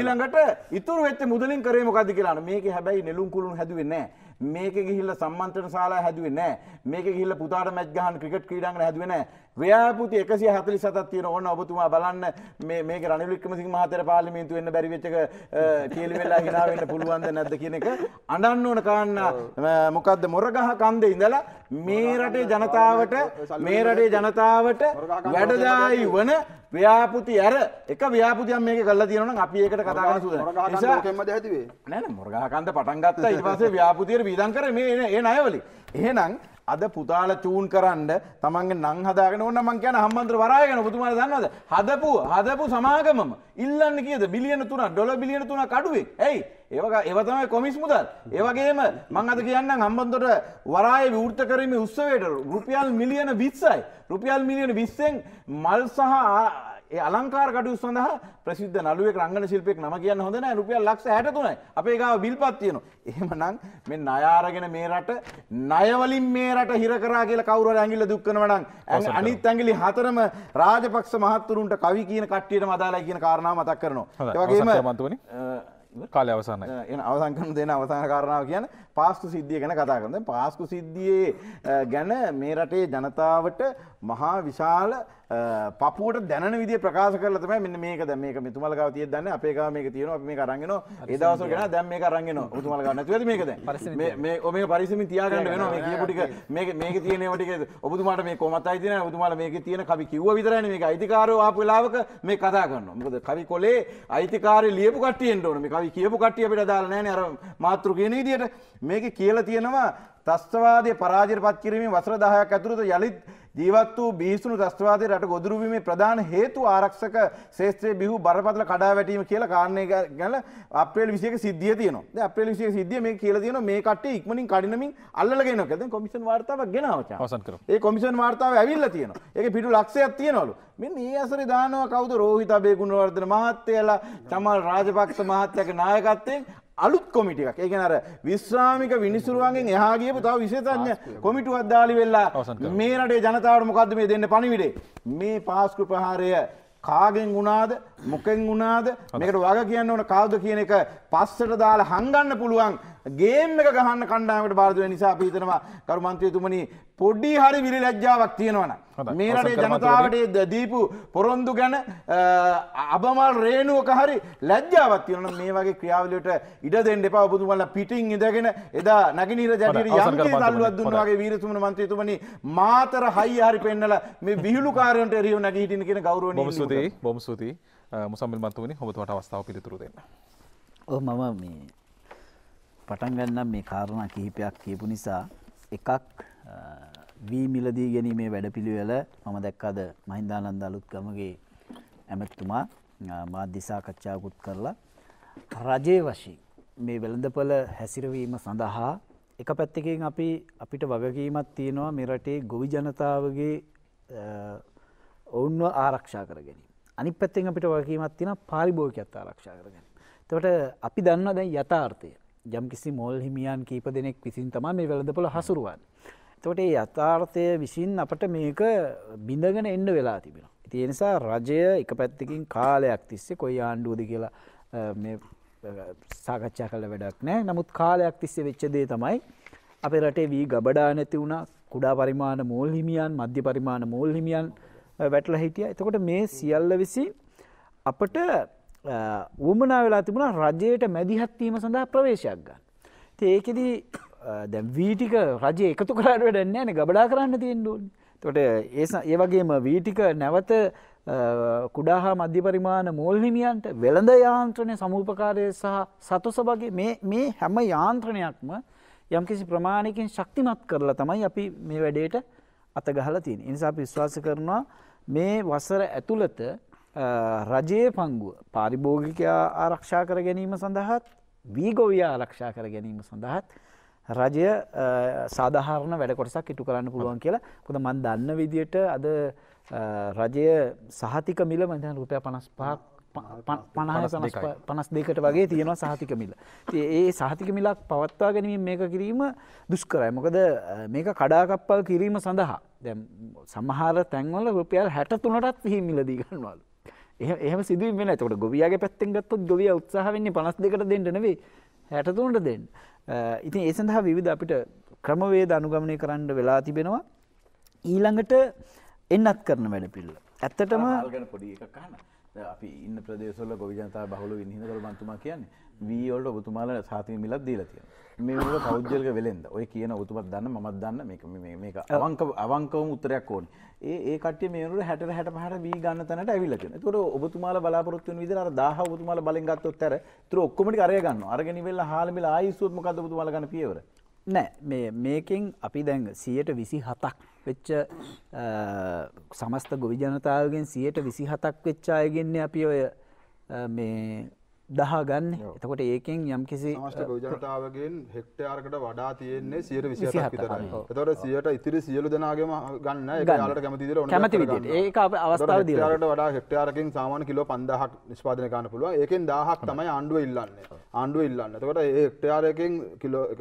S4: ඊළඟට ඉතුරු වෙච්ච මුදලින් කරේ මොකද්ද කියලා අහන. මේකේ හැබැයි නෙළුම් කුළුණු හැදුවේ නෑ. මේක ගිහිල්ලා සම්මන්ත්‍රණ ශාලා හැදුවේ නැහැ. මේක ගිහිල්ලා පුතාට මැච් ගහන්න ක්‍රිකට් ක්‍රීඩාංගන හැදුවේ නැහැ. ව්‍යාපෘති 147ක් තියෙන ඕන ඔබතුමා බලන්න මේ මේක රනිල් වික්‍රමසිංහ මහතර පාර්ලිමේන්තුව වෙන්න බැරි වෙච්ච එක කේලි වෙලා hina වෙන්න පුළුවන්ද නැද්ද කියන එක අඬන්න ඕන කාන්න මොකද්ද මොරගහ කන්දේ ඉඳලා මේ රටේ ජනතාවට මේ රටේ ජනතාවට වැඩදායි වන ව්‍යාපෘති අර එක ව්‍යාපෘතියක් මේක කරලා තියෙනවා නම් අපි ඒකට කතා කරන්න සූදානම්.
S3: නිසා
S4: මොරගහ කන්ද පටන් ගත්තා ඊට පස්සේ ව්‍යාපෘතියට වීදම් කරේ මේ ඒ ණයවලි. එහෙනම් අද පුතාල චූන් කරන්න තමන්ගේ නං හදාගෙන ඕන මං කියන හම්බන්තර වරායගෙන ඔබතුමාලා දන්නවද හදපු හදපු සමාගමම ඉල්ලන්නේ කීයද බිලියන 3ක් ඩොලර් බිලියන 3ක් අඩුවේ එයි ඒවක ඒව තමයි කොමිස් මුදල් ඒ වගේම මං අද කියන්නම් හම්බන්තොට වරාය විවෘත කිරීමේ උත්සවයට රුපියල් මිලියන 20යි රුපියල් මිලියන 20න් මල් සහ ඒ අලංකාර කඩු සඳහා ප්‍රසිද්ධ නළුවේ රංගන ශිල්පයක් නම කියන්න හොඳ නෑ රුපියල් ලක්ෂ 63යි. අපේ ගාව බිල්පත් තියෙනවා. එහෙමනම් මේ ණය අරගෙන මේ රට ණය වලින් මේ රට හිර කරා කියලා කවුරු හරි ඇඟිල්ල දුක් කරනවා නම් අනිත් ඇඟිලි හතරම රාජපක්ෂ මහත්තුරුන්ට කවි කියන කට්ටියටම අදාළයි කියන කාරණාව මතක් කරනවා. ඒ
S1: වගේම කාල අවසානයි
S4: එ අවසංකන දෙන අවසාන කාරණාව කියන පාස්කු සිද්ධිය ගැන කතා කරද පාස්කු සිද්ධියේ ගැන මේ රටේ ජනතාවට මහා විශාල පපුුවට දැන විදි ප්‍රකාශ කරලතම මෙන්න මේක දැ මේක මතුමල්ගව තිය දන්න අපේ මේක තියන මේ රගෙන ඒදවස කෙන දැම් මේ රගෙන තුමල්ග නැතුව මේකද ඔම පරිසම තියාගන්න වෙන කියපටික මේක තියනවටක ඔබතුමාට මේ කොමත් අයිතින තුමාල මේක තියන කවි කිව විතරන මේ අයිතිකාර ආපුලාවක මේ කතා කරන්න මොකද කවි කොලේ අයිතිකාර ලියපු කටියෙන් ඕන මේ කවි කියපු කටියට දාලනෑ අර මාතෘ කියන විදියට මේක කියල තියෙනවා තස්තවාදය පරාජයට පත් කිරීම වසර දහයක් ඇතුරද යළිත් ජීවත් වූ බිහිසුණු ත්‍රස්තවාදී රට ගොදුරුවීමේ ප්‍රධාන හේතු ආරක්ෂක ශේත්‍රයේ බිහි බරපතල කඩාවැටීම කියලා කාරණේ ගැන අප්‍රේල් 21 සිද්ධිය තියෙනවා. දැන් අප්‍රේල් 21 සිද්ධිය මේක කියලා තියෙනවා මේ කට්ටිය ඉක්මනින් කඩිනමින් අල්ලලා ගේනවා කියලා. දැන් කොමිෂන් වාර්තාවක් ගෙනාවා චා. අවසන් කරමු. ඒ කොමිෂන් වාර්තාව ඇවිල්ලා තියෙනවා. ඒකේ පිටු ලක්ෂයක් තියෙනවලු. මෙන්න ඒ අසරේ දානවා කවුද රෝහිත අබේගුණවර්ධන මහත්තයලා, චමල් රාජපක්ෂ මහත්තයාගේ නායකත්වයෙන් අලුත් කොමිටි එකක් ඒකන අර විශ්‍රාමික විනිසුරුවන්ගෙන් එහා ගියපු තව විශේෂඥ කොමිටුවක් දාලි වෙල්ලා මේ රටේ ජනතාවට මොකද්ද මේ දෙන්න පණිවිඩේ මේ පාස්කෘ ප්‍රහාරය කාගෙන් වුණාද මොකෙන් වුණාද මේකට වග කියන්න ඕන කවුද කියන එක පස්සට දාලා හංගන්න පුළුවන් ගේම් එක ගහන්න කණ්ඩායමට බාර දුන නිසා අපි හිතනවා කරු මන්ත්‍රීතුමනි පොඩි හරි විලිලැජ්ජාවක් තියෙනවනම් මේ රටේ ජනතාවට දීපු පොරොන්දු ගැන අබමල් රේණුවක හරි ලැජ්ජාවක් තියෙනවා මේ වගේ ක්‍රියාවලියට ඉඩ දෙන්න එපා ඔබතුමන්ලා පිටින් ඉඳගෙන එදා නගිනීර ජටියට යම් තල්ලුවක් දුන්නා වගේ වීරතුමන මන්ත්‍රීතුමනි මාතර හයිය හරි පෙන්නලා මේ විහිළුකාරයන්ට එරියව නැගී හිටින්න කියන ගෞරවණීය බොහොම ස්තුතියි
S1: බොහොම ස්තුතියි මුසම්මිල් මන්තුමනි ඔබතුමාට අවස්ථාව පිළිතුරු දෙන්න.
S5: ඔව් මම මේ පටන් ගන්නම් මේ කාරණා කිහිපයක් කියපු නිසා එකක් වී මිලදී ගැනීමේ වැඩපිළිවෙල මම දැක්කද මහින්දානන්ද අලුත්ගමගේ ඇමැත්තුමා මාධ්‍ය සාකච්ඡාවකුත් කරලා රජයේ වශයෙන් මේ වෙළඳපළ හැසිරවීම සඳහා එක පැත්තකින් අපි අපිට වගකීමක් තියෙනවා මේ රටේ ගොවි ජනතාවගේ ඔවුන්ව ආරක්ෂා කර ගැනීම. අනිත් පැත්තෙන් අපිට වගකීමක් තියෙනවා පාරිභෝගිකයත් ආරක්ෂා කර ගැනීම. එතකොට අපි දන්නවා දැන් යථාර්ථය. යම්කිසි මොල් හිමියන් කීප දෙනෙක් විසින් තමා මේ වෙළඳපොළ හසුරුවන්. එතකොට ඒ අථාර්ථය විසින් අපට මේක බිඳගෙන එන්න වෙලා තිබෙන. ඉති නිසා රජය එක පැත්තිකින් කාලයක් තිස්සේ කොයි ආණ්ඩුවද කියලා සාකච්ඡා කළ වැඩක් නෑ නමුත් කාලයක් තිස්සේ වෙච්චදේ තමයි අප රටේ වී ගබඩා නැති වුණ කුඩා පරිමාණ මෝල් හිමියන් මධ්‍ය පරිමාණ මෝල් හිමියන් වැටල හිටිය එතකොට මේ සියල්ල විසි අපට වුමනා වෙලා තිබුණ රජයට මැදිහත්වීම සඳහා ප්‍රවේශයක් ගන්න. ති ඒකෙදී දැ වීටික රජය එකතු කරට වැඩන්න න ගබඩා කරන්න තියෙන්ඩුවන් තොට ඒ ඒවගේම වීටික නැවත කුඩා හා මධ්‍ය පරිමාණ මෝල්හිමියන්ට වෙළඳ යාන්ත්‍රණය සමූපකාරය සහ සතු සබගේ මේ හැම යාන්ත්‍රණයක්ම යම්කිසි ප්‍රමාණයකින් ශක්තිමත් කරලා තමයි අපි මේ වැඩේට අතගහල තින්. ඉනිසා පිස්වාස කරනවා මේ වසර ඇතුළත රජයේ පංගුව පාරිභෝගිකයා ආරක්ෂා කර ගැනීම සඳහත් වීගොවයා ආරක්ෂා කර ගැනීම සඳහත් රජය සාධාරණ වැඩකොටසක් ඉටු කරන්න පුළුවන් කියලා කොද මන් දන්න විදියට අද රජය සහතික මිල මඳන් රුපය පනස් පහක් පනස් දෙකට වගේ තියෙනවා සහතික මිල. ඒ සහතික මිලක් පවත්වා ගැනීම මේක කිරීම දුස්කරයි. මොකද මේක කඩාකප්පල් කිරීම සඳහා. දැ සමහර තැන්වල රුපියල් හැට තුනටත් හි මිලදී ගන්නවලු. එහෙම සිදුවීම වෙනවා. එතකොට ගොවියාගේ පැත්තෙන් ගත්තොත් ගොවියා උත්සාහ වෙන්නේ 52ට දෙන්න නෙවෙයි 63ට දෙන්න. ඉතින් ඒ සඳහා විවිධ අපිට ක්‍රමවේද අනුගමනය කරන්න වෙලා තිබෙනවා. ඊළඟට එන්නත් කරන වැඩපිළිවෙල. ඇත්තටම
S4: පොඩි එකක් අහන්න. අපි ඉන්න ප්‍රදේශවල ගොවි ජනතාව බහුලව ඉන්න හින්දා මම තුමා කියන්නේ වීෝල්ට ඔබතුමාල සාතිය මිලත් දීලා තියෙන මේ පෞද්ජල්ක වෙලෙන්ද ඔය කියන ඔතුමත් දන්න මත් දන්න මේක අවංක අවංකවම උත්තරයක් ඕන ඒ කට මේරු හැට හැට පහට වී ගන්න තැනට ඇවිලකෙන තුොට ඔබතුමාල බලාපොරත්තු විදර දාහ ඔබතුමාල බලගත්තොත් තැර තුර ඔක්කමට අරයගන්න අරගෙන වෙල්ලා හාමිල ආයිසුත් මොකද ඔබතුමාලගන පියවර
S5: නෑ මේකෙන් අපි දැන් සියයට විසි හතක් වෙච්ච සමස්ත ගොවිජනතාවගෙන් සියයට විසි හතක් වෙච්චායගෙන්න්නේ අපි ඔය මේ දහගන්න එතකොට ඒකෙන් යම් කිසි ජනතාවගෙන්
S3: හෙක්ටයාර්කට වඩා තියෙන්නේ සියට විසිහක් විතරයි තොට සියට ඉතිරි සියලු දෙනාගම ගන්න ගලට කැමතිදර කැමති විට ඒක අවස්ථාව දිරට වඩා හෙක්ටයාරකින් සාමාන කිලෝ පන්දහක් නිස්පාදන ගන්න පුළුව ඒකෙන් දාහක් තමයි ආණ්ඩුව ඉල්ලන්නේ ආණ්ඩුව ඉල්ලන්න තකට ඒක්ටයාරයකින්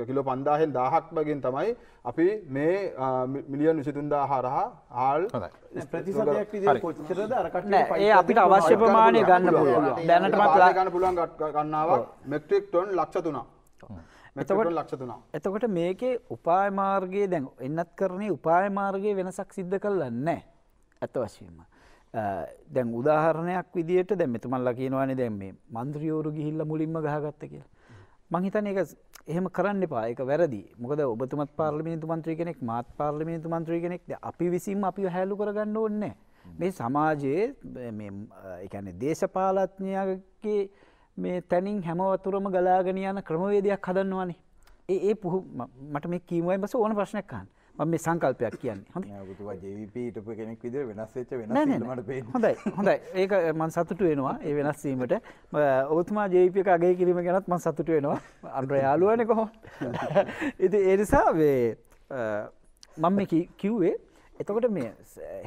S3: කිලෝ පන්දාහෙල් දාහක් වගින් තමයි අපි මේ මිලියන් විසිතුන්දා හරහා ආල් ඒ අපිට අවශ්‍ය ප්‍රමාණය ගන්න පුළුව දැනටමත් ගන්න පුළුවන් ගන්නාවක් මෙක්ට්‍රික් ටොන් ලක්ෂ
S5: තුනා එතකොට ලක්ෂතුනා. එතකොට මේකේ උපායමාර්ගයේ දැන් එන්නත් කරනේ උපායමාර්ගයේ වෙනසක් සිද්ධ කරලා නැහැ. අත වශයෙන්ම. දැන් උදාහරණයක් විදිට දැ මෙතුමල්ල කියනවානේ දැන් මේ මන්ද්‍රියෝරු ගිහිල්ල මුලින්ම ගහගත්ත කියල. මහිතන එක එහෙම කරන්න පායක වැරදි මොකද ඔබතුමත් පාර්ලිමිතු මන්ත්‍රී කෙනෙක් මත් පාර්ලිමිතු මන්ත්‍රී කෙනෙක් අපි විසින් අපි හැලු කරගන්න ඕන්නේ. මේ සමාජයේ එකන දේශපාලත්ඥයගේ මේ තැනින් හැමවතුරම ගලාගෙනයන ක්‍රමවේදයක් හදන්නවානේ. ඒ ඒ පුහ මට මේ කීමවයි බස ඕන ප්‍රශ්නයක්කාන්න. මේ සංකල්පයක් කියන්නේ
S4: හොඳ ජීවිපීටපු කෙනෙක් විදිර වෙනස් වෙච්ච වෙනට
S5: පේ හොඳයි හොඳයි ඒක මන් සතුට වෙනවා ඒ වෙනස්වීමට ඔවතුමා ජීවිපික අගේ කිරීම ගැනත් මන් සතුට වෙනවා අන්ට යාලුවන කොහො ඉති ඒනිසා වේ මං මේ කිව්වේ එතකොට මේ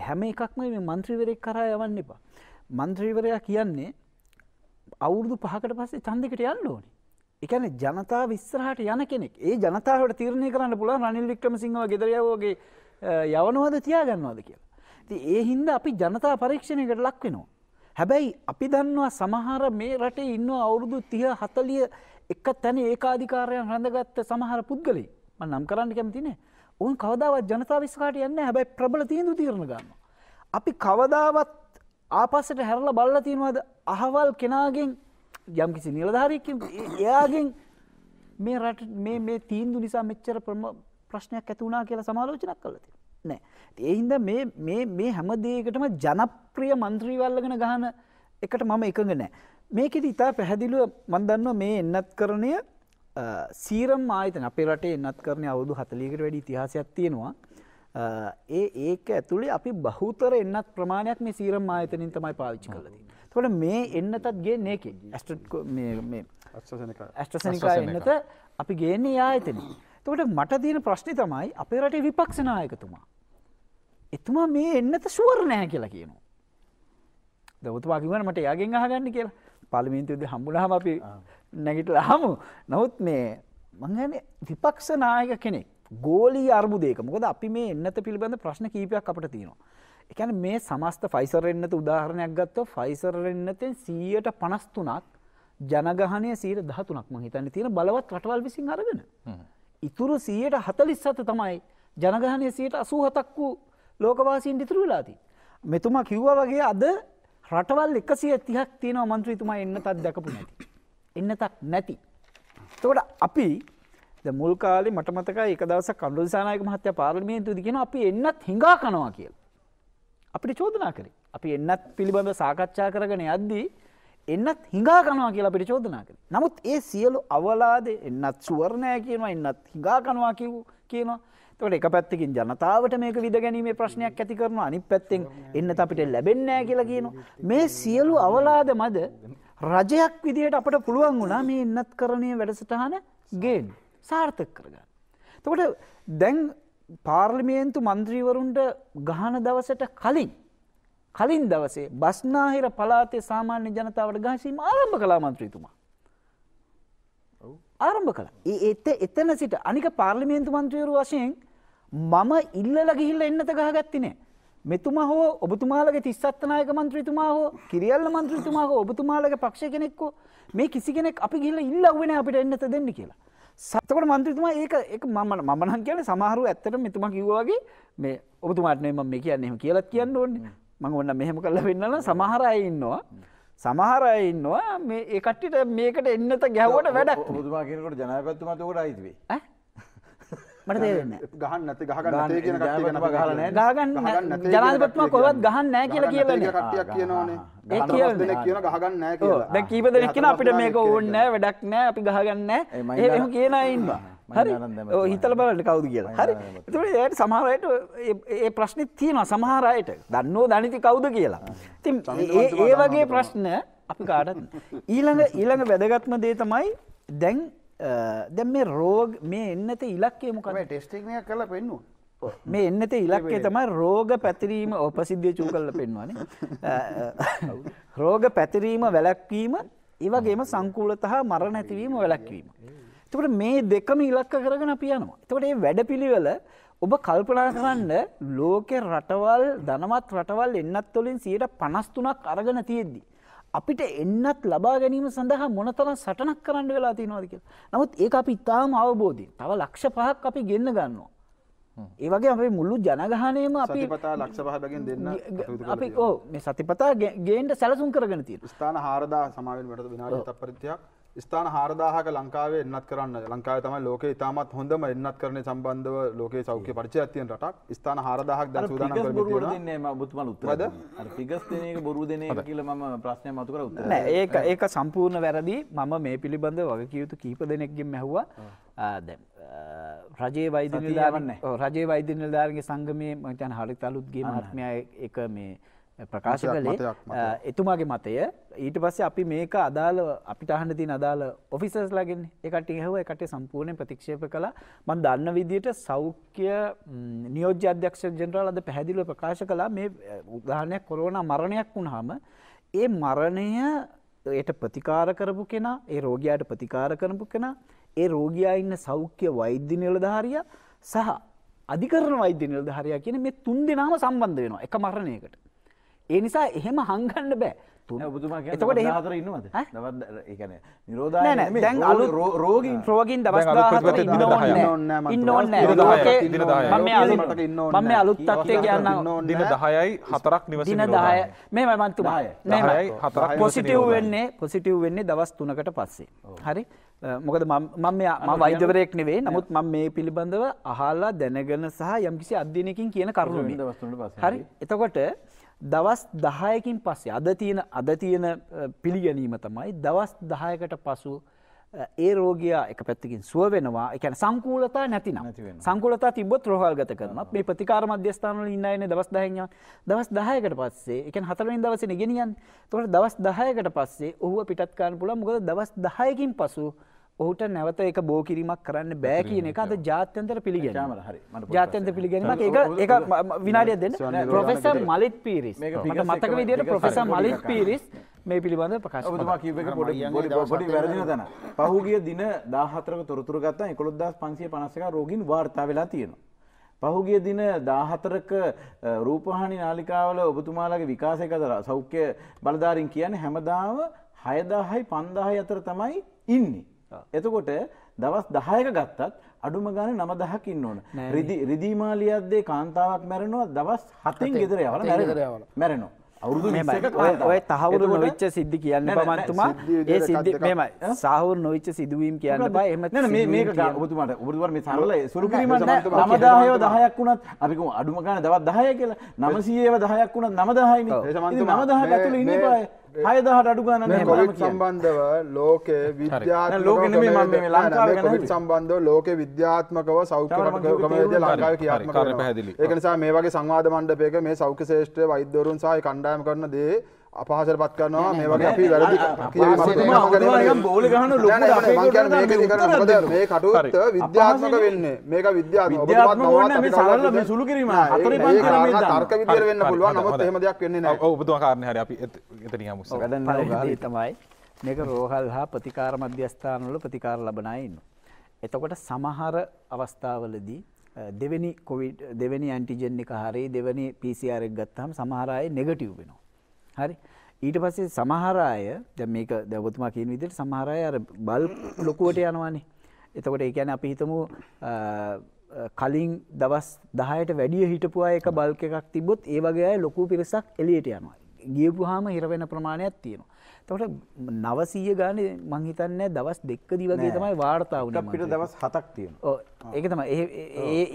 S5: හැම එකක්ම මේ මන්ත්‍රීවරෙක් කරා යවන්න එපා මන්ත්‍රීවරයා කියන්නේ අවුරුදු පහකට පස්සේ චන්දකට යන්න ඕනි එකන ජනතාව විස්සරහට යන කෙනෙක් ඒ ජනතාවට තීරණය කරන්න පුළා රනිල් වික්‍රම සිංහව ගෙදරයාවෝගේ යවනවාද තියාගන්නවාද කියලා. ති ඒ හින්ද අපි ජනතා පරීක්ෂණයකට ලක් වෙනවා. හැබැයි අපි දන්නවා සමහර මේ රටේ ඉන්න අවුරුදු තිය හතලිය එක තැන ඒකාධිකාරයන් රඳගත්ත සමහර පුද්ගලි ම නම් කරන්න කැමතින ඔවන් කවදාවත් ජනතා විස්කාට යන්න හැබැයි ප්‍රබල තියඳු තීරණ ගන්න. අපි කවදාවත් ආපස්සට හැරල බල්ල තියෙනවාද අහවල් කෙනාගෙන් යම් කිසි නිලධාරයක එයාගෙන් මේ රට මේ තීන්දු නිසා මෙච්චර ප්‍රම ප්‍රශ්නයක් ඇතිවුණා කියලා සමාලෝචනක් කලති. නෑ ඒහින්ද මේ හැමදේකටම ජනප්‍රිය මන්ත්‍රීවල්ලගෙන ගහන එකට මම එකඟ නෑ. මේකෙද ඉතා පැහැදිලුව මන්දන්න මේ එන්නත් කරණය සීරම් ආයතන අපේ රටේ එන්නත් කරනය අවුදු හතලීකට වැඩි තිහාසයක් තියෙනවා. ඒ ඒක ඇතුළේ අපි බහුතර එන්නත් ප්‍රමාණයක් මේ සීරම් ආයතනින් තමයි පාවිච්චි කලදී. තොට මේ එන්නතත් ගේන්නේ එක ඇස්ටසනිකා එන්නත අපි ගේන්නේ ආයතන තකට මට දීන ප්‍රශ්නි තමයි අපේ රටේ විපක්ෂනායකතුමා එතුමා මේ එන්නත සුවර නෑ කියලා කියනවා දවතුවා කිවන මට යාගෙන් අහගන්න කියලා පලිමින්තුද හම්බුණහම අපි නැගිටල හමු නවත් මේ මංගන විපක්ෂනායක කෙනෙක් ගෝලී අර්බුදයක මොකද අපි මේ එන්නත පිළිබඳ ප්‍රශ්න කීපයක් අපට තියෙනවා එකන මේ සමස්ත ෆයිසර් එන්නත උදාහරණයක් ගත්ව ෆයිසර් එන්නතෙන් සීයට පනස්තුනක් ජනගහනය සීර දහතුනක්ම හිතන්න තියෙන බලවත් රටවල් විසින් අරගෙන. ඉතුරු සීයට හතලිස් සත තමයි ජනගහනය සීට අසූහතක් වූ ලෝකවාසින් ඉතුරු වෙලාති. මෙතුමා කිව්වා වගේ අද රටවල් එකසිය තිහක් තියෙන මන්ත්‍රීතුමා එන්න තත් දැකපු නැති. එන්න තක් නැති. තකොට අපි මුල්කාලි මටමතක එකදස කණඩුසානායක මහත්‍ය පාර්මේන්තුදගෙන අපි එන්නත් හිඟා කනවා කියලා. අපිට චෝදනා කරේ. අපි එන්නත් පිළිබඳ සාකච්ඡා කරගෙන යද්දී එන්නත් හිඟා කනවා කියලා අපිට චෝදනා කරේ. නමුත් ඒ සියලු අවලාද එන්නත් සුවර්ණෑ කියනවා එන්නත් හිඟා කනවා කිව් කියනවා. තොට එක පැත්තිකින් ජනතාවට මේක විද ගැනීමේ ප්‍රශ්නයක් ඇති කරන අනි පැත්තෙන් එන්න අපිට ලැබෙන්නෑ කියලා කියනවා. මේ සියලු අවලාද මද රජයක් විදිහට අපට පුළුවන් වුණා මේ එන්නත් කරණය වැඩසටහන ගේන් සාර්ථක කරගන්න. තකොට දැන් පාර්ලිමේන්තු මන්ත්‍රීවරුන්ට ගහන දවසට කලින් කලින් දවසේ බස්නාහිර පලාතේ සාමාන්‍ය ජනතාවට ගහසීම ආරම්භ කලා මන්ත්‍රීතුමා. ආරම්භ කළ ඒත එතන සිට අනික පාර්ලිමේන්තු මන්ත්‍රීවරු වශයෙන් මම ඉල්ලල ගිහිල්ල එන්නත ගහගත්තිනේ. මෙතුමා හෝ ඔබතුමාලගේ තිස්සත්නායක මන්ත්‍රීතුමා හෝ කිරියල්ල මන්ත්‍රීතුමා හෝ ඔබතුමාලගේ පක්ෂ කෙනෙක්කෝ මේ කිසි කෙනෙක් අපි ගිල්ල ඉල්ලවෙන අපිට එන්නත දෙන්න කියලා. සතකට මන්ත්‍රතුමා ඒක එක මම මමනන් කියන සමහරු ඇත්තට මෙතුම කිව්වාගේ මේ ඔබතුමාටනේ ම මේ කියන්නේ එම කියලත් කියන්න ඕන්න මඟ ඔන්න මෙහෙම කල්ල වෙන්නල සමහරයිඉන්නවා. සමහරයින්නවා මේ එකට්ටිට මේකට එන්නත ගැවට වැඩ පුතුමා කියනකට ජනපත්තුමතකට අයිතිවේ. මට තේරෙන්නේ ගහන්න නැති ගහගන්න නැති කියන කට්ටිය
S3: ගැන ගහලා නැහැ ගහගන්න ජනාධිපතිතුමා කොහෙවත්
S5: ගහන්න නැහැ කියලා කියලානේ කට්ටියක් කියනෝනේ ඒ කියන්නේ කියන ගහගන්න නැහැ කියලා දැන් කීප දෙනෙක් කියන අපිට මේක ඕනේ නැහැ වැඩක් නැහැ අපි ගහගන්න නැහැ එහෙම කියන අය ඉන්නවා හරි ඔය හිතලා බලන්න කවුද කියලා හරි ඒතකොට ඒකට සමහර අයට ඒ ප්‍රශ්නේ තියෙනවා සමහර අයට දන්නෝ දනිති කවුද කියලා ඉතින් ඒ වගේ ප්‍රශ්න අපි කාටත් ඊළඟ ඊළඟ වැදගත්ම දේ තමයි දැන් දැ මේ රෝග මේ එන්නත ඉලක්කේ මොකද ටෙස්ටක්නය කල පෙන්නු මේ එන්නත ඉලක්කේ තමයි රෝග පැතිරීම ඔපසිද්ධිය චූ කල්ල පෙන්වාන රෝග පැතිරීම වැලැක්වීම ඒවගේම සංකූලතහා මර නැතිවීම වැලැක්වීම. තකට මේ දෙකම ඉලක්ක කරගෙන පියනවා. තකට ඒ වැඩ පිළිවෙල ඔබ කල්පනා කරන්න ලෝකෙ රටවල් දනවත් රටවල් එන්නත් තොලින් සියයට පනස්තුනක් අරගෙන තියෙද්දී. අපිට එන්නත් ලබා ගැනීම සඳහා මොනතරම් සටනක් කරන්න වෙලා තියෙනවාද කියලා. නමුත් ඒක අපි ඉතාම අවබෝධයෙන් තව ලක්ෂ පහක් අපි ගෙන්න ගන්නවා. ඒ වගේ අපේ මුළු ජනගහනයම අපි පතා ලක්ෂ පහකින් දෙන්න අපි ඕ මේ සතිපතා ගේන්ට සැලසුම්
S3: කරගෙන තියෙන ස්ථාන හාරදා සමාවෙන් වැට විනාඩ තපරිත්‍යයක් ස්ථාන හාරදාහක ලංකාවේ එන්නත් කරන්න ලංකාව තමයි ලෝක ඉතාමත් හොඳම එන්නත් කරන සම්බන්ධව ලෝක සෞඛ්‍ය පරිචයත්තියෙන් රටක් ස්ථාන හාරදාහක් ද සූදාන බතුමල් උත්ද පිගස්නක බොරු දෙනය කියල ම
S4: ප්‍රශ්නය මතුකර උත් ඒ ඒක
S5: සම්පූර්ණ වැරදි මම මේ පිළිබඳ වගකියයුතු කීප දෙනෙක්ගෙන් මැහවා දැම් රජයේ වෛද නිධාරන්න රජයේ වෛද්‍ය නිධාරගේ සංගමය මචන් හරිතලුත්ගේ මහත්මය එක මේ ප්‍රකාශ කළේ එතුමාගේ මතය ඊට පස්සේ අපි මේක අදාළ අපිට අහන්න තියෙන අදාළ ඔෆිසර්ස්ලාගෙන් ඒකට ඉහුව ඒකට සම්පූර්ණයෙන් ප්‍රතික්ෂේප කළා මම දන්න විදිහට සෞඛ්‍ය නියෝජ්‍ය අධ්‍යක්ෂ ජෙනරාල් අද පැහැදිලිව ප්‍රකාශ කළා මේ උදාහරණයක් කොරෝනා මරණයක් වුණාම ඒ මරණය ඒට ප්‍රතිකාර කරපු කෙනා ඒ රෝගියාට ප්‍රතිකාර කරපු කෙනා ඒ රෝගියා ඉන්න සෞඛ්‍ය වෛද්‍ය නිලධාරියා සහ අධිකරණ වෛද්‍ය නිලධාරියා කියන මේ තුන් දෙනාම සම්බන්ධ වෙනවා එක මරණයකට ඒ නිසා එහෙම හංගන්න බෑ එතකොට හතර ඉන්නවද ඒකන
S4: නිරෝධ දැන් අලු රෝගින්
S5: රෝගින් දවස් ඉන්න ඕන්න මම අලුත් තත්වය කියන්න දින දහයයි හතරක් නිවස දින දාය මේ මමන්තුමාය නයි හතරක් පොසිටව් වෙන්නේ පොසිටව් වෙන්නේ දවස් තුනකට පස්සේ හරි මොකද මම වෛද්‍යවරයෙක් නෙවේ නමුත් මම මේ පිළිබඳව අහලා දැනගෙන සහ යම්කිසි අධ්‍යනකින් කියන කරුණු හරි එතකොට දවස් දහයකින් පස්සේ අද තියෙන අද තියෙන පිළිගැනීම තමයි දවස් දහයකට පසු ඒ රෝගයා එක පැත්තිකින් සුව වෙනවා එකන සංකූලතා නැතින සංකූලතා තිබොත් රෝහල් ගත කරනත් මේ ප්‍රතිකාර මධ්‍යස්ථානල ඉන්නන දවස් දහයන දවස් දහයකට පස්සේ එක හතරවෙන් දවසෙන ගෙනියන් තොට දවස් දහයකට පස්සේ ඔහුව පිටත්කාන්න පුළ මුගද දවස් දහයකින් පසු ඔහුට නැවත එක බෝ කිරීමක් කරන්න බෑ කියන එක අද ජාත්‍යන්තර පිළිගෙන ජාත්‍යන්ත පිළිගැනීම ඒ එක විනාඩිය දෙන්න පොෆෙස මලිත් පිරිස් මතක විදියට පොෆෙස මලිත් පිරිස් මේ පිළිබඳ ප්‍රකාශ පොඩි වැරදින තන පහුගිය දින
S4: දාහතරක තොරතුර ගත්තා එකොළොද්දස් පන්සිය පනස්සක රෝගීන් වාර්තා වෙලා තියෙනවා පහුගිය දින දාහතරක රූපහානි නාලිකාවල ඔබතුමාලගේ විකාශය කතර සෞඛ්‍ය බලධාරින් කියන්නේ හැමදාම හයදාහයි පන්දාහයි අතර තමයි ඉන්නේ එතකොට දවස් දහයක ගත්තත් අඩුම ගාන නම දහකින්න ඕන රිදිමාලියද්දේ කාන්තාවක් මැරෙනවා දවස් හතින් ගෙදර යවල මැරදරයවල මැරෙනවා ඔය තහවුරු නොවිච්ච
S5: සිද්ධි කියන්න පමන්තුමා ඒ සිද්ධි මෙමයි සහවුර නොවිච්ච සිදුවීම් කියන්න බා එම මේක ඔබතුමට උරුවර මේ සරල සුරුකිරීම නමදාහයෝ දහයක් වුණත් අපිකම
S4: අඩුම ගාන දවත් දහය කියලා නමසීයව දහයක් වුණත් නමදාහයිනි නමදාහ ඇතුළ ඉන්න පාය
S3: හයදහට අඩු ගන්න සම්බන්ධව ලෝක විද්‍යා ලෝක සම්බන්ධ ලෝක විද්‍යාත්මකව සෞඛ්‍යමද ලංකාව කියාත්ම පැදිලි එකනිසා මේ වගේ සංවාධ මණ්ඩපයක මේ සෞඛ්‍ය ශේෂ්ත්‍ර වෛද්‍යවරුන් සහය කණ්ඩායම කරන දේ අපහසරපත් කරනවා මේ වගේ අපි වැරදි මේ කටුත්ත විද්‍යාත්මක වෙන්න මේක විද්‍යාත්මක සුළු කිරීම තර්ක විදියට වෙන්න පුළුවන් නමුත් එහෙම
S5: දෙයක් වෙන්නේ නැහැ ඔව් ඔබතුමා කාරණේ හරි අපි එතන යමු වැඩ තමයි මේක රෝහල් හා ප්‍රතිකාර මධ්‍යස්ථානවල ප්‍රතිකාර ලබන අය ඉන්නවා එතකොට සමහර අවස්ථාවලදී දෙවෙනි කොවිඩ් දෙවෙනි ඇන්ටිජන් එක හරි දෙවෙනි PCR එක ගත්තාම සමහර අය නෙගටිව් වෙනවා හරි. ඊට පස්සේ සමහර අය දැන් මේක දැන් ඔබතුමා කියන විදිහට සමහර අය අර බල්බ් ලොකුවට යනවානේ. එතකොට ඒ කියන්නේ අපි හිතමු කලින් දවස් 10ට වැඩිය හිටපු අය එක බල්ක් එකක් තිබ්බොත් ඒ වගේ අය ලොකු පිරිසක් එළියට යනවා. ගියපුහාම හිරවෙන ප්‍රමාණයක් තියෙනවා. තවට නවසීය ගාන මංහිතන්න දවස් දෙක්කදි වගේ තමයි වාර්තාවට පිට දවස් හතක් තියෙන ඒක තම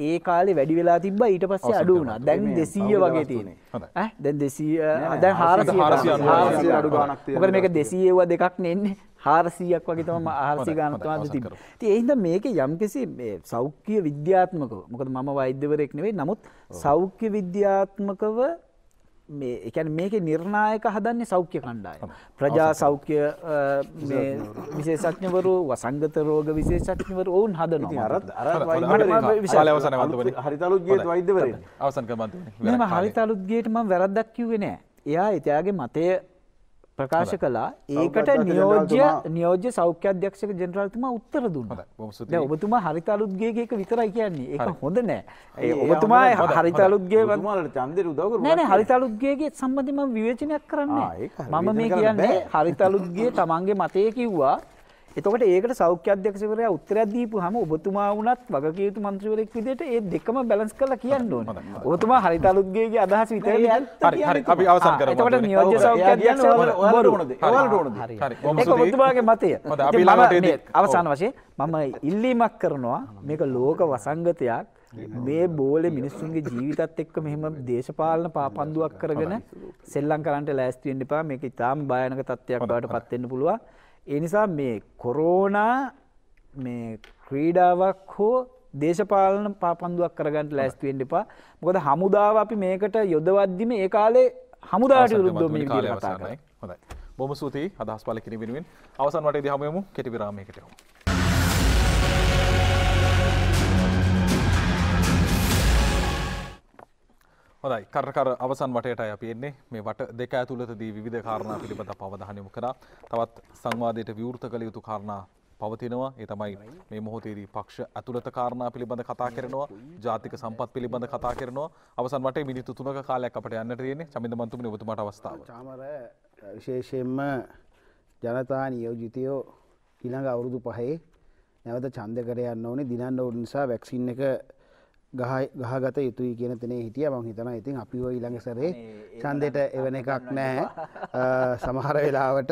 S5: ඒ කාලේ වැඩි වෙලා තිබ ඊට පස්සේ අඩුුණ දැන් දෙසීය වගේ තියෙන දැන් දෙසීය අද හාර අඩු ගානක් මේක දෙසීයව දෙකක් නෙන්නේ හාරසීයක් වගේ තම ආහාරසි ගානතවාද තිබ ති එහිද මේක යම්කිසි සෞඛ්‍ය විද්‍යාත්මකව මොකද මම වෛද්‍යවරෙක් නෙවේ නමුත් සෞඛ්‍ය විද්‍යාත්මකව මේ එකැන මේක නිර්ණායක හදන්නේ සෞඛ්‍ය කණ්ඩායම. ප්‍රජා සෞඛ්‍ය විශේෂඥවරු වසංගත රෝග විශේෂඥවරු ඔවුන් හදනවා. හරිතලුත්ගේ වෛද්‍යවර අවසන් මම හරිතලුත්ගේට ම වැරද්දක් කිව්වේ නෑ. එයා එතයාගේ මතය ප්‍රකාශ කළා ඒකට නියෝජ්‍ය නියෝජ්‍ය සෞඛ්‍ය අධ්‍යක්ෂක ජෙනරාල්තුමා උත්තර දුන්නා. දැන් ඔබතුමා හරිත අලුත්ගේ එක විතරයි කියන්නේ. ඒක හොඳ නෑ. ඒ ඔබතුමා හරිත අලුත්ගේ ඔබතුමාලට ඡන්දෙට උදව් කරපු නෑ නෑ හරිත අලුත්ගේ සම්බන්ධයෙන් මම විවේචනයක් කරන්නේ මම මේ කියන්නේ හරිත අලුත්ගේ තමන්ගේ මතය කිව්වා. එතකොට ඒකට සෞඛ්‍ය අධ්‍යක්ෂවරයා උත්තරයක් දීපුවාම ඔබතුමා වුණත් වගකීතු මන්ත්‍රීවරයෙක් විදිහට ඒ දෙකම බැලන්ස් කරලා කියන්න ඕනේ. ඔබතුමා හරිත අලුත්ගේගේ අදහස් විතරයි හරි හරි අපි අවසන් කරමු. එතකොට නියෝජ්‍ය සෞඛ්‍ය අධ්‍යක්ෂවරයා ඔයාලට ඕනද? ඔයාලට ඕනද? හරි. ඒක ඔබතුමාගේ මතය. අපි ළඟට එන්නේ අවසාන වශයෙන් මම ඉල්ලීමක් කරනවා මේක ලෝක වසංගතයක් මේ බෝලේ මිනිස්සුන්ගේ ජීවිතත් එක්ක මෙහෙම දේශපාලන පාපන්දුවක් කරගෙන සෙල්ලම් කරන්නට ලෑස්ති වෙන්න එපා මේක ඉතාම භයානක තත්ත්වයක් බවට පත් වෙන්න පුළුවන් ඒ නිසා මේ කොරෝනා මේ ක්‍රීඩාවක් හෝ දේශපාලන පාපන්දුවක් කරගන්නට ලැස්තිවෙන්ඩ එපා මොකද හමුදාව අපි මේකට යොදවද්දිම ඒ කාලේ හමුදාට යුරුද්දම කතා කරයි
S1: හොඳයි බොම සූති අදහස් පල කිරිවෙනුවෙන් අවසන් වට දහමයමු කෙටිවිරාමයකටව. හොඳයි කරකර අවසන් වටයට අපි එන්නේ මේ වට දෙක ඇතුළතදී විවිධ කාරණා පිළිබඳ පවධානය යොමු කරා. තවත් සංවාදයට විවෘත කළ යුතු කාරණා පවතිනවා. ඒ තමයි මේ මොහොතේදී පක්ෂ ඇතුළත කාරණා පිළිබඳ කතා කරනවා. ජාතික සම්පත් පිළිබඳ කතා කරනවා. අවසන් වටේ මිනිත්තු 3ක කාලයක් අපට යන්නට තියෙන්නේ. චමින්ද මන්තුමනි ඔබතුමාට අවස්ථාව.
S2: චාමර විශේෂයෙන්ම ජනතා නියෝජිතයෝ ඊළඟ අවුරුදු 5 නැවත ඡන්දකර යන්න ඕනේ. දිනන්න ඕන නිසා වැක්සින් එක ගහගත යුතුයි කියන තනේ හිටිය මං හිතන ඉතින් අපිව ඊළඟ සැරේ චන්දෙට එවන එකක් නැහැ සමහර වෙලාවට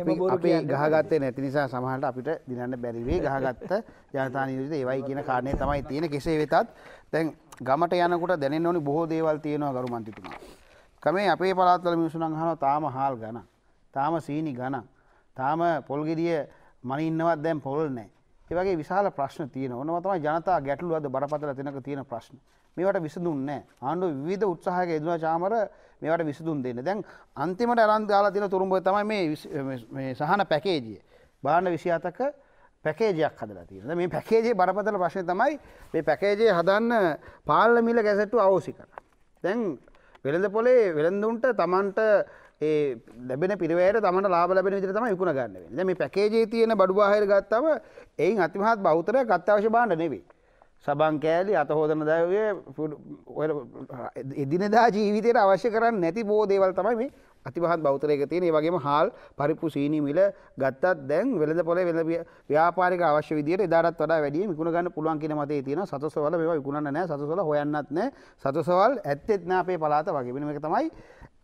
S2: අපි ගහගත්තේ නැති නිසා සමහරට අපිට දිනන්න බැරි වෙයි ගහගත්ත ජනතා නියෝජිත ඒවයි කියන කාරණේ තමයි තියෙන්නේ කෙසේ වෙතත් දැන් ගමට යනකොට දැනෙන්න ඕනි බොහෝ දේවල් තියෙනවා ගරු මන්ත්‍රීතුමා කමේ අපේ පළාත්වල මිනිස්සු නම් අහනවා තාම හාල් ගණන් තාම සීනි ගණන් තාම පොල් ගෙඩිය මනින්නවත් දැන් පොල් නැහැ ඒවගේ විශාල ප්‍රශ්න තියෙන ඕනම තමයි ජනතා ගැටලු අද බරපතල තැනක තියෙන ප්‍රශ්න. මේවට විසඳුන්නේ නැහැ. ආණ්ඩුව විවිධ උත්සාහයක යෙදුණා චාමර මේවට විසඳුම් දෙන්න. දැන් අන්තිමට අරන් දාලා තියෙන තුරුඹය තමයි මේ මේ සහන පැකේජිය. බාන්න 27ක පැකේජයක් හදලා තියෙනවා. මේ පැකේජේ බරපතල ප්‍රශ්නේ තමයි මේ පැකේජේ හදන්න පාර්ලිමේන්තු ගැසට්ටු අවශ්‍ය කරන්නේ. දැන් වෙළඳ පොලේ වෙළඳුන්ට Tamanට ඒ ලැබෙන පිරිවයට තමට ලාබ ලැබෙන විදිර තම යුකුණ ගන්න ද මේ පැකේජේ තියෙන බඩුවාහර ගත්තව එයින් අතිමහත් බෞතරය කත්තාවශ බාණ්ඩ නෙවී. සබන් කෑලි අතහෝදන දවය එදිනදා ජීවිතයට අවශ්‍ය කරන්න නැති බෝදේවල් තමයි මේ අතිමහත් බෞතරයක තියෙන වගේම හාල් පරිපු සීනීමිල ගත්තත් දැන් වෙළඳ පොල වෙල ව්‍යාපාරික අවශ්‍ය විදියට එදාරත් වඩා වැඩිය විකුණ ගන්න පුළුවන් කියන මතේ තියෙන සතසවල මේවා විකුණන්න නැහැ සතසවල හොයන්නත් නැහැ සතසවල් ඇත්තෙත් නැහැ අපේ පළාත වගේ වෙන එක තමයි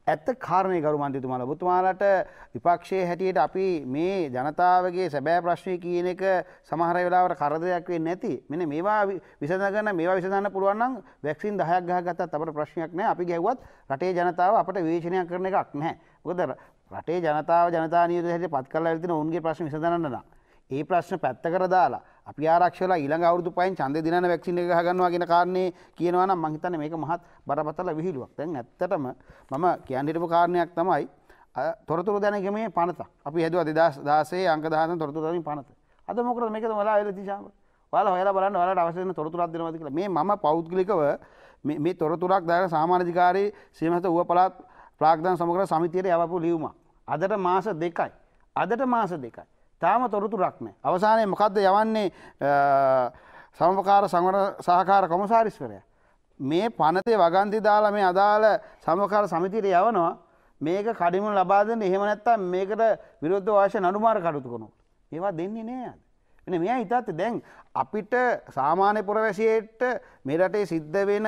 S2: ඇත්ත කාරණය ගරුමන්තිතුමල බුතුමාලට විපක්ෂය හැටියට අපි මේ ජනතාවගේ සැබෑ ප්‍රශ්නය කියන එක සමහර වෙලාවට කරදයක් වේ නැති මෙන මේවා විසඳගන්න මේ විසඳන්න පුළුවන් වැක්සින් දහයක් ගහගත්තත් අපට ප්‍රශ්නයක් නෑ අපි ගැව්වත් රටේ ජනතාව අපට වේශනය කරන එකක් නැහැ ගොදර රටේ ජනතාව ජනතානීත හැට පත් කරලා ඇතින උන්ගේ ප්‍රශ්න විසඳන්න ඒ ප්‍රශ්න පැත්ත කර දාලා අපි ආරක්ෂලා ඊළඟ අවුරුදු පහෙන් ඡන්දේ දිනන වැක්සින් එක ගහගන්නවා කියන කාරණේ කියනවා නම් මං හිතන්නේ මේක මහත් බරපතල විහිළුවක්. දැන් ඇත්තටම මම කියන්න හිටපු කාරණයක් තමයි තොරතුරු දැනගීමේ පනත. අපි හදුවා 2016 අංක 10 තොරතුරු දැනීම පනත. අද මොකද මේකද ඔයාලා ඇවිල්ලා තියාම. ඔයාලා හොයලා බලන්න ඔයාලට අවශ්‍ය වෙන තොරතුරක් දෙනවද කියලා. මේ මම පෞද්ගලිකව මේ තොරතුරක් දාන සාමාන්‍යාධිකාරී සීමත ඌව පළාත් ප්‍රාග්ධන සමගර සමිතියට යවපු ලියුමක්. අදට මාස දෙකයි. අදට මාස දෙකයි. තාම තොරතුරක් නෑ. අවසානයේ මොකද්ද යවන්නේ සමකාර සංවර සහකාර කොමසාරිස්වරයා. මේ පනතේ වගන්ති දාලා මේ අදාළ සමකාර සමිතියට යවනවා මේක කඩිමුණ ලබා දෙන්න එහෙම නැත්තම් මේකට විරුද්ධ වාශය නඩුමාර කටයුතු කරනවා. ඒවා දෙන්නේ නෑ අද. එනේ මෙයා හිතත් දැන් අපිට සාමාන්‍ය පුරවැසියෙට මේ රටේ සිද්ධ වෙන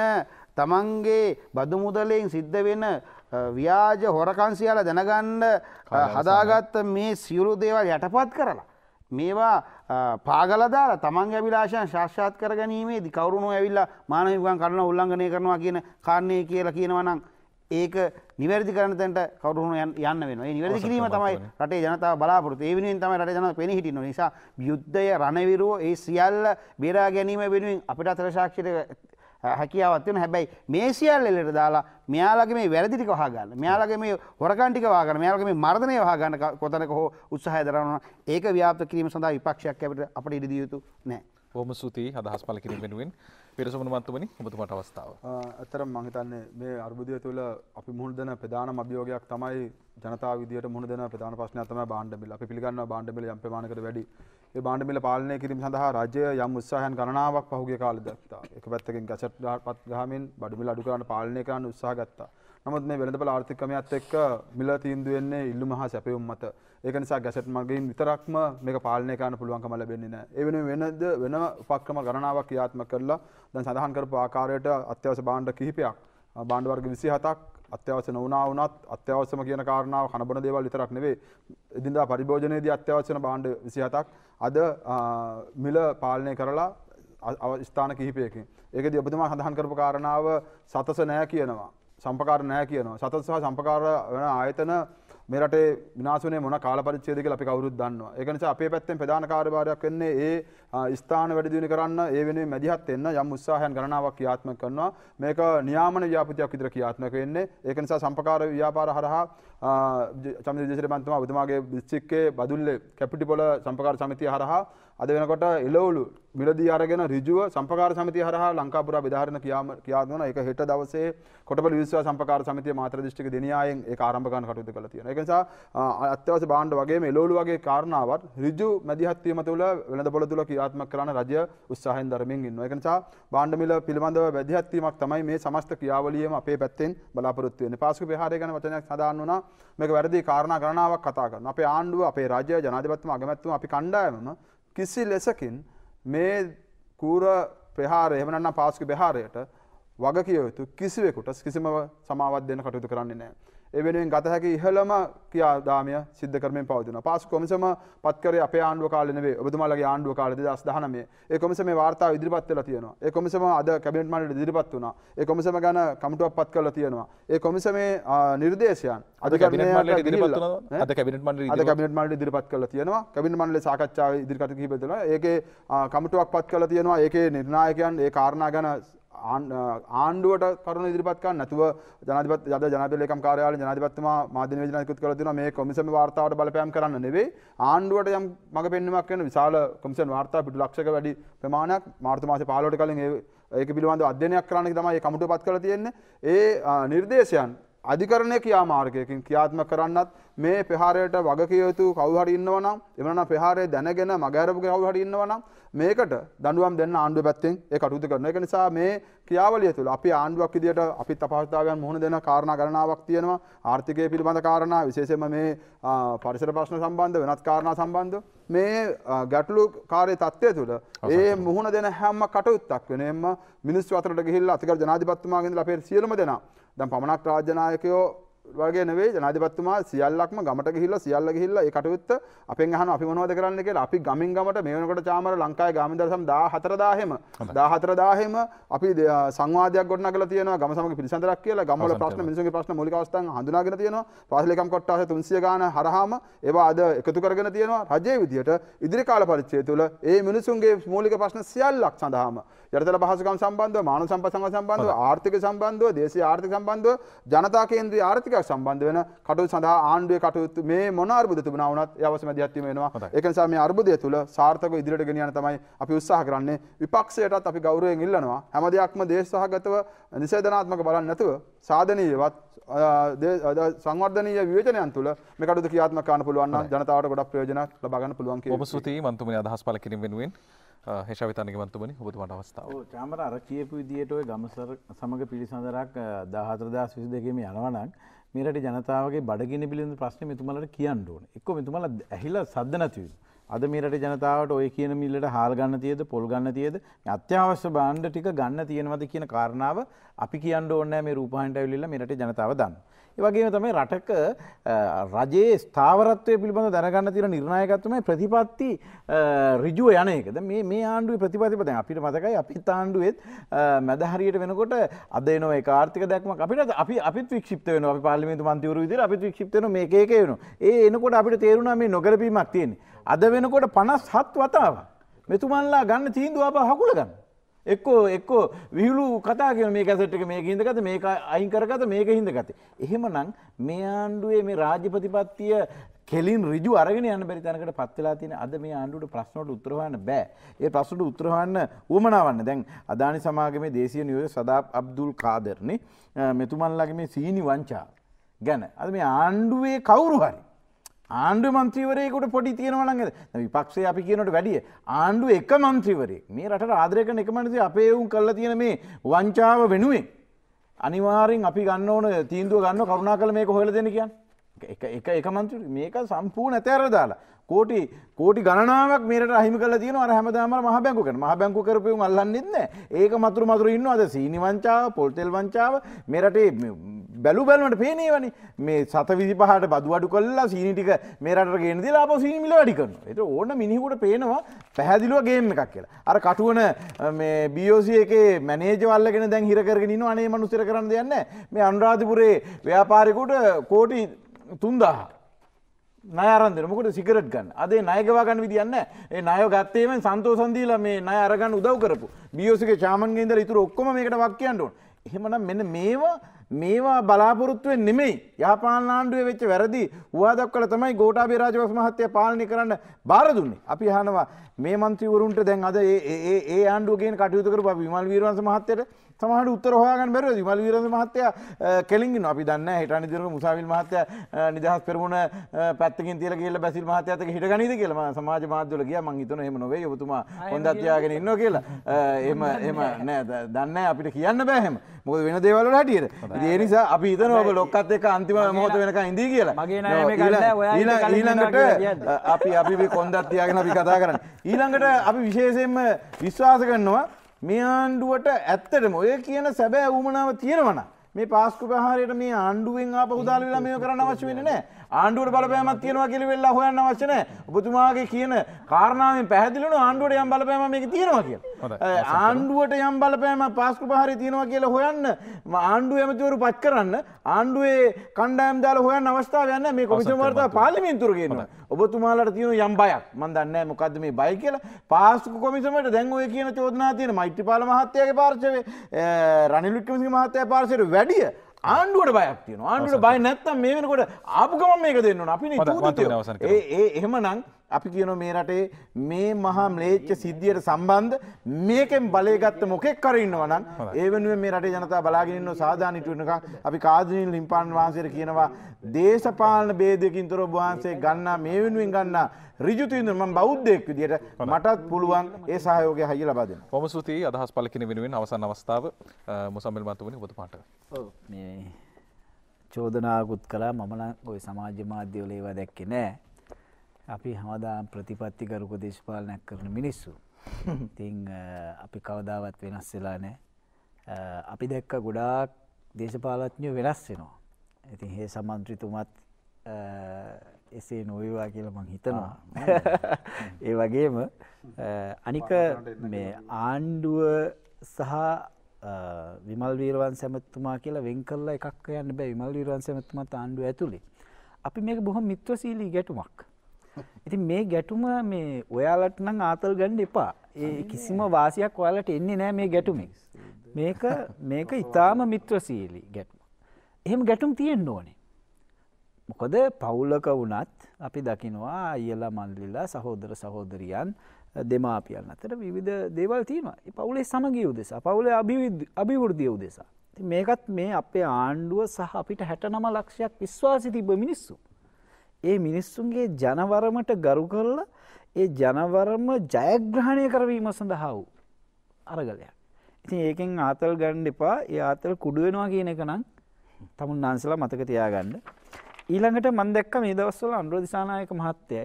S2: තමන්ගේ බදු මුදලෙන් සිද්ධ වෙන ව්‍යාජ හොරකන්සියාල දැනගණ්ඩ හදාගත්ත මේ සියුරු දේවල් යටපත් කරලා. මේවා පාගලදාර තමන් ඇවිලාශයන් ශාෂාත් කර ගැනීමේ දි කවරුණු ඇවිල්ලා මානවිකන් කරන උල්ලංඝනය කරනවා කියන කාරණය කියලා කියනවනම් ඒක නිවැරදි කරන තැට කවරුණු යන්න වෙන නිවැරදි කිරීම තමයි රටේ ජනතාව බලාපොරතු ඒ වෙනුවෙන් තමයි රට ජනතාව පෙනහිටි නිසා යුද්ධය රණවිරුව ඒ සියල්ල බේරා ගැනීම වෙනුවෙන් අපිට අතර සාක්ෂියට හැකියාවත් වෙන හැබැයි මේ සියල් එලට දාලා මෙයාලගේ මේ වැරදි ටික වහගන්න. මෙයාලගේ මේ හොරකම් ටික වහගන්න. මෙයාලගේ මේ මර්ධනය වහගන්න කොතනක හෝ උත්සාහය දරනවා. ඒක ව්‍යාප්ත කිරීම සඳහා විපක්ෂයක් අපිට අපිට ඉඩ දිය යුතු
S1: නැහැ. බොහොම සුති අදහස් පළ කිරීම වෙනුවෙන් පිරසමන මත්තුමනි ඔබතුමට අවස්ථාව. ඇතර
S3: මහිතන්නේ මේ අර්බුදය තුළ අපි මුහුණ දෙන ප්‍රධානම අභියෝගයක් තමයි ජනතා විදියට මුහුණ දෙන ප්‍රධාන ප්‍රශ්නය තමයි බාණ්ඩ බිල්. අපි පිළිගන්නවා බාණ්ඩ බිල් යම් ප්‍රමාණයකට වැඩි. ඒ බාණ්ඩ බිල් පාලනය කිරීම සඳහා රජය යම් උත්සාහයන් ගණනාවක් පහුගිය කාලේ දැක්කා. එක පැත්තකින් ගැසට් පත් ගහමින් බඩු බිල් අඩු කරන්න පාලනය කරන්න උත්සාහ ගත්තා. නමුත් මේ වෙළඳපොළ ආර්ථිකමයත් එක්ක මිල තීන්දුව වෙන්නේ ඉල්ලුම හා සැපයුම් මත. ඒකනිසා ගැසට මගින් විතරක්ම මේ පාලනය කරන්න පුළුවන්කම ලැබෙන්නේ නෑ. ඒ වෙනුවෙන් වෙනද වෙන උපක්‍රම ගණනාවක් ක්‍රියාත්මක කරලා දැන් සඳහන් කරපු ආකාරයට අත්‍යවශ්‍ය භාණ්ඩ කිහිපයක් භාණ්ඩ වර්ග 27ක් අත්‍යවශ්‍ය නොවනා වුණත් අත්‍යවශ්‍යම කියන කාරණාව කනබන දේවල් විතරක් නෙවෙයි. එදිනදා පරිභෝජනයේදී අත්‍යවශ්‍ය වෙන භාණ්ඩ 27ක් අද මිල පාලනය කරලා ස්ථාන කිහිපයකින්. ඒකදී ඔබතුමා සඳහන් කරපු කාරණාව සතස නැහැ කියනවා. සම්පකාර නැහැ කියනවා. සතස සහ සම්පකාර වෙන ආයතන මෙරට විනාසනේ මොන කාලපරිච්ඡේදයක අපි කවුරුත් දන්නවා. ඒක නිසා අපේ පැත්තෙන් ප්‍රධාන කාර්යභාරයක් වෙන්නේ ඒ ස්ථාන වැඩි දියුණු කරන්න, ඒ වෙනුවෙන් මැදිහත් වෙන්න යම් උත්සාහයන් ගණනාවක් ක්‍රියාත්මක කරනවා. මේක නියාමන ව්‍යාපෘතියක් විතර ක්‍රියාත්මක වෙන්නේ. ඒක නිසා සම්පකාර ව්‍යාපාර හරහා චමිත විදේශ මන්ත්‍රතුමා ඔබතුමාගේ දිස්ත්‍රික්කයේ බදුල්ලේ කැපිටිපොළ සම්පකාර සමිතිය හරහා අද වෙනකොට එලවලු මිලදී අරගෙන ඍජුව සම්පකාර සමිතිය හරහා ලංකාපුරා බෙදාහරින කියාම කියා දෙනවා. ඒක හෙට දවසේ කොටපල විශ්වාස සම්පකාර සමිතිය මාතර දිස්ත්‍රික්ක දෙනියායෙන් ඒක ආරම්භ කරන කටයුතු කළා තියෙනවා. ඒක නිසා අත්‍යවශ්‍ය භාණ්ඩ වගේම එලවලු වගේ කාරණාවත් ඍජු මැදිහත් වීම තුළ වෙළඳ පොළ තුළ ක්‍රියාත්මක කරන රජය උත්සාහයෙන් දරමින් ඉන්නවා. ඒක නිසා භාණ්ඩ මිල පිළිබඳව මැදිහත් වීමක් තමයි මේ සමස්ත ක්‍රියාවලියම අපේ පැත්තෙන් බලාපොරොත්තු වෙන්නේ. පාස්කු විහාරය ගැන වචනයක් සඳහන් වුණා. මේක වැරදි කාරණා ගණනාවක් කතා කරනවා. අපේ ආණ්ඩුව, අපේ රජය, ජනාධිපතිතුමා, අගමැතිතුමා අපි කණ්ඩායමම කිසි ලෙසකින් මේ කූර ප්‍රහාර එමනන්න පාස්ක බෙහාරයට වග කියයුතු කිසිවෙකුට කිසිම සමාවත් දෙන කටයුතු කරන්නේ නෑ එවෙනුවෙන් ගත හැකි ඉහළම ක්‍රියාදාමය සිද්ධ කරමින් පවතිනවා. පාසු කොමිසම පත්කරේ අපේ ආණ්ඩුව කාලේ නෙවෙයි ඔබතුමාලගේ ආණ්ඩුව කාලේ 2019 ඒ කොමිසමේ වාර්තාව ඉදිරිපත් වෙලා තියෙනවා. ඒ කොමිසම අද කැබිනට් මණ්ඩලෙට ඉදිරිපත් වුණා. ඒ කොමිසම ගැන කමිටුවක් පත් කරලා තියෙනවා. ඒ කොමිසමේ නිර්දේශයන් අද කැබිනට් මණ්ඩලෙට ඉදිරිපත් වුණා. අද
S1: කැබිනට් මණ්ඩලෙට අද
S3: කැබිනට් මණ්ඩලෙට ඉදිරිපත් කරලා තියෙනවා. කැබිනට් මණ්ඩලයේ සාකච්ඡාවේ ඉදිරිපත් කිහිප දෙනවා. ඒකේ කමිටුවක් පත් කරලා තියෙනවා. ඒකේ නිර්ණායකයන් ඒ කාරණා ගැන ආණ්ඩුවට කරුණ ඉදිරිපත් කරන්න නැතුව ජනාධිපති අද ජනාධිපති ලේකම් කාර්යාලය ජනාධිපතිතුමා මාධ්‍ය නිවේදන ඉදිරිපත් කරලා තියෙනවා මේ කොමිෂන් වාර්තාවට බලපෑම් කරන්න නෙවෙයි ආණ්ඩුවට යම් මඟ පෙන්වීමක් වෙන විශාල කොමිෂන් වාර්තා පිටු ලක්ෂයක වැඩි ප්‍රමාණයක් මාර්තු මාසේ 15ට කලින් ඒක පිළිබඳව අධ්‍යයනයක් කරන්න තමයි මේ කමිටුව පත් කරලා තියෙන්නේ ඒ නිර්දේශයන් අධිකරණය කියා මාර්ගයකින් ක්‍රියාත්මක කරන්නත් මේ ප්‍රහාරයට වගකිය යුතු කවුරු හරි ඉන්නවනම් එවනම් ප්‍රහාරය දැනගෙන මගහැරපු කවුරු හරි ඉන්නවනම් මේකට දඬුවම් දෙන්න ආණ්ඩුව පැත්තෙන් ඒ කටයුතු කරනවා. ඒක නිසා මේ ක්‍රියාවලිය තුළ අපි ආණ්ඩුවක් විදියට අපිත් අපහසුතාවයන් මුහුණ දෙන කාරණා ගණනාවක් තියෙනවා. ආර්ථිකය පිළිබඳ කාරණා විශේෂයෙන්ම මේ පරිසර ප්‍රශ්න සම්බන්ධ වෙනත් කාරණා සම්බන්ධ මේ ගැටලු කාර්ය තත්ත්වය තුළ ඒ මුහුණ දෙන හැම කටයුත්තක් වෙනෙම මිනිස්සු අතරට ගිහිල්ලා අතිගරු ජනාධිපතිතුමාගෙන් ඉඳලා අපේ සියලුම දෙනා දැන් පමණක් රාජ්‍යනායකයෝ වගේ නෙවෙයි ජනාධිපතිතුමා සියල්ලක්ම ගමට ගිහිල්ලා සියල්ල ගිහිල්ලා ඒ කටයුත්ත අපෙන් අහන අපි මොනවද කරන්න කියලා අපි ගමින් ගමට මේ වෙනකොට චාමර ලංකාවේ ගාමින් දරසම් 14000ම 14000ම අපි සංවාදයක් ගොඩනගලා තියෙනවා ගම සමග පිළිසඳරක් කියලා ගම්වල ප්‍රශ්න මිනිසුන්ගේ ප්‍රශ්න මූලික අවස්ථාන් හඳුනාගෙන තියෙනවා පාසලේකම් කොට්ටාස 300 ගාන හරහාම ඒවා අද එකතු කරගෙන තියෙනවා රජයේ විදියට ඉදිරි කාල පරිච්ඡේදය තුළ ඒ මිනිසුන්ගේ මූලික ප්‍රශ්න සියල්ලක් සඳහාම යටතල පහසුකම් සම්බන්ධව මානව සම්පත් සංග සම්බන්ධව ආර්ථික සම්බන්ධව දේශීය ආර්ථික සම්බන්ධව ජනතා කේන්ද්‍රීය ආර්ථික ටිකක් සම්බන්ධ වෙන කටයුතු සඳහා ආණ්ඩුවේ කටයුතු මේ මොන අර්බුද තිබුණා වුණත් ඒ අවශ්‍ය මැදිහත් වීම වෙනවා ඒක නිසා මේ අර්බුදය තුල සාර්ථකව ඉදිරියට ගෙනියන්න තමයි අපි උත්සාහ කරන්නේ විපක්ෂයටත් අපි ගෞරවයෙන් ඉල්ලනවා හැම දෙයක්ම දේශසහගතව නිෂේධනාත්මක බලන්නේ නැතුව සාධනීයවත් සංවර්ධනය විවචනයන් තුළ මෙකටු කියාත්මකාන පුළුවන් ජනතාවට ගොඩක් ප්‍රයෝජනක් ලබගන්න පුළුවන් ඔබ සති
S1: මන්තුම අදහස් පල කිරීම වෙනුවෙන් හේෂවිතනක මන්තුමනි ඔබතුමට අවස්ථාව
S3: චාමර අර
S4: කියපු විදියට ඔය ගමසර සමඟ පිළිසඳරක් දහතරදා විසි දෙකීම යනවනක් මේරට ජනතාවගේ බඩගෙන පිළිඳ ප්‍රශ්න මෙතුමලට කියන්න ඕන එක්ක මෙතුමල ඇහිලා සද්ද නැතිවීම. අද මේරට ජනතාවට ඔය කියන මිල්ලට හාල් ගන්න තියද පොල් ගන්න තියද අත්‍යවශ්‍ය බාණ්ඩ ටික ගන්න තියෙනවද කියන කාරණාව අපි කියන්න ඕනෑ මේ රූපහන්ට ඇවිල්ලා මෙරට ජනතාව දන්න. වගේම තමයි රටක රජයේ ස්ථාවරත්වය පිළිබඳ දැනගන්න තිර නිර්ණයකත්වමයි ප්‍රතිපත්ති රිජුව යනයකද මේ මේ ආණ්ඩුව ප්‍රතිපතිපතය අපිට මතකයි අපි තාණ්ඩුවත් මැදහරියට වෙනකොට අද නොව කාර්තික දැක්ම අපිට අපි අපිත් වික්ෂිප්ත වෙන අපි පාලිමිතු මන්තිවරු විදිර අපිත් වික්ෂිප්තන මේ එකක වෙනු ඒ එනකොට අපිට තේරුණා මේ නොකරපීමක් තියෙන අද වෙනකොට පනස් හත් වතාව මෙතුමල්ලා ගන්න තීන්දුව අප හකුල ගන්න එක්කෝ එක්කෝ විහිලු කතා කියන මේ කැසට් එක මේක හිඳගත මේක අයින් කරගත මේක හිඳගත. එහෙමනම් මේ ආණ්ඩුවේ මේ රාජ්‍ය ප්‍රතිපත්තිය කෙලින් ඍජු අරගෙන යන්න බැරි තැනකට පත් වෙලා තියෙන අද මේ ආණ්ඩුවට ප්‍රශ්නවලට උත්තර හොයන්න බෑ. ඒ ප්‍රශ්නට උත්තර හොයන්න උවමනාවන්න. දැන් අදානි සමාගමේ දේශීය නියෝජක සදාබ් අබ්දුල් කාදර්නේ මෙතුමන්ලාගේ මේ සීනි වංචා ගැන අද මේ ආණ්ඩුවේ කවුරු හරි ආණ්ඩු මන්ත්‍රීවරයකුට පොඩි තියෙනවනගද විපක්ෂය අපි කියනට වැඩිය ආණ්ඩු එක මන්ත්‍රීවරේ මේ රට ආදරයකන එකමනති අපේවුම් කල්ල තියෙන මේ වංචාව වෙනුවෙන් අනිවාරෙන් අපි ගන්න ඕන තීන්දුව ගන්න කරුණා කළ මේ කොහොල දෙන කියන්න එක එක මන්ත්‍ර මේක සම්පූර්ණ ඇතෑර දාලා කෝටි කෝටි ගණනාවක් මේට අහිමි කල තියන හැමදාම මහ බැංකුකන මහ බැංකු කරපයු අල්ලන්නෙන්න ඒක මතුරු මතුර ඉන්න අද සීනි වංචාව පොල්තෙල් වංචාව මෙරටේ බැලු බැලමට පේනේවනි මේ සත විදි පහට බදුවඩු කල්ලා සීනිටික මේරට ගෙන දිලා අප සීනිමිල වැඩිකන්න එට ඕන මිනිකුට පේනවා පැහැදිලුව ගේම එකක් කියලා අර කටුවන බියෝසි එක මැනේජවල්ලගෙන දැන් හිරකරගෙන අනේ මනුසිර කරන්න දෙයන්න මේ අන්රාධපුරේ ව්‍යාපාරකුට කෝටි තුන්දාහ. නයරන්දර මොකට සිකරට් ගන්න අදේ නයගවාගන්න විදින්න ඒ නය ගත්තේම සන්තෝසන්දීල මේ නය අරගන්න උදව් කරපු බියෝසික චාමන්ගේද ඉතුර ඔක්කොම මේකට වක්කයන්ට එහෙමනම් මෙන්න මේවා මේවා බලාපොරොත්තුවෙන් නෙමෙයි යාපාන ආණ්ඩුවේ වෙච්ච වැරදි හුවාදක් කළ තමයි ගෝටාබේ රාජපක්ෂ මහත්තයා පාලනය කරන්න බාර දුන්නේ. අපි අහනවා මේ മന്ത്രിවරුන්ට දැන් අද ඒ ඒ ආණ්ඩුව ගේන කටයුතු කරපු අපි විමල් වීරවංශ මහත්තයාට සමහට උත්තර හොයාගන් බැර විමල් විරද මහත්තය කෙලින්ගින් අපි දන්න හිට නිදිරක මුසවිල් මහත්තය නිදහස් පෙරමුණ පැත්තකින් තියල කියල බැසිල් මහතයක හිට ගනිද කියලම සමාජ මාධ්‍යල කිය මංහිතන හෙම නොවේ යොතුමා හොඳත්යාගෙන ඉන්න කියලා එම එම නෑ දන්න අපිට කියන්න බෑහෙම මොද වෙන දේවල හටියට ඒ නිසා අපි ඉතන ඔබ ලොක්කත් එක අන්තිම මොහොත වෙනක ඉදී කියලා ඊළඟට අපි අපි කොන්දත්තියාගෙන අපි කතා කරන්න ඊළඟට අපි විශේෂයෙන්ම විශ්වාස කරනවා මේ ආණ්ඩුවට ඇත්තටම ඔය කියන සැබෑ වූමනාව තියෙනවන මේ පාස්කු ප්‍රහාරයට මේ ආණ්ඩුවෙන් අප උදාල වෙලා මේ කරන්න අවශ්‍ය වෙන්නේ නැහැ ආණ්ඩුවට බලපෑමක් තියෙනවා කියලා වෙලා හොයන්න අවශ්‍ය නැහැ. ඔබතුමාගේ කියන කාරණාවෙන් පැහැදිලි වෙනවා ආණ්ඩුවට යම් බලපෑමක් මේක තියෙනවා
S1: කියලා.
S4: ආණ්ඩුවට යම් බලපෑමක් පාස්කු පහරේ තියෙනවා කියලා හොයන්න ආණ්ඩුව ඇමතිවරු පත් කරන්න ආණ්ඩුවේ කණ්ඩායම් දාලා හොයන්න අවස්ථාවක් නැහැ මේ කොමිෂන් වාර්තා පාර්ලිමේන්තුවට ගේනවා. ඔබතුමාලට තියෙන යම් බයක් මම දන්නේ නැහැ මොකද්ද මේ බය කියලා. පාස්කු කොමිසමට දැන් ඔය කියන චෝදනා තියෙන මෛත්‍රීපාල මහත්තයාගේ පාර්ශවයේ රනිල් වික්‍රමසිංහ මහත්තයා පාර්ශවයට වැඩිය ආණ්ඩුවට බයක් තියෙන ආණ්ඩුවට බය නැත්තම් මේ වෙනකොට ආපු ගමන් මේක දෙන්නවන අපි නිතූ ඒ එහෙම නම් අපි කියන මේ රටේ මේ මහා ම්ලේච්ච සිද්ධියට සම්බන්ධ මේකෙන් බලය ගත්ත මොකෙක් කර ඉන්නවා නම් ඒ වෙනුවෙන් මේ රටේ ජනතාව බලාගෙන ඉන්නව සාධාරණ ඉටු වෙනකන් අපි කාදිනිල් ලිම්පාන් වහන්සේට කියනවා දේශපාලන ભેදයකින් තොරව වහන්සේ ගන්නා මේ වෙනුවෙන් ගන්නා ඍජු තින්ද මම බෞද්ධයෙක් විදියට මටත් පුළුවන් ඒ සහයෝගය
S1: හයිය ලබා දෙන්න. කොහොම සුති අදහස් පළ කින වෙනුවෙන් අවසන් අවස්ථාව මොසම්මල් මන්තුමනි ඔබතුමාට.
S5: ඔව් මේ චෝදනාවකුත් කළා මම නම් ওই සමාජ මාධ්‍යවල ඒවා දැක්කේ නෑ. අපි හමදා ප්‍රතිපත්ති ගරුක දේශපාලනයක් කරන මිනිස්සු. තිං අපි කවදාවත් වෙනස් වෙලා නෑ අපි දැක්ක ගොඩාක් දේශපාලත්ඥය වෙනස් වෙනවා. ඉතින් හේ සමන්ත්‍රිතුමත් එසේ නොවේවා කියල මං හිතනවා. ඒ වගේම අනික ආණ්ඩුව සහ විමල් වීරවන් සැමත්තුමා කියලා වෙන් කරලා එකක් යන්න බෑ විමල් වීරවන් සැමත්තුමත් ආණ්ඩුව ඇතුළේ. අපි මේක බොහොම මිත්‍රසීලී ගැටුමක්. ඉතින් මේ ගැටුම මේ ඔයාලට නම් ආතල් ගන්න එපා. ඒ කිසිම වාසියක් ඔයාලට එන්නේ නෑ මේ ගැටුමෙන්. මේක මේක ඉතාම මිත්‍රශීලී ගැටුම. එහෙම ගැටුම් තියෙන්න ඕනේ. මොකද පවුලක වුණත් අපි දකිනවා අයියලා මල්ලිලා සහෝදර සහෝදරියන් දෙමාපියන් අතර විවිධ දේවල් තියෙනවා. පවුලේ සමගිය උදෙසා පවුලේ අභිවෘද්ධිය උදෙසා. මේකත් මේ අපේ ආණ්ඩුව සහ අපිට හැටනම ලක්ෂයක් විශ්වාසි තිබ මිනිස්සු. ඒ මිනිස්සුන්ගේ ජනවරමට ගරු කරලා ඒ ජනවරම ජයග්‍රහණය කරවීම සඳහා වූ අරගලයක්. ඉතින් ඒකෙන් ආතල් ගන්න එපා. ඒ ආතල් කුඩු වෙනවා කියන එක නම් තමුන් නාන්සලා මතක තියාගන්න. ඊළඟට මම දැක්ක මේ දවස්වල අනුර දිසානායක මහත්තයයි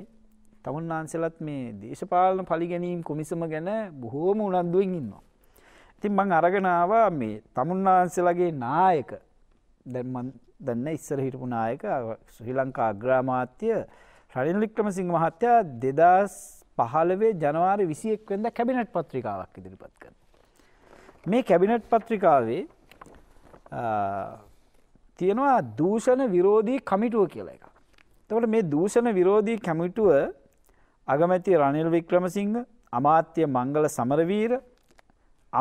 S5: තමුන් නාන්සලත් මේ දේශපාලන පරිගැනීම් කොමිසම ගැන බොහෝම උනන්දුවෙන් ඉන්නවා. ඉතින් මං අරගෙන ආවා මේ තමුන් නාන්සලගේ නායක දැන් මම දැන්න ඉස්සර හිටපු නායක ශ්‍රී ලංකා අග්‍රාමාත්‍ය රනිල් වික්‍රමසිංහ මහත්තයා දෙදස් පහළවේ ජනවාරි විසි එක් වෙද කැබිනට් පත්‍රිකාවක් ඉදිරිපත් කර. මේ කැබිනට් පත්‍රිකාවේ තියෙනවා දූෂණ විරෝධී කමිටුව කියලා එක. තවට මේ දූෂණ විරෝධී කැමිටුව අගමැති රනිල් වික්‍රමසිංහ අමාත්‍ය මංගල සමරවීර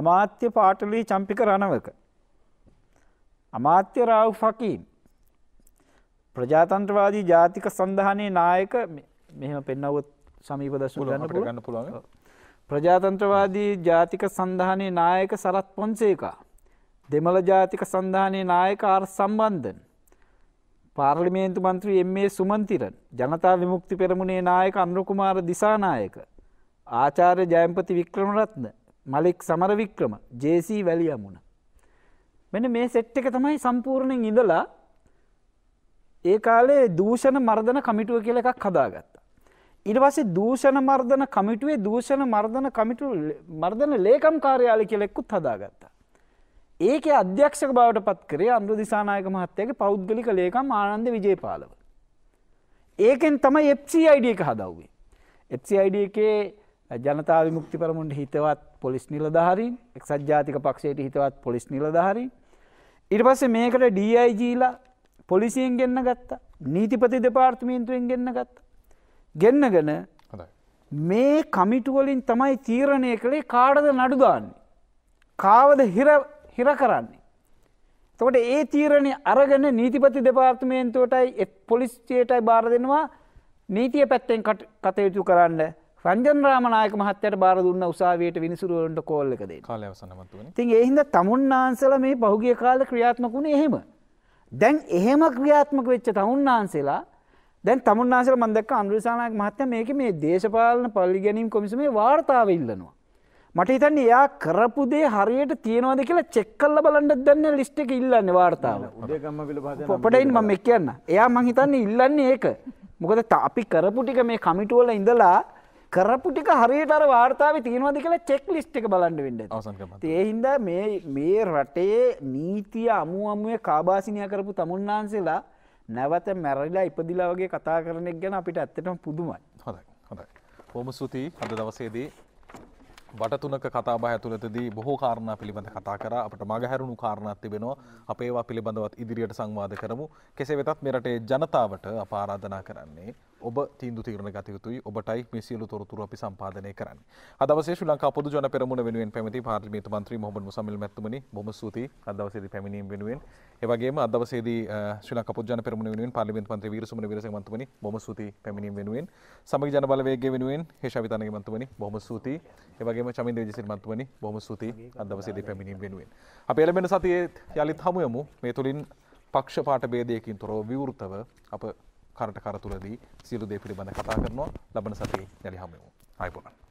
S5: අමාත්‍ය පාටලී චම්පික රණවක. අමාත්‍ය රාව් ෆකීන් ප්‍රජාතන්ත්‍රවාදී ජාතික සඳහනේ නායක මෙහම පෙන්නවත් සමීප දශ ගන්න ගන්න පුළුවන් ප්‍රජාතන්ත්‍රවාදී ජාතික සඳහනේ නායක සරත් පොන්සේකා දෙමළ ජාතික සඳහනේ නායක ආර් සම්බන්ධන් පාර්ලිමේන්තු මන්ත්‍රී එම්ඒ සුමන්තිරන් ජනතා විමුක්ති පෙරමුණේ නායක අන්රුකුමාර දිසානායක ආචාර්ය ජයම්පති වික්‍රමරත්න මලික් සමරවික්‍රම ජේසී වැලියමුණ මෙන මේ සෙට් එක තමයි සම්පූර්ණයෙන් ඉඳලා ඒ කාලේ දූෂණ මර්ධන කමිටුව කියල එකක් හදාගත්තා. ඉට පස්සේ දූෂණ මර්ධන කමිටුවේ දූෂණ මර්ධන කමිටු මර්ධන ලේකම් කාර්යාලි කෙලෙක්කුත් හදාගත්තා. ඒක අධ්‍යක්ෂක බවට පත් කරේ අන්ු දිසානායක මහත්තයගේ පෞද්ගලික ලේකම් ආනන්ද විජේපාලව. ඒකෙන් තමයි FCID එක හදව්වේ. FCID එකේ ජනතාව මුක්ති පරමුන්ට හිතවත් පොලිස් නිලධාරීන් එක්සත් ජාතික පක්ෂයට හිතවත් පොලිස් නිලධාරීන් ඉට පස්සේ මේකට DIGලා පොලිසියෙන් ගෙන්න්න ගත්තා නීතිපති දෙපාර්තමීන්තුවෙන් ගෙන්න්න ගත්තා. ගෙන්න්නගෙන මේ කමිටුවලින් තමයි තීරණය කළේ කාඩද නඩුගාන්නේ. කාවද හිර කරන්නේ. තකොට ඒ තීරණය අරගෙන නීතිපති දෙපාර්තමේන්තුවටයි පොලිස්චයටයි බාර දෙෙනවා නීතිය පැත්තෙන් කතයුතු කරන්න රජන්රාමනායක මහත්තයට බාර දුන්න උසාවයට විනිසුරුවන්ට කෝල්ලකද කාලවසනමත් තින් එහින්ද තමුන් ආන්සල මේ පහුගිය කාල ක්‍රියාත්මකුණ එහෙම. දැන් එහෙම ක්‍රියාත්මක වෙච්ච තමුන්නාන්සේලා දැන් තමුන්නාන්සේලා මම දැක්ක අනුරසානායක මහත්තයා මේකේ මේ දේශපාලන පරිගැනීම් කොමිසමේ වාර්තාව ඉල්ලනවා. මට හිතන්නේ එයා කරපු දේ හරියට තියෙනවද කියලා චෙක් කරලා බලන්නද දැන් ලිස්ට් එකේ ඉල්ලන්නේ වාර්තාව.
S4: උදේගම්ම විලපාදේ පොඩයින්
S5: මම කියන්න. එයා මං හිතන්නේ ඉල්ලන්නේ ඒක. මොකද අපි කරපු ටික මේ කමිටුවල ඉඳලා කරපු ටික හරියට අර වාර්තාව තියෙනවද කියලා චෙක් ලිස්ට් එක බලන්න වෙන්න ඇති. ඒ හින්දා මේ මේ රටේ නීතිය අමු අමුවේ කාබාසිනිය කරපු තමුන්නාන්සේලා නැවත මැරලා ඉපදිලා වගේ කතා කරනෙක් ගැන අපිට ඇත්තටම පුදුමයි හොඳයි
S1: හොඳයි හොම සුතියි අද දවසේදී වටතුනක කතාබා ඇතුළතදී බොහෝ කාරණ පිළිබඳ කතා කර අපට මගහැරුණු කාරණත් තිබෙනවා අපේවා පිළිබඳවත් ඉදිරියට සංවාද කරමු කෙසේ වෙතත් මෙරටේ ජනතාවට අපාරාධනා කරන්නේ ඔබ තීන්දු තීරණ ගත යුතුයි ඔබටයි මේ සියලු තොරතුරු අපි සම්පාදනය කරන්නේ. අද දවසේ ශ්‍රී ලංකා පොදු ජන පෙරමුණ වෙනුවෙන් පැමිණි පාර්ලිමේන්තු මන්ත්‍රී මොහොමඩ් මුසමිල් මැතිතුමනි බොහොම ස්තුතියි අද දවසේදී පැමිණීම වෙනුවෙන්. ඒ වගේම අද දවසේදී ශ්‍රී ලංකා පොදු ජන පෙරමුණ වෙනුවෙන් පාර්ලිමේන්තු මන්ත්‍රී වීරසුමන වීරසේනමතුමනි බොහොම ස්තුතියි පැමිණීම වෙනුවෙන්. සමගි ජන බලවේගය වෙනුවෙන් හේෂාවිතනගේ මන්තුමනි බොහොම ස්තුතියි. ඒ වගේම චමින්ද විජේසිරි මන්තුමනි බොහොම ස්තුතියි අද දවසේදී පැමිණීම වෙනුවෙන්. අපි එළඹෙන සතියේ යලිත් හමු යමු මේ තුලින් පක්ෂ පාට බේදයකින් තොරව විවෘතව අප කරට කරතුරදී සියලු දේ පිළිබඳ කතා කරනවා ලබන සතියේ දැලි හමුවෙමු. ආයුබෝවන්.